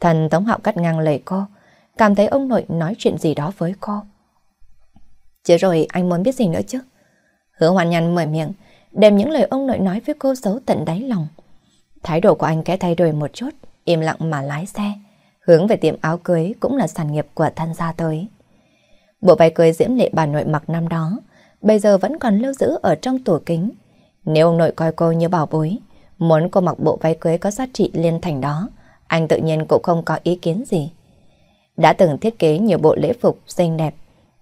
Thần Tống Hạo cắt ngang lời cô, cảm thấy ông nội nói chuyện gì đó với cô. Chứ rồi anh muốn biết gì nữa chứ? Hứa hoàn nhằn mở miệng, đem những lời ông nội nói với cô xấu tận đáy lòng. Thái độ của anh kẽ thay đổi một chút, im lặng mà lái xe. Hướng về tiệm áo cưới cũng là sản nghiệp của thân gia tới. Bộ váy cưới diễm lệ bà nội mặc năm đó, bây giờ vẫn còn lưu giữ ở trong tủ kính. Nếu ông nội coi cô như bảo bối, muốn cô mặc bộ váy cưới có giá trị liên thành đó, anh tự nhiên cũng không có ý kiến gì. Đã từng thiết kế nhiều bộ lễ phục xinh đẹp,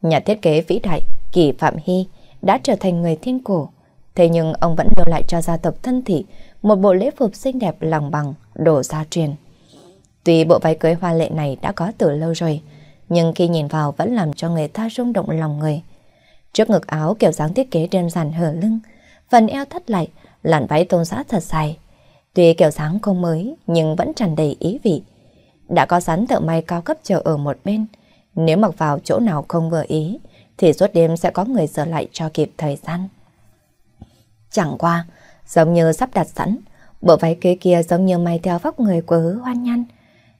nhà thiết kế vĩ đại Kỳ Phạm Hy đã trở thành người thiên cổ. Thế nhưng ông vẫn lưu lại cho gia tộc thân thị một bộ lễ phục xinh đẹp lòng bằng, đồ gia truyền. Tuy bộ váy cưới hoa lệ này đã có từ lâu rồi, nhưng khi nhìn vào vẫn làm cho người ta rung động lòng người. Trước ngực áo kiểu dáng thiết kế đơn giản hở lưng, phần eo thắt lại, làn váy tôn giá thật dài. Tuy kiểu dáng không mới nhưng vẫn tràn đầy ý vị. Đã có sẵn thợ may cao cấp chờ ở một bên, nếu mặc vào chỗ nào không vừa ý thì suốt đêm sẽ có người sửa lại cho kịp thời gian. Chẳng qua, giống như sắp đặt sẵn, bộ váy kia kia giống như may theo vóc người của hứa hoan nhăn.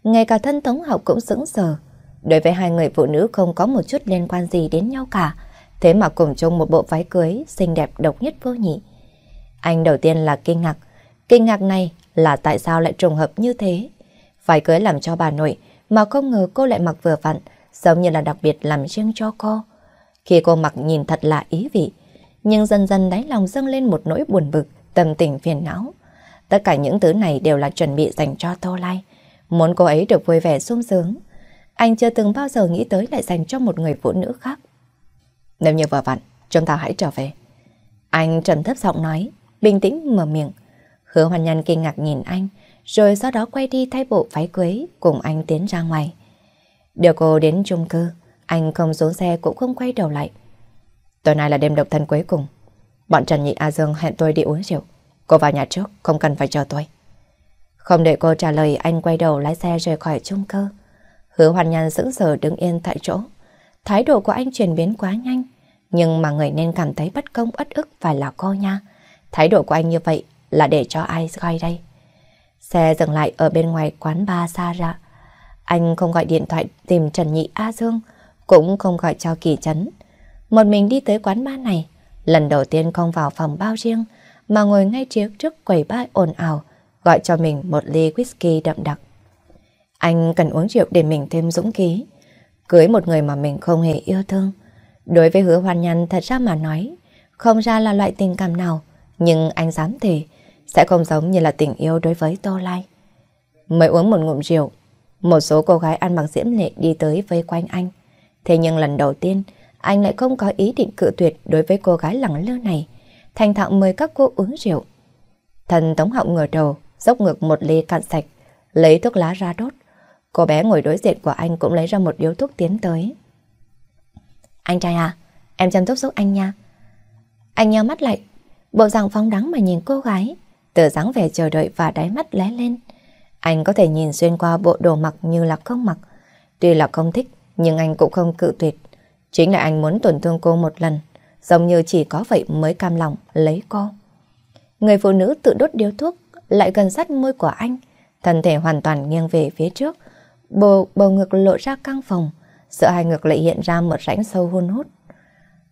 Ngay cả thân tống học cũng sững sờ, Đối với hai người phụ nữ không có một chút liên quan gì đến nhau cả, thế mà cùng chung một bộ váy cưới xinh đẹp độc nhất vô nhị. Anh đầu tiên là kinh ngạc, kinh ngạc này là tại sao lại trùng hợp như thế. Váy cưới làm cho bà nội mà không ngờ cô lại mặc vừa vặn, giống như là đặc biệt làm riêng cho cô. Khi cô mặc nhìn thật là ý vị, nhưng dần dần đáy lòng dâng lên một nỗi buồn bực, tâm tình phiền não. Tất cả những thứ này đều là chuẩn bị dành cho Tô Lai, muốn cô ấy được vui vẻ sung sướng. Anh chưa từng bao giờ nghĩ tới lại dành cho một người phụ nữ khác. Nếu như vừa vặn, chúng ta hãy trở về. Anh trầm thấp giọng nói, bình tĩnh mở miệng. Hứa hoàn nhân kinh ngạc nhìn anh, rồi sau đó quay đi thay bộ váy cưới cùng anh tiến ra ngoài. Đưa cô đến chung cư, anh không xuống xe cũng không quay đầu lại. Tối nay là đêm độc thân cuối cùng. Bọn Trần Nhị A Dương hẹn tôi đi uống rượu. Cô vào nhà trước, không cần phải chờ tôi. Không để cô trả lời, anh quay đầu lái xe rời khỏi chung cư. Hứa hoàn nhàn sững sờ đứng yên tại chỗ. Thái độ của anh chuyển biến quá nhanh, nhưng mà người nên cảm thấy bất công ất ức phải là cô nha. Thái độ của anh như vậy là để cho ai coi đây. Xe dừng lại ở bên ngoài quán ba xa ra. Anh không gọi điện thoại tìm Trần Nhị A Dương, cũng không gọi cho Kỳ Trấn. Một mình đi tới quán ba này, lần đầu tiên không vào phòng bao riêng, mà ngồi ngay trước trước quầy ba ồn ào, gọi cho mình một ly whisky đậm đặc. Anh cần uống rượu để mình thêm dũng khí. Cưới một người mà mình không hề yêu thương. Đối với hứa hoan nhân thật ra mà nói, không ra là loại tình cảm nào, nhưng anh dám thề, sẽ không giống như là tình yêu đối với Tô Lai. Mới uống một ngụm rượu, một số cô gái ăn mặc diễm lệ đi tới vây quanh anh. Thế nhưng lần đầu tiên, anh lại không có ý định cự tuyệt đối với cô gái lẳng lơ này. Thành thạo mời các cô uống rượu. Thần Tống Họng ngửa đầu, dốc ngược một ly cạn sạch, lấy thuốc lá ra đốt. Cô bé ngồi đối diện của anh cũng lấy ra một điếu thuốc tiến tới. Anh trai à, em chăm thuốc giúp anh nha. Anh nheo mắt lại, bộ dạng phóng đắng mà nhìn cô gái, từ dáng vẻ chờ đợi và đáy mắt lé lên. Anh có thể nhìn xuyên qua bộ đồ mặc như là không mặc. Tuy là không thích, nhưng anh cũng không cự tuyệt. Chính là anh muốn tổn thương cô một lần, giống như chỉ có vậy mới cam lòng lấy cô. Người phụ nữ tự đốt điếu thuốc, lại gần sát môi của anh, thân thể hoàn toàn nghiêng về phía trước, bầu, bầu ngực lộ ra căng phòng, sợ hai ngực lại hiện ra một rãnh sâu hun hút.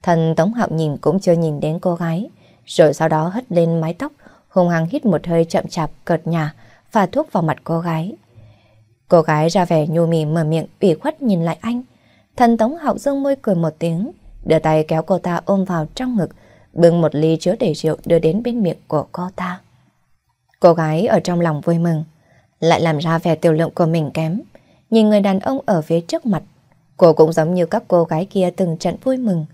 Thần Tống Hạo nhìn cũng chưa nhìn đến cô gái, rồi sau đó hất lên mái tóc, hung hăng hít một hơi chậm chạp cợt nhà, và thuốc vào mặt cô gái. Cô gái ra vẻ nhu mì mở miệng ủy khuất nhìn lại anh. Thần Tống Hạo dương môi cười một tiếng, đưa tay kéo cô ta ôm vào trong ngực, bưng một ly chứa đầy rượu đưa đến bên miệng của cô ta. Cô gái ở trong lòng vui mừng, lại làm ra vẻ tiểu lượng của mình kém. Nhìn người đàn ông ở phía trước mặt, cô cũng giống như các cô gái kia từng trận vui mừng.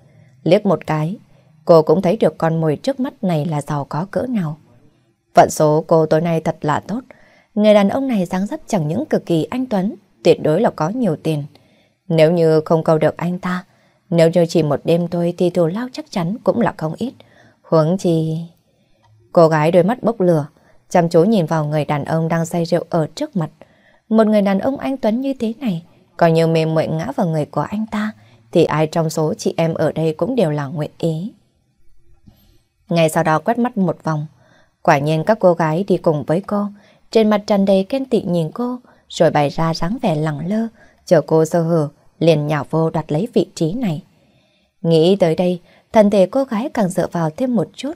Liếc một cái, cô cũng thấy được con mồi trước mắt này là giàu có cỡ nào. Vận số cô tối nay thật là tốt. Người đàn ông này dáng dấp chẳng những cực kỳ anh Tuấn, tuyệt đối là có nhiều tiền. Nếu như không câu được anh ta, nếu như chỉ một đêm thôi thì thù lao chắc chắn cũng là không ít. Huống chi... Cô gái đôi mắt bốc lửa, chăm chú nhìn vào người đàn ông đang say rượu ở trước mặt. Một người đàn ông anh Tuấn như thế này, coi như mềm mội ngã vào người của anh ta, thì ai trong số chị em ở đây cũng đều là nguyện ý. ngày sau đó quét mắt một vòng, quả nhiên các cô gái đi cùng với cô, trên mặt tràn đầy khen tị nhìn cô, rồi bày ra dáng vẻ lẳng lơ, chờ cô sơ hở, liền nhào vô đoạt lấy vị trí này. Nghĩ tới đây, thân thể cô gái càng dựa vào thêm một chút,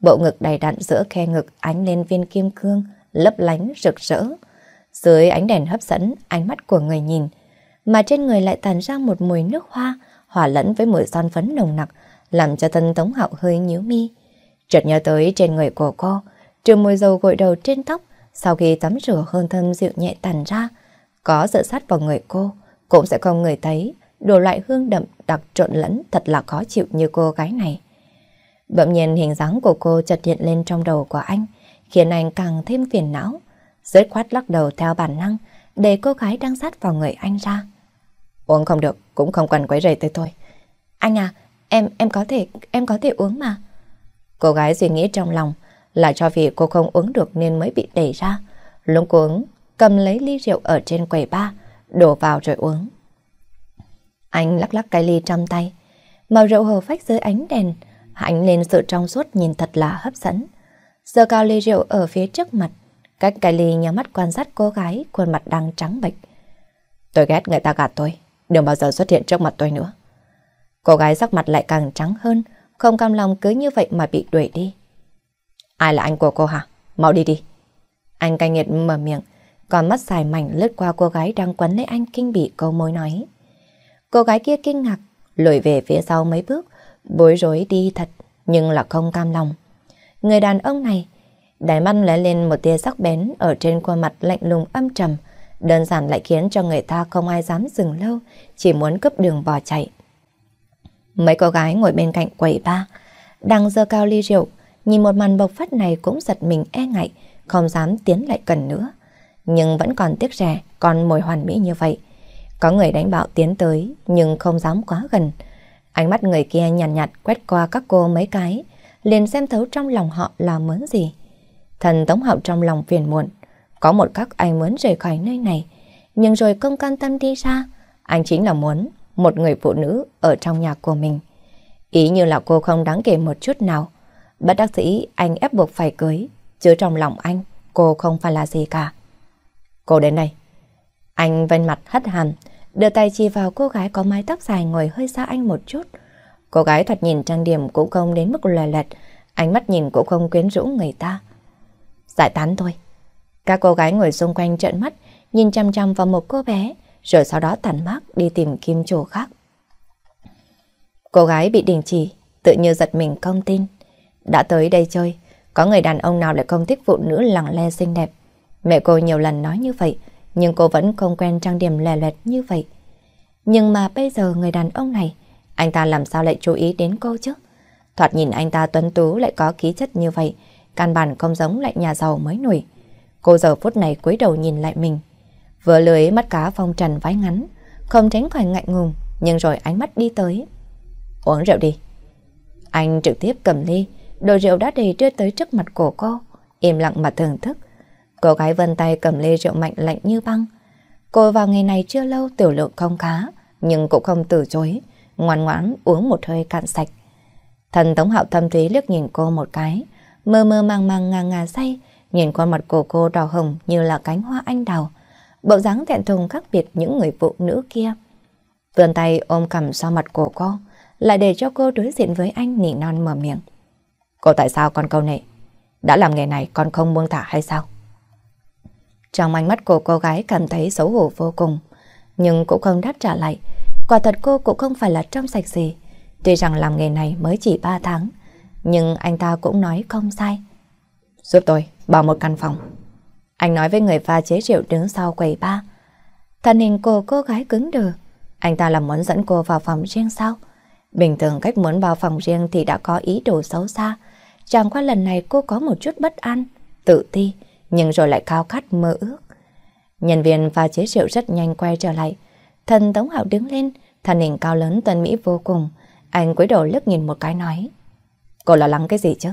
bộ ngực đầy đặn giữa khe ngực ánh lên viên kim cương, lấp lánh rực rỡ. Dưới ánh đèn hấp dẫn, ánh mắt của người nhìn, mà trên người lại tàn ra một mùi nước hoa, hòa lẫn với mùi son phấn nồng nặc, làm cho thân Tống Hạo hơi nhíu mi. Chợt nhớ tới trên người của cô, trừ mùi dầu gội đầu trên tóc, sau khi tắm rửa hơn thơm dịu nhẹ tàn ra, có dựa sát vào người cô, cũng sẽ không người thấy đồ loại hương đậm đặc trộn lẫn thật là khó chịu như cô gái này. Bỗng nhiên hình dáng của cô chợt hiện lên trong đầu của anh, khiến anh càng thêm phiền não. Dứt khoát lắc đầu theo bản năng, để cô gái đang sát vào người anh ra. Uống không được, cũng không cần quấy rầy tới tôi. Anh à, em em có thể em có thể uống mà. Cô gái suy nghĩ trong lòng là cho vì cô không uống được nên mới bị đẩy ra. lúng cuống cầm lấy ly rượu ở trên quầy ba, đổ vào rồi uống. Anh lắc lắc cái ly trong tay, màu rượu hồ phách dưới ánh đèn, anh lên sự trong suốt nhìn thật là hấp dẫn. Giờ cao ly rượu ở phía trước mặt, Cách Kylie nhắm mắt quan sát cô gái, khuôn mặt đang trắng bệch. Tôi ghét người ta gạt tôi, đừng bao giờ xuất hiện trước mặt tôi nữa. Cô gái sắc mặt lại càng trắng hơn, không cam lòng cứ như vậy mà bị đuổi đi. Ai là anh của cô hả? Mau đi đi. Anh cay nghiệt mở miệng, còn mắt dài mảnh lướt qua cô gái đang quấn lấy anh kinh bị câu môi nói. Cô gái kia kinh ngạc, lùi về phía sau mấy bước, bối rối đi thật, nhưng là không cam lòng. Người đàn ông này Đáy mắt lóe lên một tia sắc bén ở trên khuôn mặt lạnh lùng âm trầm, đơn giản lại khiến cho người ta không ai dám dừng lâu, chỉ muốn cướp đường bỏ chạy. Mấy cô gái ngồi bên cạnh quầy ba, đang dơ cao ly rượu, nhìn một màn bộc phát này cũng giật mình e ngại, không dám tiến lại gần nữa. Nhưng vẫn còn tiếc rẻ, còn mồi hoàn mỹ như vậy. Có người đánh bạo tiến tới, nhưng không dám quá gần. Ánh mắt người kia nhàn nhạt, nhạt quét qua các cô mấy cái, liền xem thấu trong lòng họ là muốn gì. Thần Tống Hạo trong lòng phiền muộn. Có một khắc anh muốn rời khỏi nơi này, nhưng rồi không can tâm đi ra. Anh chính là muốn một người phụ nữ ở trong nhà của mình. Ý như là cô không đáng kể một chút nào. Bất đắc dĩ anh ép buộc phải cưới, chứ trong lòng anh cô không phải là gì cả. Cô đến đây. Anh vênh mặt hất hàm, đưa tay chỉ vào cô gái có mái tóc dài ngồi hơi xa anh một chút. Cô gái thoạt nhìn trang điểm cũng không đến mức lòe lẹt, ánh mắt nhìn cũng không quyến rũ người ta giải dạ tán thôi. Các cô gái ngồi xung quanh trợn mắt, nhìn chăm chăm vào một cô bé, rồi sau đó tản mát đi tìm kim chỗ khác. Cô gái bị đình chỉ, tự như giật mình không tin. Đã tới đây chơi, có người đàn ông nào lại không thích phụ nữ lặng lẽ xinh đẹp. Mẹ cô nhiều lần nói như vậy, nhưng cô vẫn không quen trang điểm lè loẹt như vậy. Nhưng mà bây giờ người đàn ông này, anh ta làm sao lại chú ý đến cô chứ? Thoạt nhìn anh ta tuấn tú lại có khí chất như vậy, căn bản không giống lại nhà giàu mới nổi. Cô giờ phút này cúi đầu nhìn lại mình. Vừa lưới mắt cá phong trần váy ngắn, không tránh khỏi ngại ngùng, nhưng rồi ánh mắt đi tới. Uống rượu đi. Anh trực tiếp cầm ly, đồ rượu đã đầy đưa tới trước mặt cổ cô, im lặng mà thưởng thức. Cô gái vân tay cầm ly rượu mạnh lạnh như băng. Cô vào ngày này chưa lâu tiểu lượng không khá nhưng cũng không từ chối, ngoan ngoãn uống một hơi cạn sạch. Thần Tống Hạo thâm thúy liếc nhìn cô một cái, mơ mơ màng màng ngà ngà say, nhìn qua mặt của cô đỏ hồng như là cánh hoa anh đào, bộ dáng thẹn thùng khác biệt những người phụ nữ kia. Vươn tay ôm cầm sau mặt của cô, lại để cho cô đối diện với anh nỉ non mở miệng. Cô tại sao con câu này Đã làm nghề này con không buông thả hay sao? Trong ánh mắt của cô gái cảm thấy xấu hổ vô cùng, nhưng cũng không đáp trả lại. Quả thật cô cũng không phải là trong sạch gì. Tuy rằng làm nghề này mới chỉ 3 tháng, nhưng anh ta cũng nói không sai. Giúp tôi, bảo một căn phòng. Anh nói với người pha chế rượu đứng sau quầy ba. Thân hình cô cô gái cứng đờ. Anh ta là muốn dẫn cô vào phòng riêng sao? Bình thường cách muốn vào phòng riêng thì đã có ý đồ xấu xa. Chẳng qua lần này cô có một chút bất an, tự ti, nhưng rồi lại cao khát mơ ước. Nhân viên pha chế rượu rất nhanh quay trở lại. Thần Tống Hạo đứng lên, thân hình cao lớn tuần Mỹ vô cùng. Anh quấy đầu lướt nhìn một cái nói. Cô lo lắng cái gì chứ?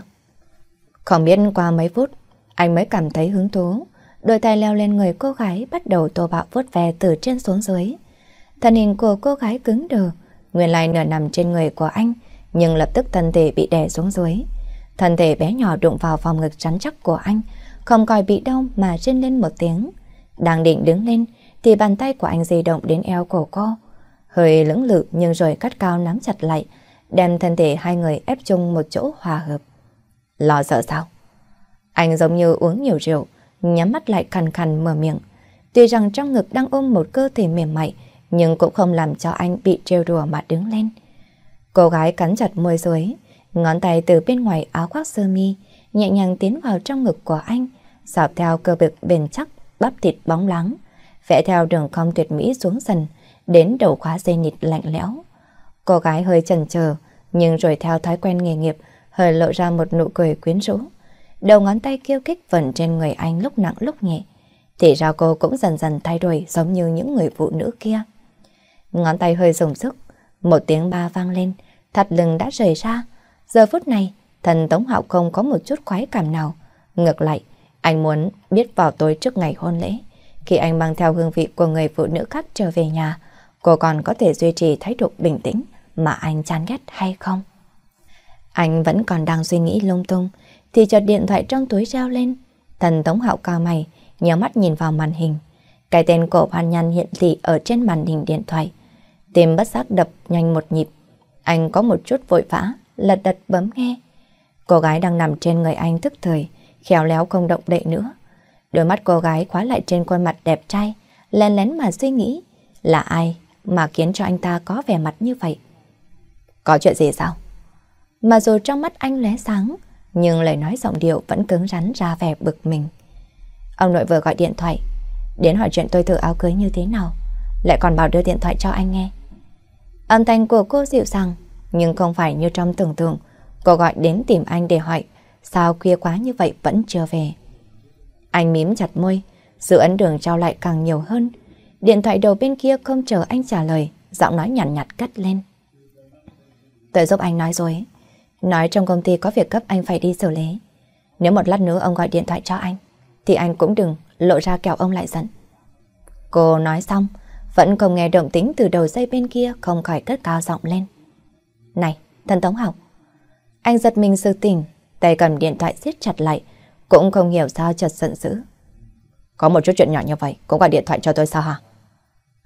Không biết qua mấy phút, anh mới cảm thấy hứng thú. Đôi tay leo lên người cô gái bắt đầu tô bạo vuốt ve từ trên xuống dưới. Thân hình của cô gái cứng đờ, nguyên lai nửa nằm trên người của anh, nhưng lập tức thân thể bị đè xuống dưới. Thân thể bé nhỏ đụng vào phòng ngực rắn chắc của anh, không coi bị đau mà rên lên một tiếng. Đang định đứng lên thì bàn tay của anh di động đến eo của cô. Hơi lưỡng lự nhưng rồi cắt cao nắm chặt lại, đem thân thể hai người ép chung một chỗ hòa hợp. Lo sợ sao? Anh giống như uống nhiều rượu, nhắm mắt lại khàn khàn mở miệng. Tuy rằng trong ngực đang ôm một cơ thể mềm mại, nhưng cũng không làm cho anh bị trêu đùa mà đứng lên. Cô gái cắn chặt môi dưới, ngón tay từ bên ngoài áo khoác sơ mi, nhẹ nhàng tiến vào trong ngực của anh, dọc theo cơ bực bền chắc, bắp thịt bóng láng, vẽ theo đường cong tuyệt mỹ xuống dần, đến đầu khóa dây nịt lạnh lẽo. Cô gái hơi chần chờ, nhưng rồi theo thói quen nghề nghiệp, hơi lộ ra một nụ cười quyến rũ. Đầu ngón tay kêu kích vẩn trên người anh lúc nặng lúc nhẹ. Thì ra cô cũng dần dần thay đổi giống như những người phụ nữ kia. Ngón tay hơi dùng sức, một tiếng ba vang lên, thắt lưng đã rời ra. Giờ phút này, thần Tống Hạo không có một chút khoái cảm nào. Ngược lại, anh muốn biết vào tối trước ngày hôn lễ, khi anh mang theo hương vị của người phụ nữ khác trở về nhà, cô còn có thể duy trì thái độ bình tĩnh mà anh chán ghét hay không. Anh vẫn còn đang suy nghĩ lung tung thì chợt điện thoại trong túi reo lên. Thần Tống Hạo cao mày, nhớ mắt nhìn vào màn hình. Cái tên cổ Hoan nhăn hiện thị ở trên màn hình điện thoại. Tim bất giác đập nhanh một nhịp. Anh có một chút vội vã, lật đật bấm nghe. Cô gái đang nằm trên người anh thức thời, khéo léo không động đậy nữa. Đôi mắt cô gái khóa lại trên khuôn mặt đẹp trai, lén lén mà suy nghĩ. Là ai mà khiến cho anh ta có vẻ mặt như vậy? Có chuyện gì sao? Mà dù trong mắt anh lóe sáng, nhưng lời nói giọng điệu vẫn cứng rắn ra vẻ bực mình. Ông nội vừa gọi điện thoại, đến hỏi chuyện tôi thử áo cưới như thế nào, lại còn bảo đưa điện thoại cho anh nghe. Âm thanh của cô dịu dàng, nhưng không phải như trong tưởng tượng, cô gọi đến tìm anh để hỏi sao khuya quá như vậy vẫn chưa về. Anh mím chặt môi, sự ấn đường trao lại càng nhiều hơn. Điện thoại đầu bên kia không chờ anh trả lời, giọng nói nhàn nhạt, nhạt cất lên. Tôi giúp anh nói rồi. Nói trong công ty có việc cấp anh phải đi xử lý. Nếu một lát nữa ông gọi điện thoại cho anh, thì anh cũng đừng lộ ra kẹo ông lại giận. Cô nói xong, vẫn không nghe động tính từ đầu dây bên kia không khỏi cất cao giọng lên. Này, thần tống học. Anh giật mình sự tỉnh, tay cầm điện thoại siết chặt lại, cũng không hiểu sao chật giận dữ. Có một chút chuyện nhỏ như vậy, cũng gọi điện thoại cho tôi sao hả?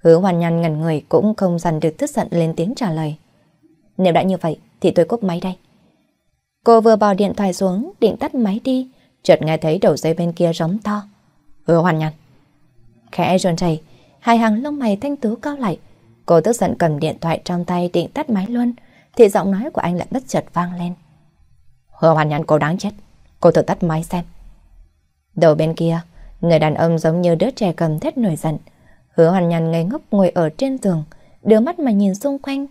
Hứa hoàn nhăn ngần người cũng không dằn được tức giận lên tiếng trả lời. Nếu đã như vậy thì tôi cúp máy đây. Cô vừa bỏ điện thoại xuống định tắt máy đi, chợt nghe thấy đầu dây bên kia rống to. Hứa ừ, hoàn nhằn. Khẽ rôn rầy, hai hàng lông mày thanh tú cao lại. Cô tức giận cầm điện thoại trong tay định tắt máy luôn, thì giọng nói của anh lại bất chợt vang lên. Hứa hoàn nhằn cô đáng chết, cô thử tắt máy xem. Đầu bên kia, người đàn ông giống như đứa trẻ cầm thét nổi giận. Hứa hoàn nhằn ngây ngốc ngồi ở trên tường, đưa mắt mà nhìn xung quanh,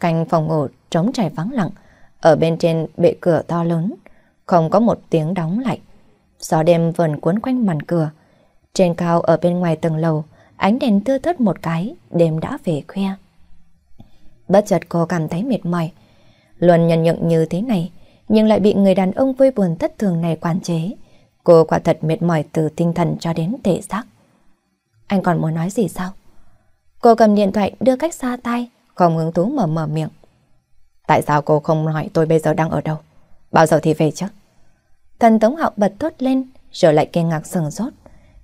Cành phòng ngủ trống trải vắng lặng, ở bên trên bệ cửa to lớn, không có một tiếng đóng lại. Gió đêm vờn cuốn quanh màn cửa, trên cao ở bên ngoài tầng lầu, ánh đèn thưa thớt một cái, đêm đã về khuya. Bất chợt cô cảm thấy mệt mỏi. luôn nhận nhận như thế này, nhưng lại bị người đàn ông vui buồn thất thường này quản chế. Cô quả thật mệt mỏi từ tinh thần cho đến thể xác. Anh còn muốn nói gì sao? Cô cầm điện thoại đưa cách xa tay, không hứng thú mở mở miệng. Tại sao cô không hỏi tôi bây giờ đang ở đâu? Bao giờ thì về chứ? Thần Tống Hạo bật thốt lên, rồi lại kinh ngạc sừng sốt.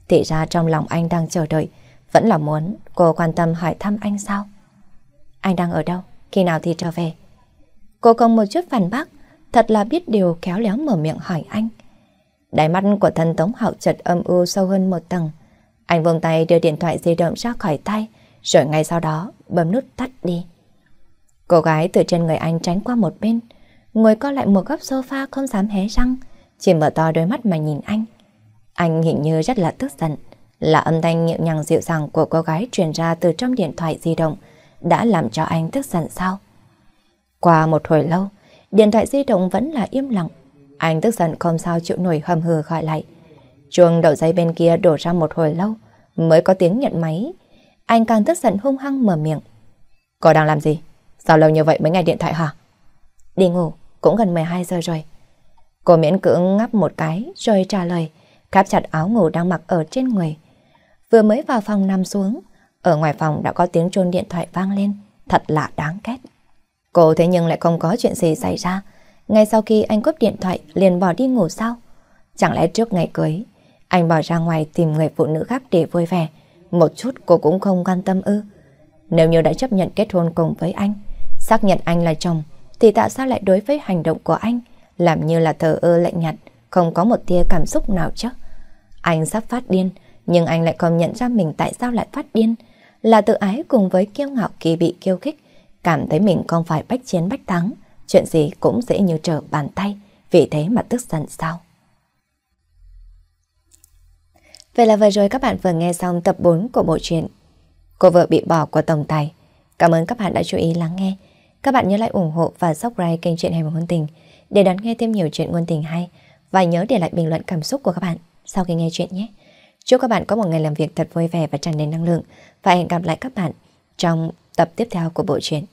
Thì ra trong lòng anh đang chờ đợi, vẫn là muốn cô quan tâm hỏi thăm anh sao? Anh đang ở đâu? Khi nào thì trở về? Cô không một chút phản bác, thật là biết điều khéo léo mở miệng hỏi anh. Đáy mắt của thần Tống hậu chợt âm u sâu hơn một tầng. Anh vươn tay đưa điện thoại di động ra khỏi tay, rồi ngay sau đó bấm nút tắt đi. Cô gái từ trên người anh tránh qua một bên, ngồi co lại một góc sofa không dám hé răng, chỉ mở to đôi mắt mà nhìn anh. Anh hình như rất là tức giận, là âm thanh nhẹ nhàng dịu dàng của cô gái truyền ra từ trong điện thoại di động đã làm cho anh tức giận sao? Qua một hồi lâu, điện thoại di động vẫn là im lặng. Anh tức giận không sao chịu nổi hầm hừ gọi lại. Chuông đầu dây bên kia đổ ra một hồi lâu mới có tiếng nhận máy anh càng tức giận hung hăng mở miệng. Cô đang làm gì? Sao lâu như vậy mới nghe điện thoại hả? Đi ngủ, cũng gần 12 giờ rồi. Cô miễn cưỡng ngắp một cái rồi trả lời, khép chặt áo ngủ đang mặc ở trên người. Vừa mới vào phòng nằm xuống, ở ngoài phòng đã có tiếng chuông điện thoại vang lên, thật là đáng ghét. Cô thế nhưng lại không có chuyện gì xảy ra. Ngay sau khi anh cúp điện thoại liền bỏ đi ngủ sao? Chẳng lẽ trước ngày cưới, anh bỏ ra ngoài tìm người phụ nữ khác để vui vẻ, một chút cô cũng không quan tâm ư. Nếu như đã chấp nhận kết hôn cùng với anh, xác nhận anh là chồng, thì tại sao lại đối với hành động của anh, làm như là thờ ơ lạnh nhạt, không có một tia cảm xúc nào chứ? Anh sắp phát điên, nhưng anh lại không nhận ra mình tại sao lại phát điên. Là tự ái cùng với kiêu ngạo kỳ bị kiêu khích, cảm thấy mình không phải bách chiến bách thắng, chuyện gì cũng dễ như trở bàn tay, vì thế mà tức giận sao? Vậy là vừa rồi các bạn vừa nghe xong tập 4 của bộ truyện Cô vợ bị bỏ của Tổng Tài. Cảm ơn các bạn đã chú ý lắng nghe. Các bạn nhớ lại ủng hộ và subscribe kênh Chuyện Hẻm Ngôn Tình để đón nghe thêm nhiều chuyện ngôn tình hay và nhớ để lại bình luận cảm xúc của các bạn sau khi nghe chuyện nhé. Chúc các bạn có một ngày làm việc thật vui vẻ và tràn đầy năng lượng và hẹn gặp lại các bạn trong tập tiếp theo của bộ truyện.